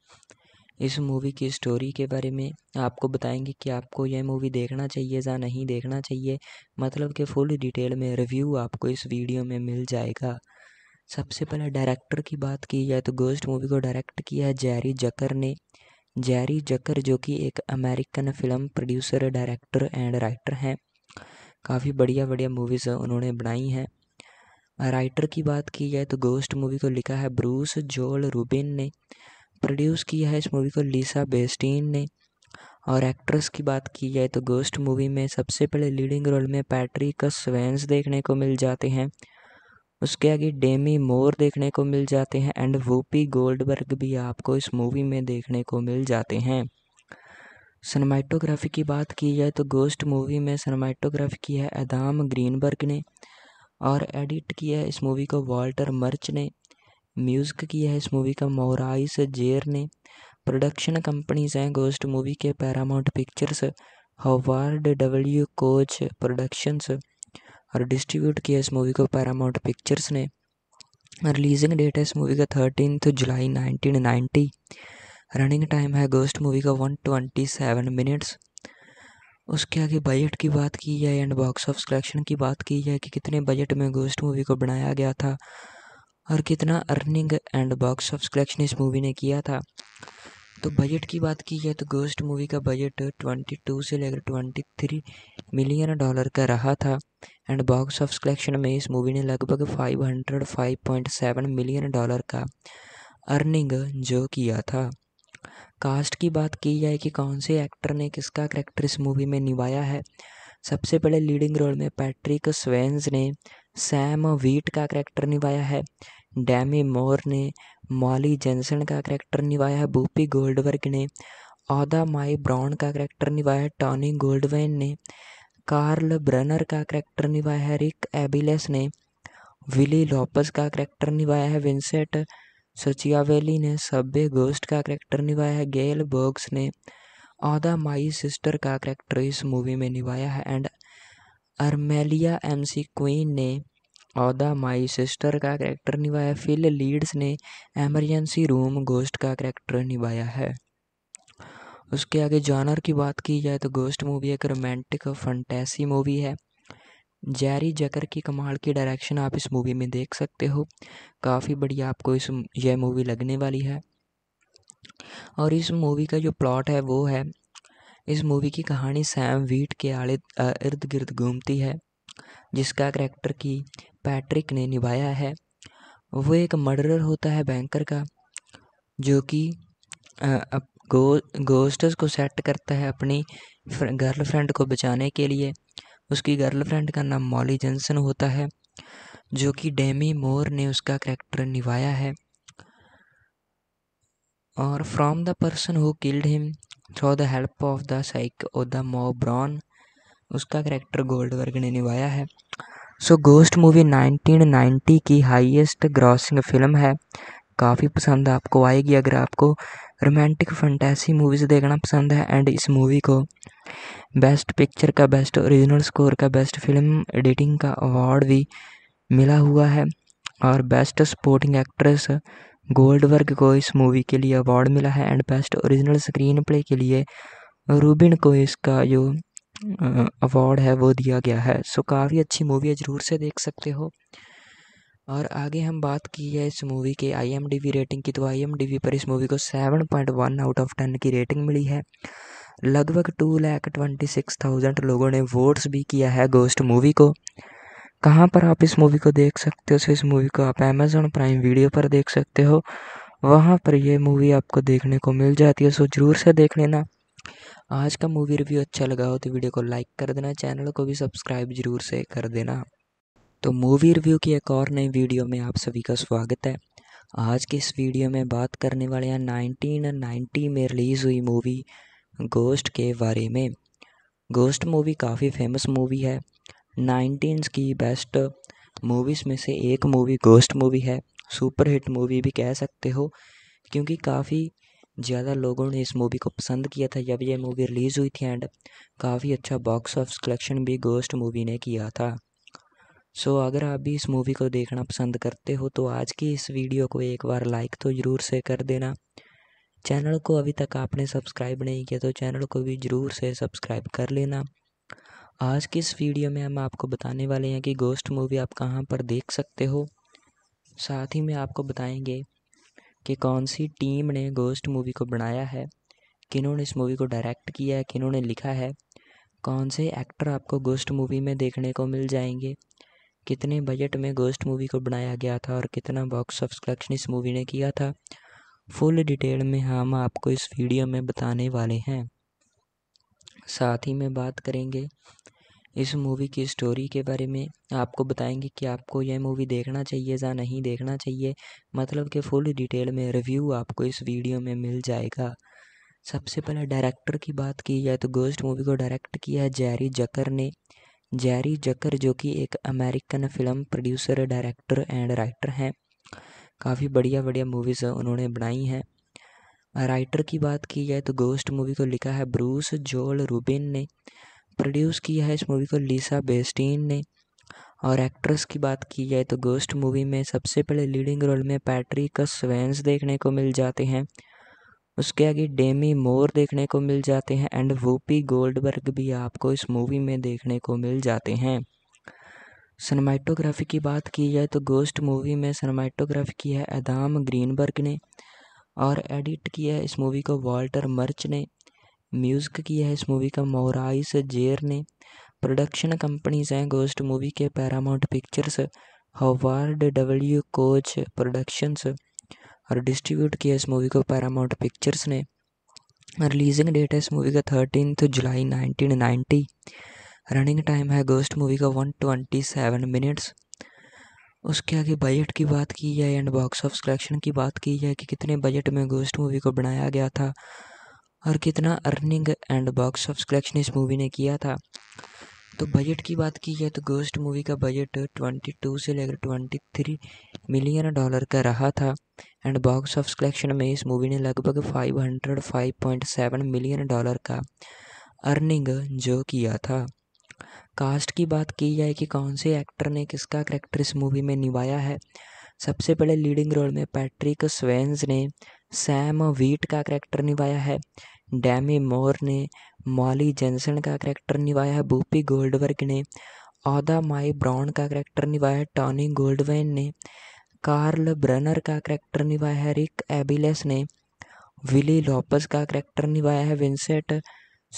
इस मूवी की स्टोरी के बारे में आपको बताएंगे कि आपको यह मूवी देखना चाहिए या नहीं देखना चाहिए मतलब कि फुल डिटेल में रिव्यू आपको इस वीडियो में मिल जाएगा सबसे पहले डायरेक्टर की बात की जाए तो गोस्ट मूवी को डायरेक्ट किया है जैरी जकर ने जैरी जकर जो कि एक American film producer director and writer हैं काफ़ी बढ़िया बढ़िया मूवीज़ उन्होंने बनाई हैं राइटर की बात की जाए तो गोस्ट मूवी को लिखा है ब्रूस जोल रूबिन ने प्रोड्यूस किया है इस मूवी को लीसा बेस्टीन ने और एक्ट्रेस की बात की जाए तो गोस्ट मूवी में सबसे पहले लीडिंग रोल में पैट्रिक स्वेंस देखने को मिल जाते हैं उसके आगे डेमी मोर देखने को मिल जाते हैं एंड वूपी गोल्डबर्ग भी आपको इस मूवी में देखने को मिल जाते हैं सनमाइटोग्राफी की बात की जाए तो गोस्ट मूवी में सनमाइटोग्राफी की है एदाम ग्रीनबर्ग ने और एडिट किया है इस मूवी को वॉल्टर मर्च ने म्यूज़िक किया है इस मूवी का मोराइस जेर ने प्रोडक्शन कंपनीज हैं गोस्ट मूवी के Paramount Pictures Howard W Koch productions और डिस्ट्रीब्यूट किया इस मूवी को पैरामाउंट पिक्चर्स ने रिलीजिंग डेट है इस मूवी का थर्टीन जुलाई नाइनटीन नाइन्टी रनिंग टाइम है गोस्ट मूवी का वन ट्वेंटी सेवन मिनट्स उसके आगे बजट की बात की जाए एंड बॉक्स ऑफ कलेक्शन की बात की जाए कि कितने बजट में गोस्ट मूवी को बनाया गया था और कितना earning and box of collection इस मूवी ने किया था तो बजट की बात की जाए तो गोस्ट मूवी का बजट 22 से लेकर 23 मिलियन डॉलर का रहा था एंड बॉक्स ऑफ कलेक्शन में इस मूवी ने लगभग 505.7 मिलियन डॉलर का अर्निंग जो किया था कास्ट की बात की जाए कि कौन से एक्टर ने किसका करेक्टर इस मूवी में निभाया है सबसे पहले लीडिंग रोल में पैट्रिक स्वेंस ने सैम वीट का करेक्टर निभाया है डैमी मोर ने मॉली जेंसन का करैक्टर निभाया है बूपी गोल्डवर्ग ने औदा माई ब्राउन का करैक्टर निभाया है टॉनी गोल्डवेन ने कार्ल ब्रनर का करैक्टर निभाया है रिक एबिलेस ने विली लॉपस का करैक्टर निभाया है विंसेंट सचियावेली ने सब्बे गोस्ट का करैक्टर निभाया है गेल बर्ग्स ने औदा माई सिस्टर का करैक्टर इस मूवी में निभाया है एंड अर्मेलिया एमसी क्वीन ने औदा माई सिस्टर का कैरेक्टर निभाया फिल लीड्स ने एमरजेंसी रूम गोस्ट का करैक्टर निभाया है उसके आगे जॉनर की बात की जाए तो गोस्ट मूवी एक रोमांटिक और फंटेसी मूवी है जैरी जकर की कमाल की डायरेक्शन आप इस मूवी में देख सकते हो काफ़ी बढ़िया आपको इस यह मूवी लगने वाली है और इस मूवी का जो प्लॉट है वो है इस मूवी की कहानी सैम वीट के आड़े इर्द गिर्द घूमती है जिसका करैक्टर की पैट्रिक ने निभाया है वो एक मर्डरर होता है बैंकर का जो कि गो गोस्टस को सेट करता है अपनी गर्लफ्रेंड को बचाने के लिए उसकी गर्लफ्रेंड का नाम मॉली जेंसन होता है जो कि डेमी मोर ने उसका करैक्टर निभाया है और from the person who killed him through the help of the side of the मो ब्रॉन उसका गोल्ड गोल्डवर्ग ने निभाया है सो गोस्ट मूवी 1990 की हाईएस्ट ग्रॉसिंग फिल्म है काफ़ी पसंद आपको आएगी अगर आपको रोमांटिक फंटेसी मूवीज़ देखना पसंद है एंड इस मूवी को बेस्ट पिक्चर का बेस्ट ओरिजिनल स्कोर का बेस्ट फिल्म एडिटिंग का अवार्ड भी मिला हुआ है और बेस्ट सपोर्टिंग एक्ट्रेस गोल्ड वर्ग को इस मूवी के लिए अवार्ड मिला है and best original screenplay के लिए रूबिन को इसका जो अवार्ड है वो दिया गया है सो काफ़ी अच्छी मूवी है ज़रूर से देख सकते हो और आगे हम बात की है इस मूवी के आई रेटिंग की तो आई पर इस मूवी को seven point one out of ten की रेटिंग मिली है लगभग two lakh twenty six thousand लोगों ने वोट्स भी किया है गोस्ट मूवी को कहाँ पर आप इस मूवी को देख सकते हो सो इस मूवी को आप अमेज़ोन प्राइम वीडियो पर देख सकते हो वहाँ पर यह मूवी आपको देखने को मिल जाती है सो ज़रूर से देख लेना आज का मूवी रिव्यू अच्छा लगा हो तो वीडियो को लाइक कर देना चैनल को भी सब्सक्राइब जरूर से कर देना तो मूवी रिव्यू की एक और नई वीडियो में आप सभी का स्वागत है आज की इस वीडियो में बात करने वाले हैं नाइनटीन नाइन्टी में रिलीज़ हुई मूवी गोस्ट के बारे में गोस्ट मूवी काफ़ी फेमस मूवी है नाइनटीन की बेस्ट मूवीज़ में से एक मूवी गोस्ट मूवी है सुपरहिट मूवी भी कह सकते हो क्योंकि काफ़ी ज़्यादा लोगों ने इस मूवी को पसंद किया था जब यह मूवी रिलीज़ हुई थी एंड काफ़ी अच्छा बॉक्स ऑफिस कलेक्शन भी गोस्ट मूवी ने किया था सो so, अगर आप भी इस मूवी को देखना पसंद करते हो तो आज की इस वीडियो को एक बार लाइक तो ज़रूर से कर देना चैनल को अभी तक आपने सब्सक्राइब नहीं किया तो चैनल को भी ज़रूर से सब्सक्राइब कर लेना आज की इस वीडियो में हम आपको बताने वाले हैं कि गोस्ट मूवी आप कहाँ पर देख सकते हो साथ ही में आपको बताएंगे कि कौन सी टीम ने गोस्ट मूवी को बनाया है किन्होंने इस मूवी को डायरेक्ट किया है किन्होंने लिखा है कौन से एक्टर आपको गोस्ट मूवी में देखने को मिल जाएंगे कितने बजट में गोस्ट मूवी को बनाया गया था और कितना बॉक्स ऑफिस कलेक्शन इस मूवी ने किया था फुल डिटेल में हम आपको इस वीडियो में बताने वाले हैं साथ ही में बात करेंगे इस मूवी की स्टोरी के बारे में आपको बताएंगे कि आपको यह मूवी देखना चाहिए या नहीं देखना चाहिए मतलब कि फुल डिटेल में रिव्यू आपको इस वीडियो में मिल जाएगा सबसे पहले डायरेक्टर की बात की जाए तो गोस्ट मूवी को डायरेक्ट किया है जैरी जकर ने जैरी जकर जो कि एक American film producer director and writer हैं काफ़ी बढ़िया बढ़िया मूवीज़ उन्होंने बनाई हैं राइटर की बात की जाए तो गोस्ट मूवी को लिखा है ब्रूस जोल रूबिन ने प्रोड्यूस किया है इस मूवी को लिसा बेस्टीन ने और एक्ट्रेस की बात की जाए तो गोस्ट मूवी में सबसे पहले लीडिंग रोल में पैट्रिक स्वेंस देखने को मिल जाते हैं उसके आगे डेमी मोर देखने को मिल जाते हैं एंड वूपी गोल्डबर्ग भी आपको इस मूवी में देखने को मिल जाते हैं सनमाइटोग्राफी की बात की जाए तो गोस्ट मूवी में सनमाइटोग्राफी की है एदाम ग्रीनबर्ग ने और एडिट किया है इस मूवी को वॉल्टर मर्च ने म्यूज़िक किया है इस मूवी का मोराइस जेर ने प्रोडक्शन कंपनीज हैं गोस्ट मूवी के Paramount Pictures Howard W Koch productions और डिस्ट्रीब्यूट किया इस मूवी को पैरामाउंट पिक्चर्स ने रिलीजिंग डेट है इस मूवी का थर्टीन जुलाई नाइनटीन नाइन्टी रनिंग टाइम है गोस्ट मूवी का वन ट्वेंटी सेवन मिनट्स उसके आगे बजट की बात की जाए एंड बॉक्स ऑफ कलेक्शन की बात की जाए कि कितने बजट में गोस्ट मूवी को बनाया गया था और कितना earning and box of collection इस मूवी ने किया था तो बजट की बात की जाए तो गोस्ट मूवी का बजट 22 से लेकर 23 मिलियन डॉलर का रहा था एंड बॉक्स ऑफ कलेक्शन में इस मूवी ने लगभग 505.7 मिलियन डॉलर का अर्निंग जो किया था कास्ट की बात की जाए कि कौन से एक्टर ने किसका करेक्टर इस मूवी में निभाया है सबसे पहले लीडिंग रोल में पैट्रिक स्वेंस ने सैम वीट का करैक्टर निभाया है डैमी मोर ने मॉली जेंसन का करैक्टर निभाया है बूपी गोल्डवर्ग ने औदा माई ब्राउन का करैक्टर निभाया है टॉनी गोल्डवेन ने कार्ल ब्रनर का करैक्टर निभाया है रिक एबिलेस ने विली लॉपस का करैक्टर निभाया है विंसेंट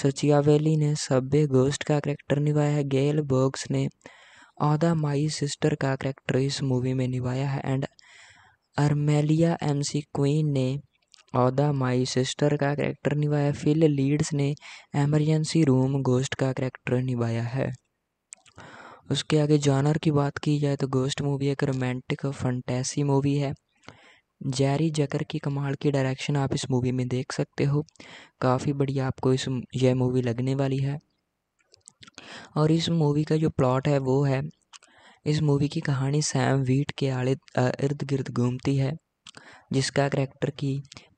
सचियावेली ने सब्बे गोस्ट का करैक्टर निभाया है गेल बोग्स ने औदा माई सिस्टर का करैक्टर इस मूवी में निभाया है and Armelia M C queen ने औदा माई सिस्टर का कैरेक्टर निभाया फिल लीड्स ने एमरजेंसी रूम गोस्ट का कैरेक्टर निभाया है उसके आगे जॉनर की बात की जाए तो गोस्ट मूवी एक रोमांटिक फंटेसी मूवी है जैरी जकर की कमाल की डायरेक्शन आप इस मूवी में देख सकते हो काफ़ी बढ़िया आपको इस यह मूवी लगने वाली है और इस मूवी का जो प्लॉट है वो है इस मूवी की कहानी सैम वीट के आड़े इर्द गिर्द घूमती है जिसका करैक्टर की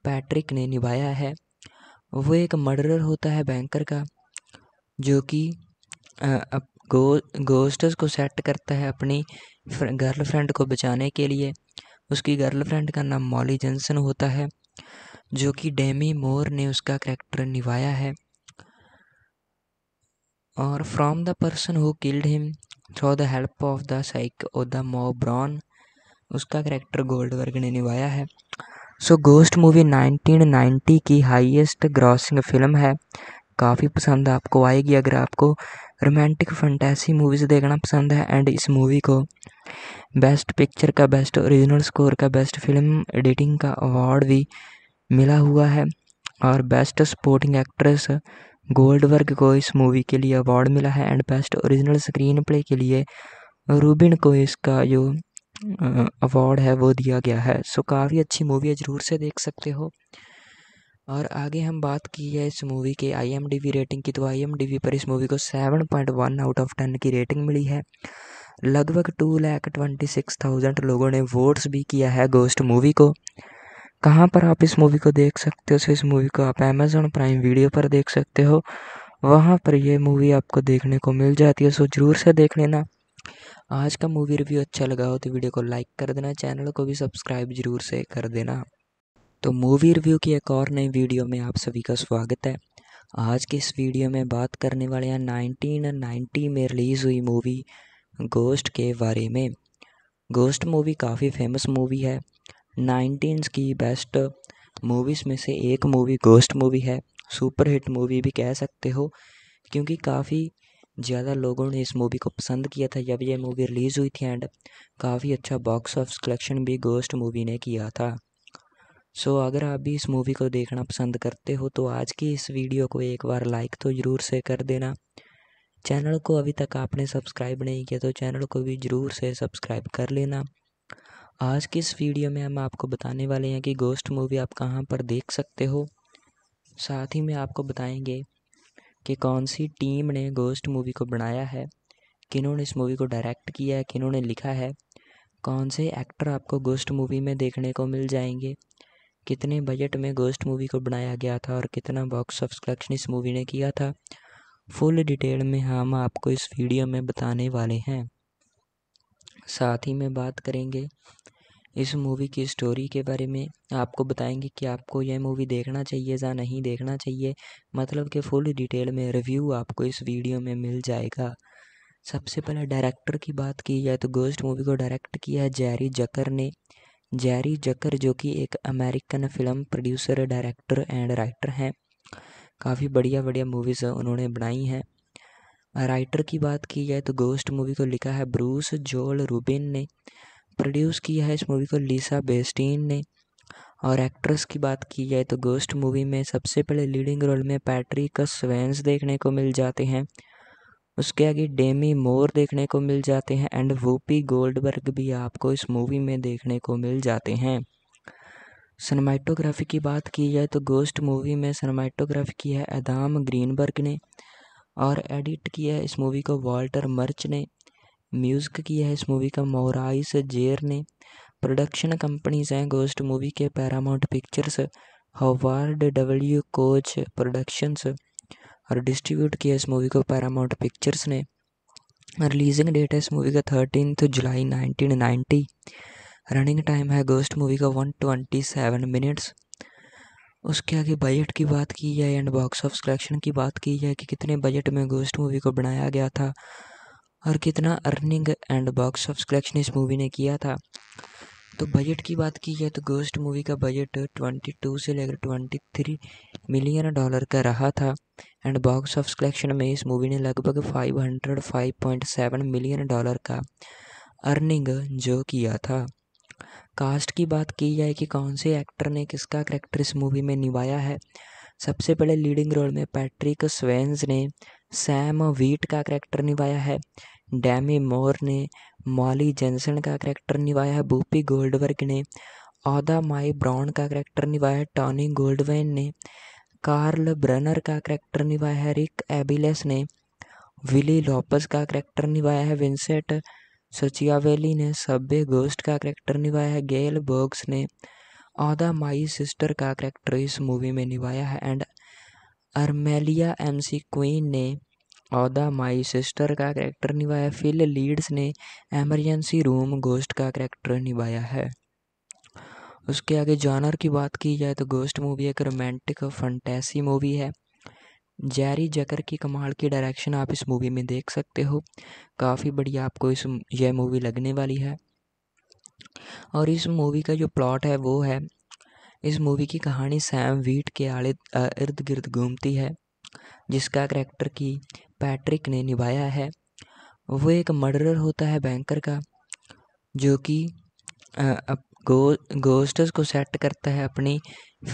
पैट्रिक ने निभाया है वो एक मर्डर होता है बैंकर का जो कि गो, गोस्टस को सेट करता है अपनी गर्लफ्रेंड को बचाने के लिए उसकी गर्लफ्रेंड का नाम मॉली जनसन होता है जो कि डेमी मोर ने उसका करैक्टर निभाया है और from the person who killed him through the help of the side of the Brown उसका करेक्टर वर्ग ने निभाया है सो गोस्ट मूवी 1990 की हाईएस्ट ग्रॉसिंग फिल्म है काफ़ी पसंद आपको आएगी अगर आपको रोमांटिक फंटेसी मूवीज़ देखना पसंद है एंड इस मूवी को बेस्ट पिक्चर का बेस्ट ओरिजिनल स्कोर का बेस्ट फिल्म एडिटिंग का अवार्ड भी मिला हुआ है और बेस्ट सपोर्टिंग एक्ट्रेस गोल्डवर्ग को इस मूवी के लिए अवार्ड मिला है and best original screenplay के लिए रूबिन को इसका जो अवार्ड है वो दिया गया है सो काफ़ी अच्छी मूवी है ज़रूर से देख सकते हो और आगे हम बात की है इस मूवी के आईएमडीबी रेटिंग की तो आईएमडीबी पर इस मूवी को 7.1 आउट ऑफ 10 की रेटिंग मिली है लगभग two lakh twenty six thousand लोगों ने वोट्स भी किया है गोस्ट मूवी को कहाँ पर आप इस मूवी को देख सकते हो सो इस मूवी को आप अमेज़ोन प्राइम वीडियो पर देख सकते हो वहाँ पर ये मूवी आपको देखने को मिल जाती है सो ज़रूर से देख लेना आज का मूवी रिव्यू अच्छा लगा हो तो वीडियो को लाइक कर देना चैनल को भी सब्सक्राइब जरूर से कर देना तो मूवी रिव्यू की एक और नई वीडियो में आप सभी का स्वागत है आज के इस वीडियो में बात करने वाले हैं नाइनटीन नाइन्टी में रिलीज़ हुई मूवी गोस्ट के बारे में गोस्ट मूवी काफ़ी फेमस मूवी है नाइन्टीज़ की बेस्ट मूवीज़ में से एक मूवी गोस्ट मूवी है सुपर हिट मूवी भी कह सकते हो क्योंकि काफ़ी ज़्यादा लोगों ने इस मूवी को पसंद किया था जब यह मूवी रिलीज़ हुई थी एंड काफ़ी अच्छा बॉक्स ऑफिस कलेक्शन भी गोस्ट मूवी ने किया था सो so, अगर आप भी इस मूवी को देखना पसंद करते हो तो आज की इस वीडियो को एक बार लाइक तो ज़रूर से कर देना चैनल को अभी तक आपने सब्सक्राइब नहीं किया तो चैनल को भी ज़रूर से सब्सक्राइब कर लेना आज की इस वीडियो में हम आपको बताने वाले हैं कि गोस्ट मूवी आप कहाँ पर देख सकते हो साथ ही में आपको बताएंगे कि कौन सी टीम ने गोस्ट मूवी को बनाया है किन्होंने इस मूवी को डायरेक्ट किया है किन्होंने लिखा है कौन से एक्टर आपको गोस्ट मूवी में देखने को मिल जाएंगे कितने बजट में गोस्ट मूवी को बनाया गया था और कितना बॉक्स ऑफ कलेक्शन इस मूवी ने किया था फुल डिटेल में हम आपको इस वीडियो में बताने वाले हैं साथ ही में बात करेंगे इस मूवी की स्टोरी के बारे में आपको बताएंगे कि आपको यह मूवी देखना चाहिए या नहीं देखना चाहिए मतलब कि फुल डिटेल में रिव्यू आपको इस वीडियो में मिल जाएगा सबसे पहले डायरेक्टर की बात की जाए तो गोस्ट मूवी को डायरेक्ट किया है जैरी जकर ने जैरी जकर जो कि एक American film producer director and writer हैं काफ़ी बढ़िया बढ़िया मूवीज़ उन्होंने बनाई हैं राइटर की बात की जाए तो गोस्ट मूवी को लिखा है ब्रूस जोल रूबिन ने प्रोड्यूस किया है इस मूवी को लीसा बेस्टीन ने और एक्ट्रेस की बात की जाए तो गोस्ट मूवी में सबसे पहले लीडिंग रोल में पैट्रिक स्वेंस देखने को मिल जाते हैं उसके आगे डेमी मोर देखने को मिल जाते हैं एंड वूपी गोल्डबर्ग भी आपको इस मूवी में देखने को मिल जाते हैं सनमाइटोग्राफी की बात की जाए तो गोस्ट मूवी में सनमाइटोग्राफी की है एदाम ग्रीनबर्ग ने और एडिट किया है इस मूवी को वॉल्टर मर्च ने म्यूज़िक किया है इस मूवी का मोराइस जेर ने प्रोडक्शन कंपनीज हैं गोस्ट मूवी के Paramount Pictures Howard W Koch productions और डिस्ट्रीब्यूट किया इस मूवी को पैरामाउंट पिक्चर्स ने रिलीजिंग डेट है इस मूवी का थर्टीन जुलाई नाइनटीन नाइन्टी रनिंग टाइम है गोस्ट मूवी का वन ट्वेंटी सेवन मिनट्स उसके आगे बजट की बात की जाए एंड बॉक्स ऑफ कलेक्शन की बात की जाए कि कितने बजट में गोस्ट मूवी को बनाया गया था और कितना earning and box of collection इस मूवी ने किया था तो बजट की बात की जाए तो गोस्ट मूवी का बजट 22 से लेकर 23 मिलियन डॉलर का रहा था एंड बॉक्स ऑफ कलेक्शन में इस मूवी ने लगभग 505.7 मिलियन डॉलर का अर्निंग जो किया था कास्ट की बात की जाए कि कौन से एक्टर ने किसका करैक्टर इस मूवी में निभाया है सबसे पहले लीडिंग रोल में पैट्रिक स्वेंस ने सैम वीट का करैक्टर निभाया है डैमी मोर ने मॉली जेंसन का करैक्टर निभाया है बूपी गोल्डवर्ग ने औदा माई ब्राउन का करैक्टर निभाया है टॉनी गोल्डवेन ने कार्ल ब्रनर का करैक्टर निभाया है रिक एबिलेस ने विली लॉपस का करैक्टर निभाया है विंसेंट सचियावेली ने सभ्य गोस्ट का कैरेक्टर निभाया है गेल बर्ग्स ने आदा माई सिस्टर का करैक्टर इस मूवी में निभाया है एंड अर्मेलिया एमसी क्वीन ने औदा माई सिस्टर का कैरेक्टर निभाया फिल लीड्स ने एमरजेंसी रूम गोस्ट का करैक्टर निभाया है उसके आगे जानर की बात की जाए तो गोस्ट मूवी एक रोमांटिक और फंटेसी मूवी है जैरी जकर की कमाल की डायरेक्शन आप इस मूवी में देख सकते हो काफ़ी बढ़िया आपको इस यह मूवी लगने वाली है और इस मूवी का जो प्लॉट है वो है इस मूवी की कहानी सैम वीट के आड़े इर्द गिर्द घूमती है जिसका करैक्टर की पैट्रिक ने निभाया है वो एक मर्डरर होता है बैंकर का जो कि गो गोस्टर्स को सेट करता है अपनी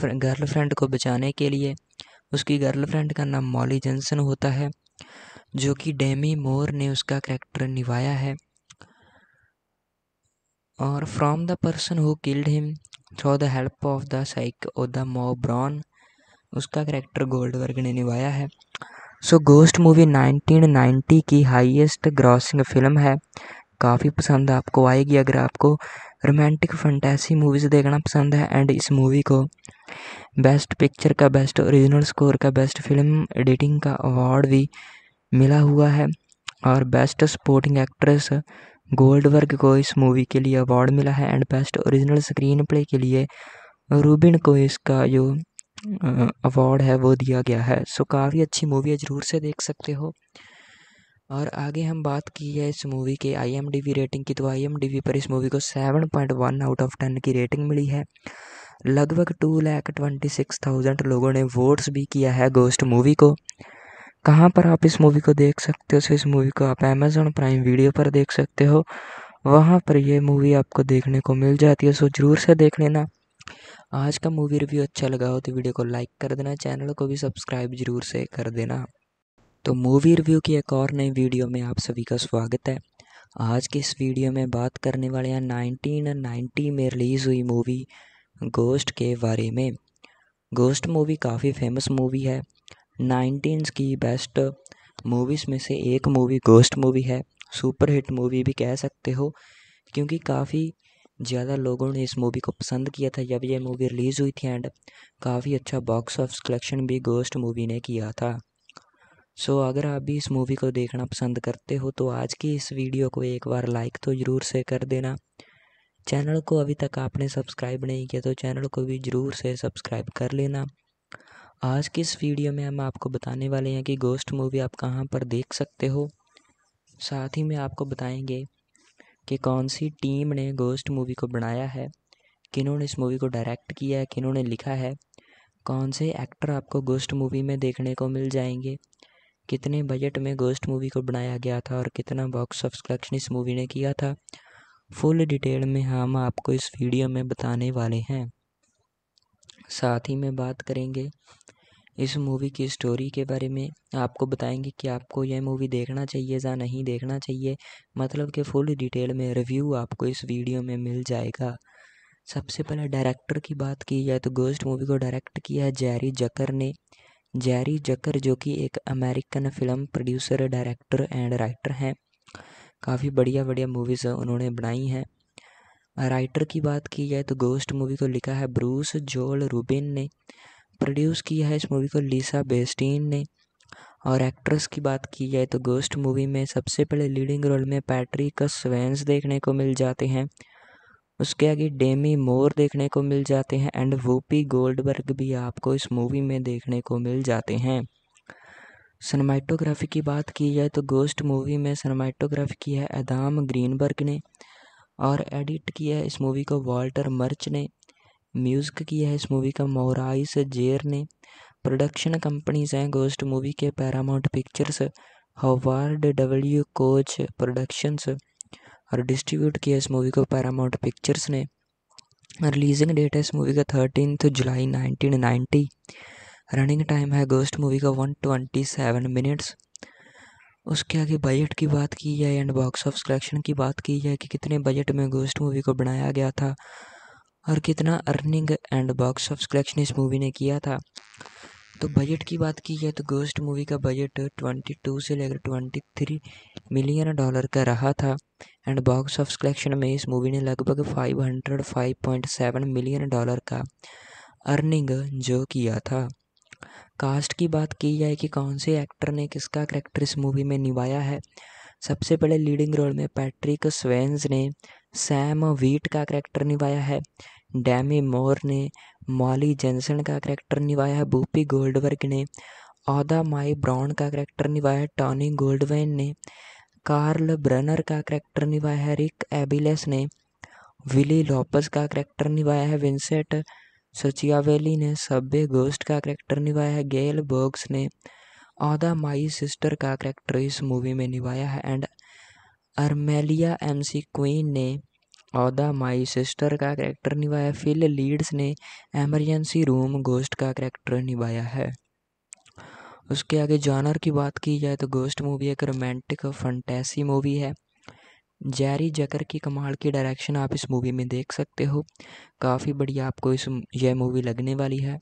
गर्लफ्रेंड को बचाने के लिए उसकी गर्लफ्रेंड का नाम मॉली जॉनसन होता है जो कि डेमी मोर ने उसका करेक्टर निभाया है और from the person who killed him through the help of the side O the मो ब्रॉन उसका कैरेक्टर गोल्डवर्ग ने निभाया है सो गोस्ट मूवी 1990 की हाईएस्ट ग्रॉसिंग फिल्म है काफ़ी पसंद आपको आएगी अगर आपको रोमांटिक फंटेसी मूवीज़ देखना पसंद है एंड इस मूवी को बेस्ट पिक्चर का बेस्ट ओरिजिनल स्कोर का बेस्ट फिल्म एडिटिंग का अवार्ड भी मिला हुआ है और बेस्ट सपोर्टिंग एक्ट्रेस गोल्ड वर्ग को इस मूवी के लिए अवार्ड मिला है and best original screenplay के लिए रूबिन को इसका जो अवार्ड है वो दिया गया है सो काफ़ी अच्छी मूवी है ज़रूर से देख सकते हो और आगे हम बात की है इस मूवी के आईएमडीबी रेटिंग की तो आईएमडीबी पर इस मूवी को वन आउट ऑफ टेन की रेटिंग मिली है लगभग two lakh twenty six thousand लोगों ने वोट्स भी किया है गोस्ट मूवी को कहाँ पर आप इस मूवी को देख सकते हो इस मूवी को आप अमेज़ोन प्राइम वीडियो पर देख सकते हो वहाँ पर यह मूवी आपको देखने को मिल जाती है सो ज़रूर से देख लेना आज का मूवी रिव्यू अच्छा लगा हो तो वीडियो को लाइक कर देना चैनल को भी सब्सक्राइब जरूर से कर देना तो मूवी रिव्यू की एक और नई वीडियो में आप सभी का स्वागत है आज की इस वीडियो में बात करने वाले हैं नाइनटीन नाइन्टी में रिलीज़ हुई मूवी गोश्त के बारे में गोस्ट मूवी काफ़ी फेमस मूवी है नाइनटीन की बेस्ट मूवीज़ में से एक मूवी गोस्ट मूवी है सुपर हिट मूवी भी कह सकते हो क्योंकि काफ़ी ज़्यादा लोगों ने इस मूवी को पसंद किया था जब यह मूवी रिलीज़ हुई थी एंड काफ़ी अच्छा बॉक्स ऑफिस कलेक्शन भी गोस्ट मूवी ने किया था सो so, अगर आप भी इस मूवी को देखना पसंद करते हो तो आज की इस वीडियो को एक बार लाइक तो ज़रूर से कर देना चैनल को अभी तक आपने सब्सक्राइब नहीं किया तो चैनल को भी ज़रूर से सब्सक्राइब कर लेना आज की इस वीडियो में हम आपको बताने वाले हैं कि गोस्ट मूवी आप कहाँ पर देख सकते हो साथ ही में आपको बताएंगे कि कौन सी टीम ने गोस्ट मूवी को बनाया है किन्होंने इस मूवी को डायरेक्ट किया है किन्होंने लिखा है कौन से एक्टर आपको गोस्ट मूवी में देखने को मिल जाएंगे कितने बजट में गोस्ट मूवी को बनाया गया था और कितना बॉक्स ऑफ कलेक्शन इस मूवी ने किया था फुल डिटेल में हम आपको इस वीडियो में बताने वाले हैं साथ ही में बात करेंगे इस मूवी की स्टोरी के बारे में आपको बताएंगे कि आपको यह मूवी देखना चाहिए या नहीं देखना चाहिए मतलब कि फुल डिटेल में रिव्यू आपको इस वीडियो में मिल जाएगा सबसे पहले डायरेक्टर की बात की जाए तो गोस्ट मूवी को डायरेक्ट किया है जैरी जकर ने जैरी जकर जो कि एक American film producer director and writer हैं काफ़ी बढ़िया बढ़िया मूवीज़ उन्होंने बनाई हैं राइटर की बात की जाए तो गोस्ट मूवी को लिखा है ब्रूस जोल रूबिन ने प्रोड्यूस किया है इस मूवी को लीसा बेस्टीन ने और एक्ट्रेस की बात की जाए तो गोस्ट मूवी में सबसे पहले लीडिंग रोल में पैट्रिक स्वेंस देखने को मिल जाते हैं उसके आगे डेमी मोर देखने को मिल जाते हैं एंड वूपी गोल्डबर्ग भी आपको इस मूवी में देखने को मिल जाते हैं सनमाइटोग्राफी की बात की जाए तो गोस्ट मूवी में सनमाइटोग्राफी की है एदाम ग्रीनबर्ग ने और एडिट किया है इस मूवी को वाल्टर मर्च ने म्यूज़िक किया है इस मूवी का मोराइस जेर ने प्रोडक्शन कंपनीज हैं गोस्ट मूवी के Paramount Pictures Howard W Koch productions और डिस्ट्रीब्यूट किया इस मूवी को पैरामाउंट पिक्चर्स ने रिलीजिंग डेट है इस मूवी का थर्टीन जुलाई नाइनटीन नाइन्टी रनिंग टाइम है गोस्ट मूवी का वन ट्वेंटी सेवन मिनट्स उसके आगे बजट की बात की जाए एंड बॉक्स ऑफ कलेक्शन की बात की जाए कि कितने बजट में गोस्ट मूवी को बनाया गया था और कितना earning and box of collection इस मूवी ने किया था तो बजट की बात की जाए तो गोस्ट मूवी का बजट ट्वेंटी टू से लेकर ट्वेंटी थ्री मिलियन डॉलर का रहा था एंड बॉक्स ऑफ कलेक्शन में इस मूवी ने लगभग five five hundred point seven million dollar का अर्निंग जो किया था कास्ट की बात की जाए कि कौन से एक्टर ने किसका करेक्टर इस मूवी में निभाया है सबसे पहले लीडिंग रोल में पैट्रिक स्वेंस ने सैम वीट का करेक्टर निभाया है डैमी मोर ने मॉली जेंसन का करेक्टर निभाया है बूपी गोल्डवर्ग ने औदा माई ब्राउन का करेक्टर निभाया है टॉनी गोल्डवेन ने कार्ल ब्रनर का करेक्टर निभाया है रिक एबिलेस ने विली लॉपस का करेक्टर निभाया है विंसेंट सचियावेली ने सब्बे गोस्ट का करेक्टर निभाया है गेल बर्ग्स ने आदा माई सिस्टर का करैक्टर इस मूवी में निभाया है and Armelia M C queen ने औदा माई सिस्टर का करेक्टर निभाया फिल लीड्स ने एमरजेंसी रूम गोस्ट का करैक्टर निभाया है उसके आगे जॉनर की बात की जाए तो गोस्ट मूवी एक रोमांटिक और फंटेसी मूवी है जैरी जकर की कमाल की डायरेक्शन आप इस मूवी में देख सकते हो काफ़ी बढ़िया आपको इस यह मूवी लगने वाली है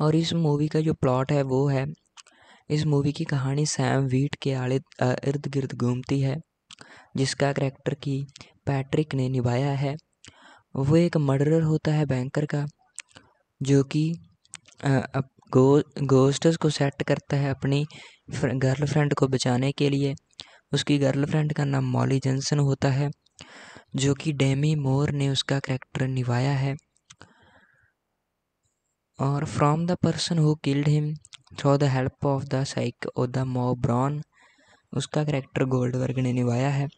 और इस मूवी का जो प्लॉट है वो है इस मूवी की कहानी सैम वीट के आड़े इर्द गिर्द घूमती है जिसका करेक्टर की पैट्रिक ने निभाया है वो एक मर्डर होता है बैंकर का जो कि गो गोस्टर्स को सेट करता है अपनी गर्लफ्रेंड को बचाने के लिए उसकी गर्लफ्रेंड का नाम मॉली जनसन होता है जो कि डेमी मोर ने उसका करेक्टर निभाया है और from the person who killed him through the help of the side O the मो ब्रॉन उसका करेक्टर वर्ग ने निभाया है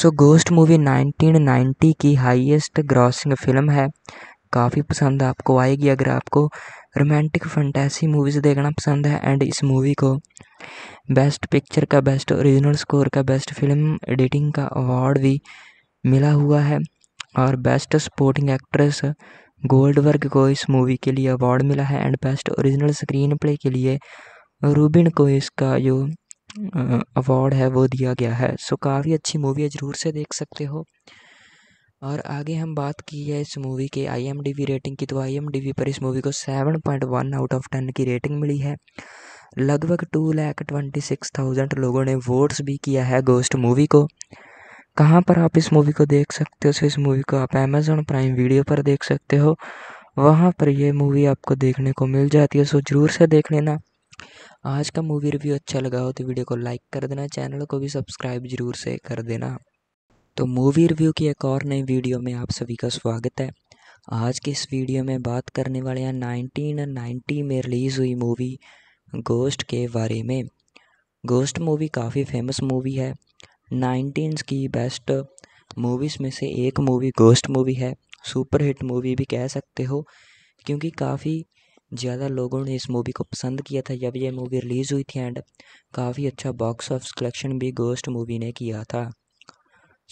सो गोस्ट मूवी 1990 की हाईएस्ट ग्रॉसिंग फिल्म है काफ़ी पसंद आपको आएगी अगर आपको रोमांटिक फंटेसी मूवीज़ देखना पसंद है एंड इस मूवी को बेस्ट पिक्चर का बेस्ट ओरिजिनल स्कोर का बेस्ट फिल्म एडिटिंग का अवार्ड भी मिला हुआ है और बेस्ट सपोर्टिंग एक्ट्रेस गोल्ड वर्ग को इस मूवी के लिए अवार्ड मिला है and best original screenplay के लिए रूबिन को इसका जो अवार्ड है वो दिया गया है सो काफ़ी अच्छी मूवी है ज़रूर से देख सकते हो और आगे हम बात की है इस मूवी के आई रेटिंग की तो आई पर इस मूवी को seven point one out of ten की रेटिंग मिली है लगभग two lakh twenty six thousand लोगों ने वोट्स भी किया है गोस्ट मूवी को कहाँ पर आप इस मूवी को देख सकते हो सो इस मूवी को आप अमेज़ोन प्राइम वीडियो पर देख सकते हो वहाँ पर ये मूवी आपको देखने को मिल जाती है सो ज़रूर से देख लेना आज का मूवी रिव्यू अच्छा लगा हो तो वीडियो को लाइक कर देना चैनल को भी सब्सक्राइब जरूर से कर देना तो मूवी रिव्यू की एक और नई वीडियो में आप सभी का स्वागत है आज के इस वीडियो में बात करने वाले हैं नाइनटीन नाइन्टी में रिलीज़ हुई मूवी गोस्ट के बारे में गोस्ट मूवी काफ़ी फेमस मूवी है नाइनटीन की बेस्ट मूवीज़ में से एक मूवी गोस्ट मूवी है सुपर हिट मूवी भी कह सकते हो क्योंकि काफ़ी ज़्यादा लोगों ने इस मूवी को पसंद किया था जब ये मूवी रिलीज़ हुई थी एंड काफ़ी अच्छा बॉक्स ऑफ कलेक्शन भी गोस्ट मूवी ने किया था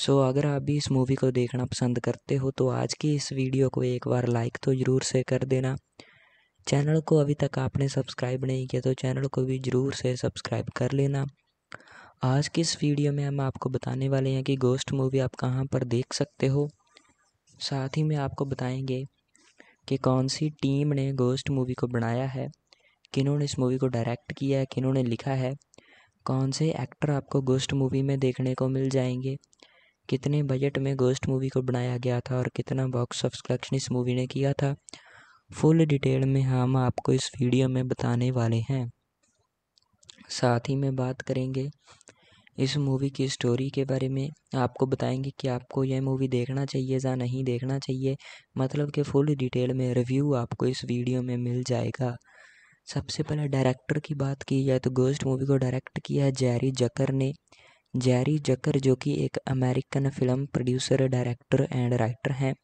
सो so, अगर आप भी इस मूवी को देखना पसंद करते हो तो आज की इस वीडियो को एक बार लाइक तो ज़रूर से कर देना चैनल को अभी तक आपने सब्सक्राइब नहीं किया तो चैनल को भी ज़रूर से सब्सक्राइब कर लेना आज की इस वीडियो में हम आपको बताने वाले हैं कि गोस्ट मूवी आप कहाँ पर देख सकते हो साथ ही में आपको बताएंगे कि कौन सी टीम ने गोस्ट मूवी को बनाया है किन्होंने इस मूवी को डायरेक्ट किया है किन्होंने लिखा है कौन से एक्टर आपको गोस्ट मूवी में देखने को मिल जाएंगे कितने बजट में गोस्ट मूवी को बनाया गया था और कितना बॉक्स ऑफ कलेक्शन इस मूवी ने किया था फुल डिटेल में हम आपको इस वीडियो में बताने वाले हैं साथ ही में बात करेंगे इस मूवी की स्टोरी के बारे में आपको बताएंगे कि आपको यह मूवी देखना चाहिए या नहीं देखना चाहिए मतलब कि फुल डिटेल में रिव्यू आपको इस वीडियो में मिल जाएगा सबसे पहले डायरेक्टर की बात की जाए तो गोस्ट मूवी को डायरेक्ट किया है जैरी जकर ने जैरी जकर जो कि एक American film producer director and writer हैं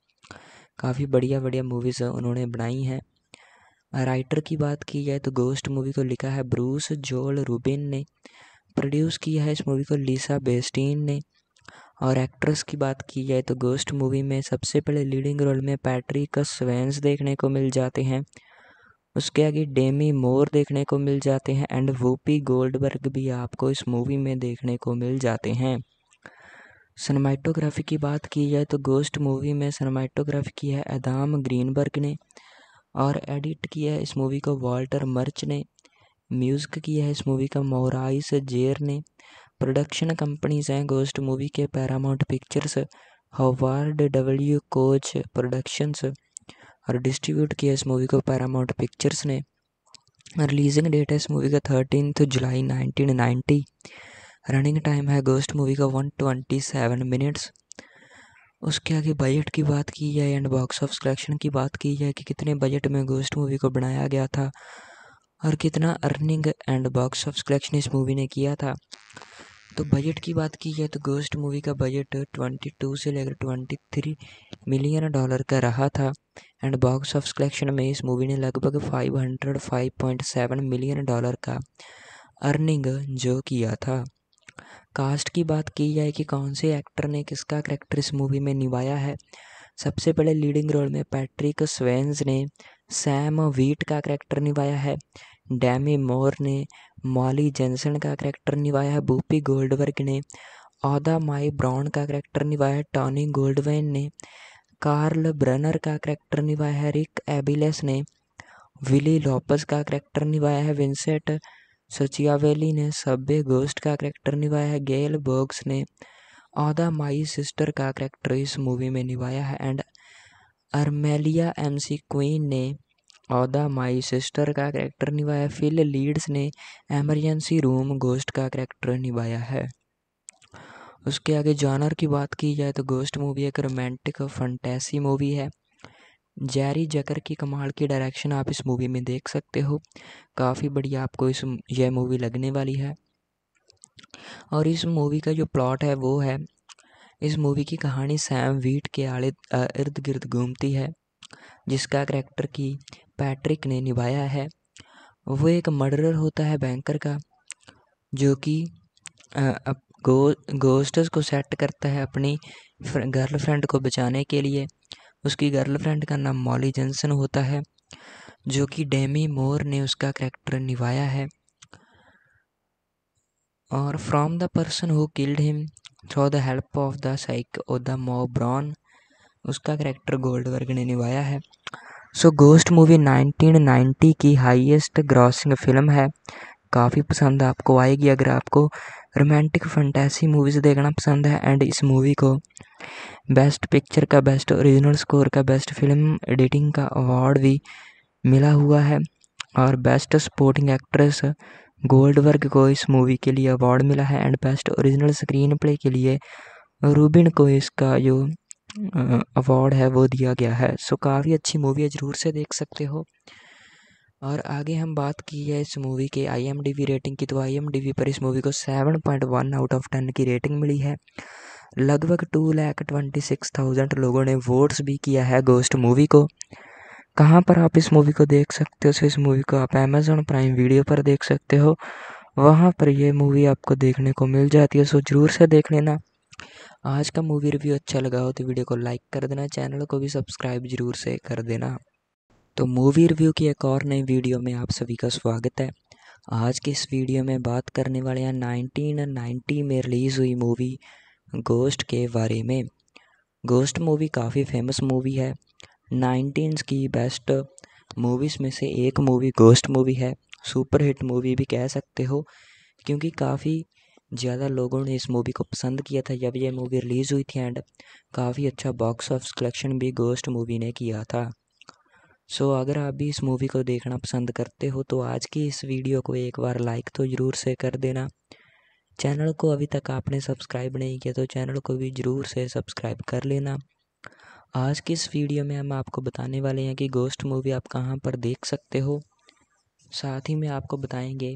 काफ़ी बढ़िया बढ़िया मूवीज़ उन्होंने बनाई हैं राइटर की बात की जाए तो गोस्ट मूवी को लिखा है ब्रूस जोल रूबिन ने प्रोड्यूस किया है इस मूवी को लीसा बेस्टीन ने और एक्ट्रेस की बात की जाए तो गोस्ट मूवी में सबसे पहले लीडिंग रोल में पैट्रिक स्वेंस देखने को मिल जाते हैं उसके आगे डेमी मोर देखने को मिल जाते हैं एंड वूपी गोल्डबर्ग भी आपको इस मूवी में देखने को मिल जाते हैं सनमाइटोग्राफी की बात की जाए तो गोस्ट मूवी में सनमाइटोग्राफी की है एदाम ग्रीनबर्ग ने और एडिट किया है इस मूवी को वॉल्टर मर्च ने म्यूज़िक किया है इस मूवी का मोराइस जेर ने प्रोडक्शन कंपनीज हैं गोस्ट मूवी के Paramount Pictures Howard W Koch productions और डिस्ट्रीब्यूट किया इस मूवी को पैरामाउंट पिक्चर्स ने रिलीजिंग डेट है इस मूवी का thirteen July ninety running time है गोस्ट मूवी का सेवन मिनट्स उसके आगे बजट की बात की जाए एंड बॉक्स ऑफ कलेक्शन की बात की जाए कि कितने बजट में गोस्ट मूवी को बनाया गया था और कितना earning and box of collection इस मूवी ने किया था तो बजट की बात की जाए तो गोस्ट मूवी का बजट 22 से लेकर 23 मिलियन डॉलर का रहा था एंड बॉक्स ऑफ कलेक्शन में इस मूवी ने लगभग 505.7 मिलियन डॉलर का अर्निंग जो किया था कास्ट की बात की जाए कि कौन से एक्टर ने किसका करेक्टर इस मूवी में निभाया है सबसे पहले लीडिंग रोल में पैट्रिक स्वेंस ने सैम वीट का करेक्टर निभाया है डैमी मोर ने मॉली जेंसन का करैक्टर निभाया है बूपी गोल्डवर्ग ने औदा माई ब्राउन का करैक्टर निभाया टॉनी गोल्डवेन ने कार्ल ब्रनर का करैक्टर निभाया है रिक एबिलेस ने विली लॉपस का करैक्टर निभाया है विंसेंट सचियावेली ने सब्बे गोस्ट का करैक्टर निभाया है गेल बर्ग्स ने औदा माई सिस्टर का करैक्टर इस मूवी में निभाया है एंड अर्मेलिया एमसी क्वीन ने औदा माई सिस्टर का कैरेक्टर निभाया फिल लीड्स ने एमरजेंसी रूम गोस्ट का करैक्टर निभाया है उसके आगे जॉनर की बात की जाए तो गोस्ट मूवी एक रोमांटिक फंटेसी मूवी है जैरी जकर की कमाल की डायरेक्शन आप इस मूवी में देख सकते हो काफ़ी बढ़िया आपको इस यह मूवी लगने वाली है और इस मूवी का जो प्लॉट है वो है इस मूवी की कहानी सैम वीट के आड़े इर्द गिर्द घूमती है जिसका कैरेक्टर की पैट्रिक ने निभाया है वो एक मर्डरर होता है बैंकर का जो कि गो गोस्टस को सेट करता है अपनी गर्लफ्रेंड को बचाने के लिए उसकी गर्लफ्रेंड का नाम मॉली जेंसन होता है जो कि डेमी मोर ने उसका करैक्टर निभाया है और from the person who killed him through the help of the side O the मो ब्रॉन उसका करैक्टर गोल्डवर्ग ने निभाया है सो गोस्ट मूवी 1990 की हाईएस्ट ग्रॉसिंग फिल्म है काफ़ी पसंद आपको आएगी अगर आपको रोमांटिक फंटेसी मूवीज़ देखना पसंद है एंड इस मूवी को बेस्ट पिक्चर का बेस्ट ओरिजिनल स्कोर का बेस्ट फिल्म एडिटिंग का अवार्ड भी मिला हुआ है और बेस्ट सपोर्टिंग एक्ट्रेस गोल्ड वर्ग को इस मूवी के लिए अवार्ड मिला है and best original screenplay के लिए रूबिन को इसका जो अवार्ड है वो दिया गया है सो काफ़ी अच्छी मूवी है ज़रूर से देख सकते हो और आगे हम बात की है इस मूवी के आईएमडीबी रेटिंग की तो आईएमडीबी पर इस मूवी को वन आउट ऑफ टेन की रेटिंग मिली है लगभग two lakh twenty six thousand लोगों ने वोट्स भी किया है गोस्ट मूवी को कहाँ पर आप इस मूवी को देख सकते हो सो इस मूवी को आप अमेज़ोन प्राइम वीडियो पर देख सकते हो वहाँ पर यह मूवी आपको देखने को मिल जाती है सो ज़रूर से देख लेना आज का मूवी रिव्यू अच्छा लगा हो तो वीडियो को लाइक कर देना चैनल को भी सब्सक्राइब जरूर से कर देना तो मूवी रिव्यू की एक और नई वीडियो में आप सभी का स्वागत है आज के इस वीडियो में बात करने वाले हैं नाइनटीन नाइन्टी में रिलीज़ हुई मूवी गोस्ट के बारे में गोस्ट मूवी काफ़ी फेमस मूवी है नाइनटीन की बेस्ट मूवीज़ में से एक मूवी गोस्ट मूवी है सुपर हिट मूवी भी कह सकते हो क्योंकि काफ़ी ज़्यादा लोगों ने इस मूवी को पसंद किया था जब यह मूवी रिलीज़ हुई थी एंड काफ़ी अच्छा बॉक्स ऑफिस कलेक्शन भी गोस्ट मूवी ने किया था सो so, अगर आप भी इस मूवी को देखना पसंद करते हो तो आज की इस वीडियो को एक बार लाइक तो ज़रूर से कर देना चैनल को अभी तक आपने सब्सक्राइब नहीं किया तो चैनल को भी ज़रूर से सब्सक्राइब कर लेना आज की इस वीडियो में हम आपको बताने वाले हैं कि गोस्ट मूवी आप कहाँ पर देख सकते हो साथ ही में आपको बताएंगे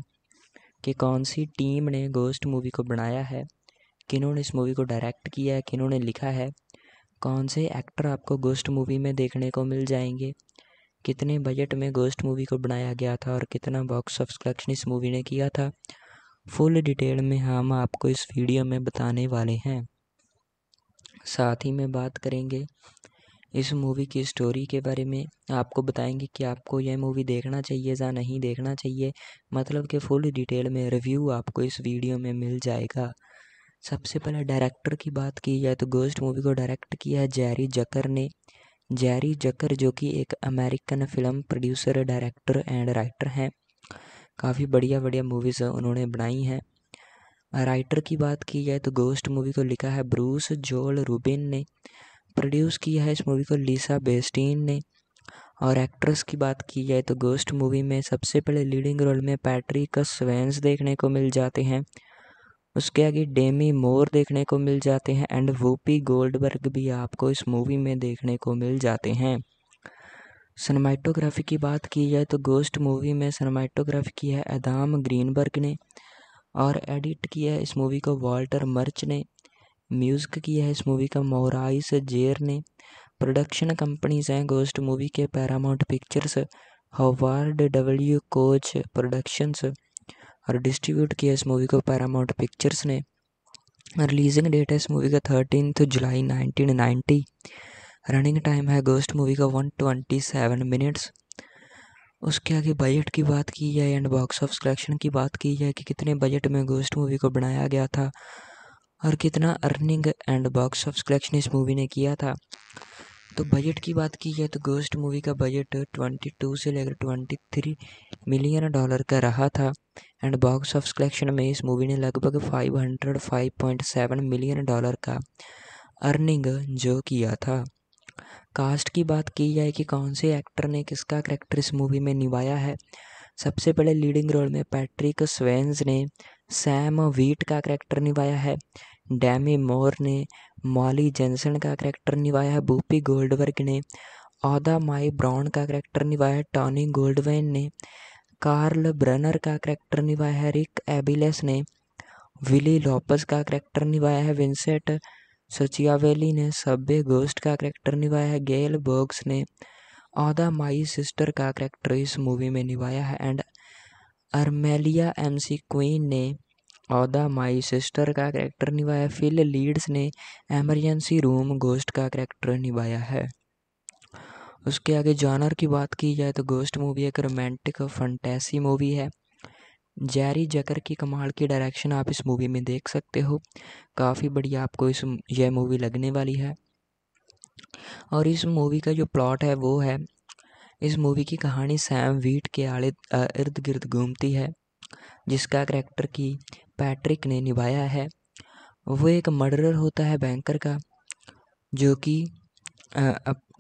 कि कौन सी टीम ने गोस्ट मूवी को बनाया है किन्होंने इस मूवी को डायरेक्ट किया है किन्होंने लिखा है कौन से एक्टर आपको गोस्ट मूवी में देखने को मिल जाएंगे कितने बजट में गोस्ट मूवी को बनाया गया था और कितना बॉक्स ऑफ कलेक्शन इस मूवी ने किया था फुल डिटेल में हम आपको इस वीडियो में बताने वाले हैं साथ ही में बात करेंगे इस मूवी की स्टोरी के बारे में आपको बताएंगे कि आपको यह मूवी देखना चाहिए या नहीं देखना चाहिए मतलब कि फुल डिटेल में रिव्यू आपको इस वीडियो में मिल जाएगा सबसे पहले डायरेक्टर की बात की जाए तो गोस्ट मूवी को डायरेक्ट किया है जैरी जकर ने जैरी जकर जो कि एक American film producer director and writer हैं काफ़ी बढ़िया बढ़िया मूवीज़ उन्होंने बनाई हैं राइटर की बात की जाए तो गोस्ट मूवी को लिखा है ब्रूस जोल रूबिन ने प्रोड्यूस किया है इस मूवी को लीसा बेस्टीन ने और एक्ट्रेस की बात की जाए तो गोस्ट मूवी में सबसे पहले लीडिंग रोल में पैट्रिक स्वेंस देखने को मिल जाते हैं उसके आगे डेमी मोर देखने को मिल जाते हैं एंड वूपी गोल्डबर्ग भी आपको इस मूवी में देखने को मिल जाते हैं सनमाइटोग्राफी की बात की जाए तो गोस्ट मूवी में सनमाइटोग्राफी की है एदाम ग्रीनबर्ग ने और एडिट किया है इस मूवी को वॉल्टर मर्च ने म्यूज़िक किया है इस मूवी का मोराइस जेर ने प्रोडक्शन कंपनीज हैं गोस्ट मूवी के Paramount Pictures Howard W Koch productions और डिस्ट्रीब्यूट किया इस मूवी को पैरामाउंट पिक्चर्स ने रिलीजिंग डेट है इस मूवी का थर्टीन जुलाई नाइनटीन नाइन्टी रनिंग टाइम है गोस्ट मूवी का वन ट्वेंटी सेवन मिनट्स उसके आगे बजट की बात की जाए एंड बॉक्स ऑफ कलेक्शन की बात की जाए कि कितने बजट में गोस्ट मूवी को बनाया गया था और कितना earning and box of collection इस मूवी ने किया था तो बजट की बात की जाए तो गोस्ट मूवी का बजट 22 से लेकर 23 मिलियन डॉलर का रहा था एंड बॉक्स ऑफ कलेक्शन में इस मूवी ने लगभग 505.7 मिलियन डॉलर का अर्निंग जो किया था कास्ट की बात की जाए कि कौन से एक्टर ने किसका करेक्टर इस मूवी में निभाया है सबसे पहले लीडिंग रोल में पैट्रिक स्वेंस ने सैम वीट का करैक्टर निभाया है डैमी मोर ने मॉली जेंसन का करैक्टर निभाया है बूपी गोल्डवर्ग ने औदा माई ब्राउन का करैक्टर निभाया है टॉनी गोल्डवेन ने कार्ल ब्रनर का करैक्टर निभाया है रिक एबिलेस ने विली लॉपस का करैक्टर निभाया है विंसेंट सचियावेली ने सब्बे गोस्ट का करैक्टर निभाया है गेल बर्ग्स ने औदा माई सिस्टर का करैक्टर इस मूवी में निभाया है and Armelia M C queen ने औदा माई सिस्टर का कैरेक्टर निभाया फिल लीड्स ने एमरजेंसी रूम गोस्ट का कैरेक्टर निभाया है उसके आगे जॉनर की बात की जाए तो गोस्ट मूवी एक रोमांटिक फंटेसी मूवी है जैरी जकर की कमाल की डायरेक्शन आप इस मूवी में देख सकते हो काफ़ी बढ़िया आपको इस यह मूवी लगने वाली है और इस मूवी का जो प्लॉट है वो है इस मूवी की कहानी सैम वीट के आड़े इर्द गिर्द घूमती है जिसका करैक्टर की पैट्रिक ने निभाया है वो एक मर्डरर होता है बैंकर का जो कि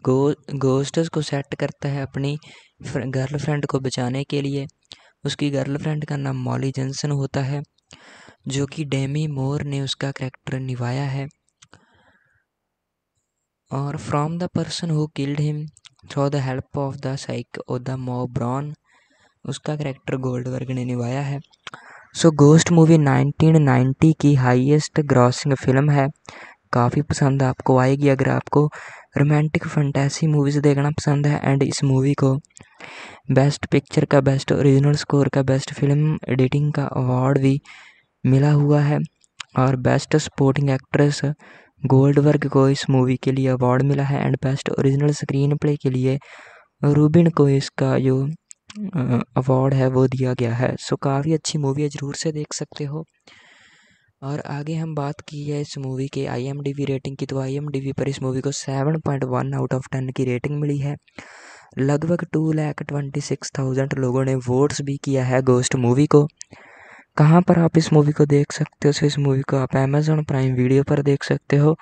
गो गोस्टस को सेट करता है अपनी गर्लफ्रेंड को बचाने के लिए उसकी गर्लफ्रेंड का नाम मॉली जनसन होता है जो कि डेमी मोर ने उसका करैक्टर निभाया है और from the person who killed him through the help of the side O the मो ब्रॉन उसका करेक्टर वर्ग ने निभाया है सो गोस्ट मूवी 1990 की हाईएस्ट ग्रॉसिंग फिल्म है काफ़ी पसंद आपको आएगी अगर आपको रोमांटिक फंटेसी मूवीज़ देखना पसंद है एंड इस मूवी को बेस्ट पिक्चर का बेस्ट ओरिजिनल स्कोर का बेस्ट फिल्म एडिटिंग का अवार्ड भी मिला हुआ है और बेस्ट सपोर्टिंग एक्ट्रेस गोल्डवर्ग को इस मूवी के लिए अवार्ड मिला है and best original screenplay के लिए रूबिन को इसका जो अवार्ड है वो दिया गया है सो काफ़ी अच्छी मूवी है ज़रूर से देख सकते हो और आगे हम बात की है इस मूवी के आई रेटिंग की तो आई पर इस मूवी को seven point one out of ten की रेटिंग मिली है लगभग two lakh twenty six thousand लोगों ने वोट्स भी किया है गोस्ट मूवी को कहाँ पर आप इस मूवी को देख सकते हो सो इस मूवी को आप अमेज़ोन प्राइम वीडियो पर देख सकते हो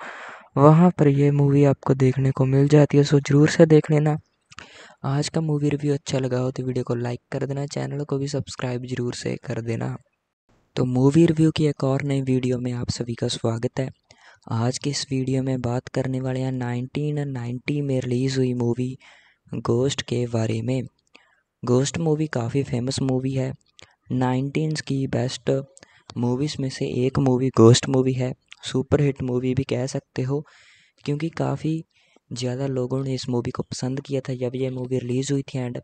वहाँ पर यह मूवी आपको देखने को मिल जाती है सो ज़रूर से देख लेना आज का मूवी रिव्यू अच्छा लगा हो तो वीडियो को लाइक कर देना चैनल को भी सब्सक्राइब जरूर से कर देना तो मूवी रिव्यू की एक और नई वीडियो में आप सभी का स्वागत है आज की इस वीडियो में बात करने वाले हैं नाइनटीन नाइन्टी में रिलीज़ हुई मूवी गोस्ट के बारे में गोस्ट मूवी काफ़ी फेमस मूवी है नाइन्टीज़ की बेस्ट मूवीज़ में से एक मूवी गोस्ट मूवी है सुपर हिट मूवी भी कह सकते हो क्योंकि काफ़ी ज़्यादा लोगों ने इस मूवी को पसंद किया था जब यह मूवी रिलीज़ हुई थी एंड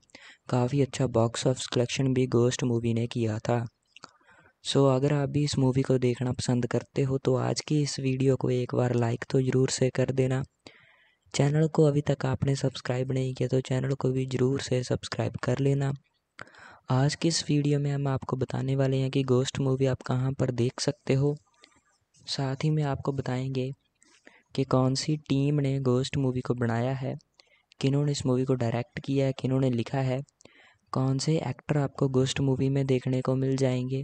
काफ़ी अच्छा बॉक्स ऑफिस कलेक्शन भी गोस्ट मूवी ने किया था सो so, अगर आप भी इस मूवी को देखना पसंद करते हो तो आज की इस वीडियो को एक बार लाइक तो ज़रूर से कर देना चैनल को अभी तक आपने सब्सक्राइब नहीं किया तो चैनल को भी ज़रूर से सब्सक्राइब कर लेना आज की इस वीडियो में हम आपको बताने वाले हैं कि गोस्ट मूवी आप कहाँ पर देख सकते हो साथ ही में आपको बताएंगे कि कौन सी टीम ने गोस्ट मूवी को बनाया है किन्होंने इस मूवी को डायरेक्ट किया है किन्होंने लिखा है कौन से एक्टर आपको गोस्ट मूवी में देखने को मिल जाएंगे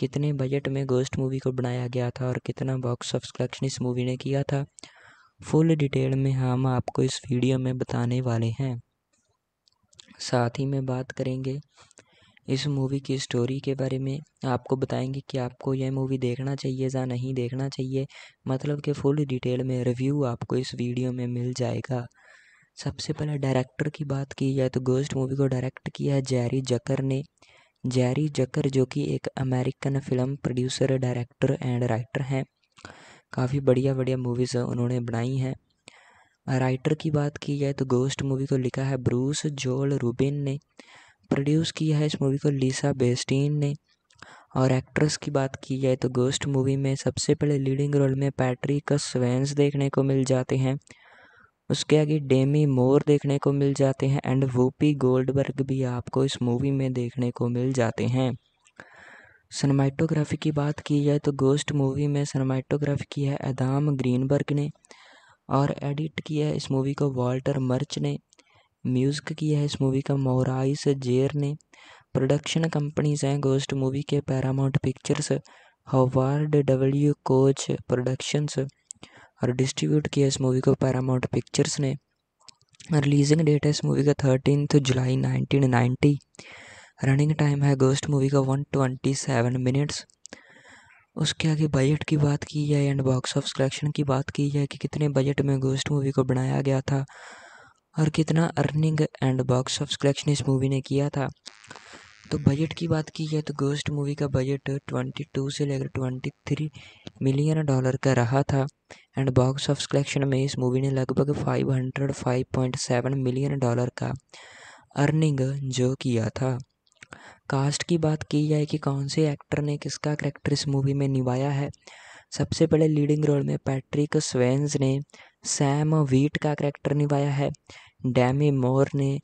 कितने बजट में गोस्ट मूवी को बनाया गया था और कितना बॉक्स ऑफिस कलेक्शन इस मूवी ने किया था फुल डिटेल में हम आपको इस वीडियो में बताने वाले हैं साथ ही में बात करेंगे इस मूवी की स्टोरी के बारे में आपको बताएंगे कि आपको यह मूवी देखना चाहिए या नहीं देखना चाहिए मतलब कि फुल डिटेल में रिव्यू आपको इस वीडियो में मिल जाएगा सबसे पहले डायरेक्टर की बात की जाए तो गोस्ट मूवी को डायरेक्ट किया है जैरी जकर ने जैरी जकर जो कि एक American film producer director and writer हैं काफ़ी बढ़िया बढ़िया मूवीज़ उन्होंने बनाई हैं राइटर की बात की जाए तो गोस्ट मूवी को लिखा है ब्रूस जोल रूबिन ने प्रोड्यूस किया है इस मूवी को लीसा बेस्टीन ने और एक्ट्रेस की बात की जाए तो गोस्ट मूवी में सबसे पहले लीडिंग रोल में पैट्रिक स्वेंस देखने को मिल जाते हैं उसके आगे डेमी मोर देखने को मिल जाते हैं एंड वूपी गोल्डबर्ग भी आपको इस मूवी में देखने को मिल जाते हैं सनमाइटोग्राफी की बात की जाए तो गोस्ट मूवी में सनमाइटोग्राफी की है अदाम ग्रीनबर्ग ने और एडिट किया है इस मूवी को वॉल्टर मर्च ने म्यूज़िक किया है इस मूवी का मोराइस जेर ने प्रोडक्शन कंपनीज हैं गोस्ट मूवी के Paramount Pictures Howard W Koch productions और डिस्ट्रीब्यूट किया इस मूवी को पैरामाउंट पिक्चर्स ने रिलीजिंग डेट है इस मूवी का थर्टीन जुलाई नाइनटीन नाइन्टी रनिंग टाइम है गोस्ट मूवी का वन ट्वेंटी सेवन मिनट्स उसके आगे बजट की बात की जाए एंड बॉक्स ऑफ कलेक्शन की बात की जाए कि कितने बजट में गोस्ट मूवी को बनाया गया था और कितना earning and box of collection इस मूवी ने किया था तो बजट की बात की जाए तो गोस्ट मूवी का बजट 22 से लेकर 23 मिलियन डॉलर का रहा था एंड बॉक्स ऑफ कलेक्शन में इस मूवी ने लगभग 505.7 मिलियन डॉलर का अर्निंग जो किया था कास्ट की बात की जाए कि कौन से एक्टर ने किसका करेक्टर इस मूवी में निभाया है सबसे पहले लीडिंग रोल में पैट्रिक स्वेंस ने सैम वीट का करेक्टर निभाया है डैमी मोर ने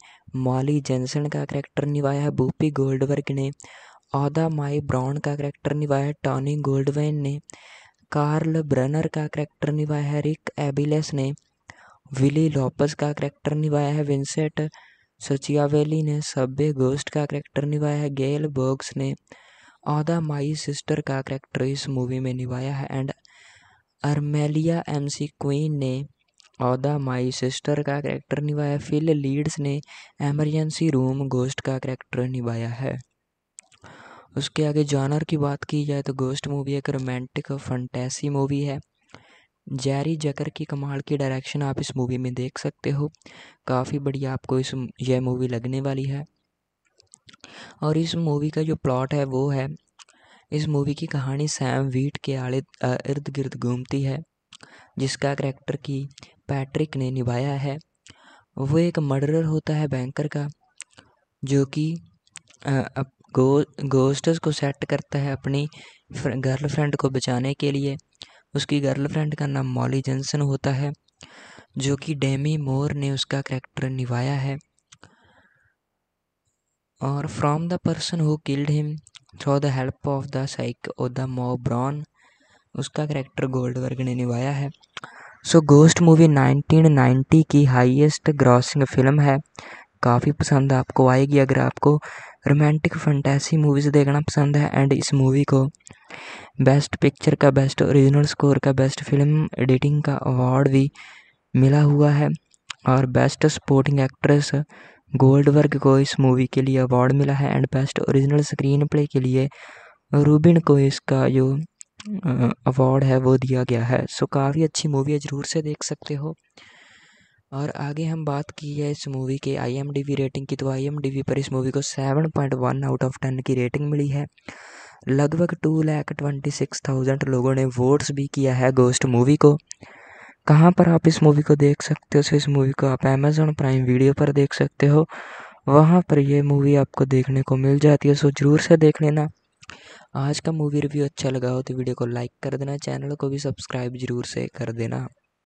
मॉली जेंसन का करेक्टर निभाया है बूपी गोल्डवर्ग ने औदा माई ब्राउन का करेक्टर निभाया है टॉनी गोल्डवेन ने कार्ल ब्रनर का करेक्टर निभाया है रिक एबिलेस ने विली लॉपस का करेक्टर निभाया है विंसेंट सचियावेली ने सब्बे गोस्ट का करैक्टर निभाया है गेल बर्ग्स ने आधा माई सिस्टर का करैक्टर इस मूवी में निभाया है and Armelia M C queen ने औदा माई सिस्टर का करैक्टर निभाया फिल लीड्स ने एमरजेंसी रूम गोस्ट का करैक्टर निभाया है उसके आगे जॉनर की बात की जाए तो गोस्ट मूवी एक रोमांटिक और फंटेसी मूवी है जैरी जकर की कमाल की डायरेक्शन आप इस मूवी में देख सकते हो काफ़ी बढ़िया आपको इस यह मूवी लगने वाली है और इस मूवी का जो प्लॉट है वो है इस मूवी की कहानी सैम वीट के आड़े इर्द गिर्द घूमती है जिसका करैक्टर की पैट्रिक ने निभाया है वो एक मर्डर होता है बैंकर का जो कि गो गोस्टर्स को सेट करता है अपनी गर्लफ्रेंड को बचाने के लिए उसकी गर्लफ्रेंड का नाम मॉली जनसन होता है जो कि डेमी मोर ने उसका करैक्टर निभाया है और from the person who killed him through the help of the psychic और द मो ब्रॉन उसका करैक्टर गोल्डवर्ग ने निभाया है सो गोस्ट मूवी 1990 की हाईएस्ट ग्रॉसिंग फिल्म है काफ़ी पसंद आपको आएगी अगर आपको रोमांटिक फंटेसी मूवीज़ देखना पसंद है एंड इस मूवी को बेस्ट पिक्चर का बेस्ट ओरिजिनल स्कोर का बेस्ट फिल्म एडिटिंग का अवार्ड भी मिला हुआ है और बेस्ट सपोर्टिंग एक्ट्रेस गोल्ड वर्ग को इस मूवी के लिए अवार्ड मिला है and best original screenplay के लिए रूबिन को इसका जो अवार्ड है वो दिया गया है सो काफ़ी अच्छी मूवी है ज़रूर से देख सकते हो और आगे हम बात की है इस मूवी के आई रेटिंग की तो आई पर इस मूवी को 7.1 आउट ऑफ 10 की रेटिंग मिली है लगभग two lakh twenty six thousand लोगों ने वोट्स भी किया है गोस्ट मूवी को कहाँ पर आप इस मूवी को देख सकते हो सो इस मूवी को आप अमेज़ोन प्राइम वीडियो पर देख सकते हो वहाँ पर यह मूवी आपको देखने को मिल जाती है सो ज़रूर से देख लेना आज का मूवी रिव्यू अच्छा लगा हो तो वीडियो को लाइक कर देना चैनल को भी सब्सक्राइब जरूर से कर देना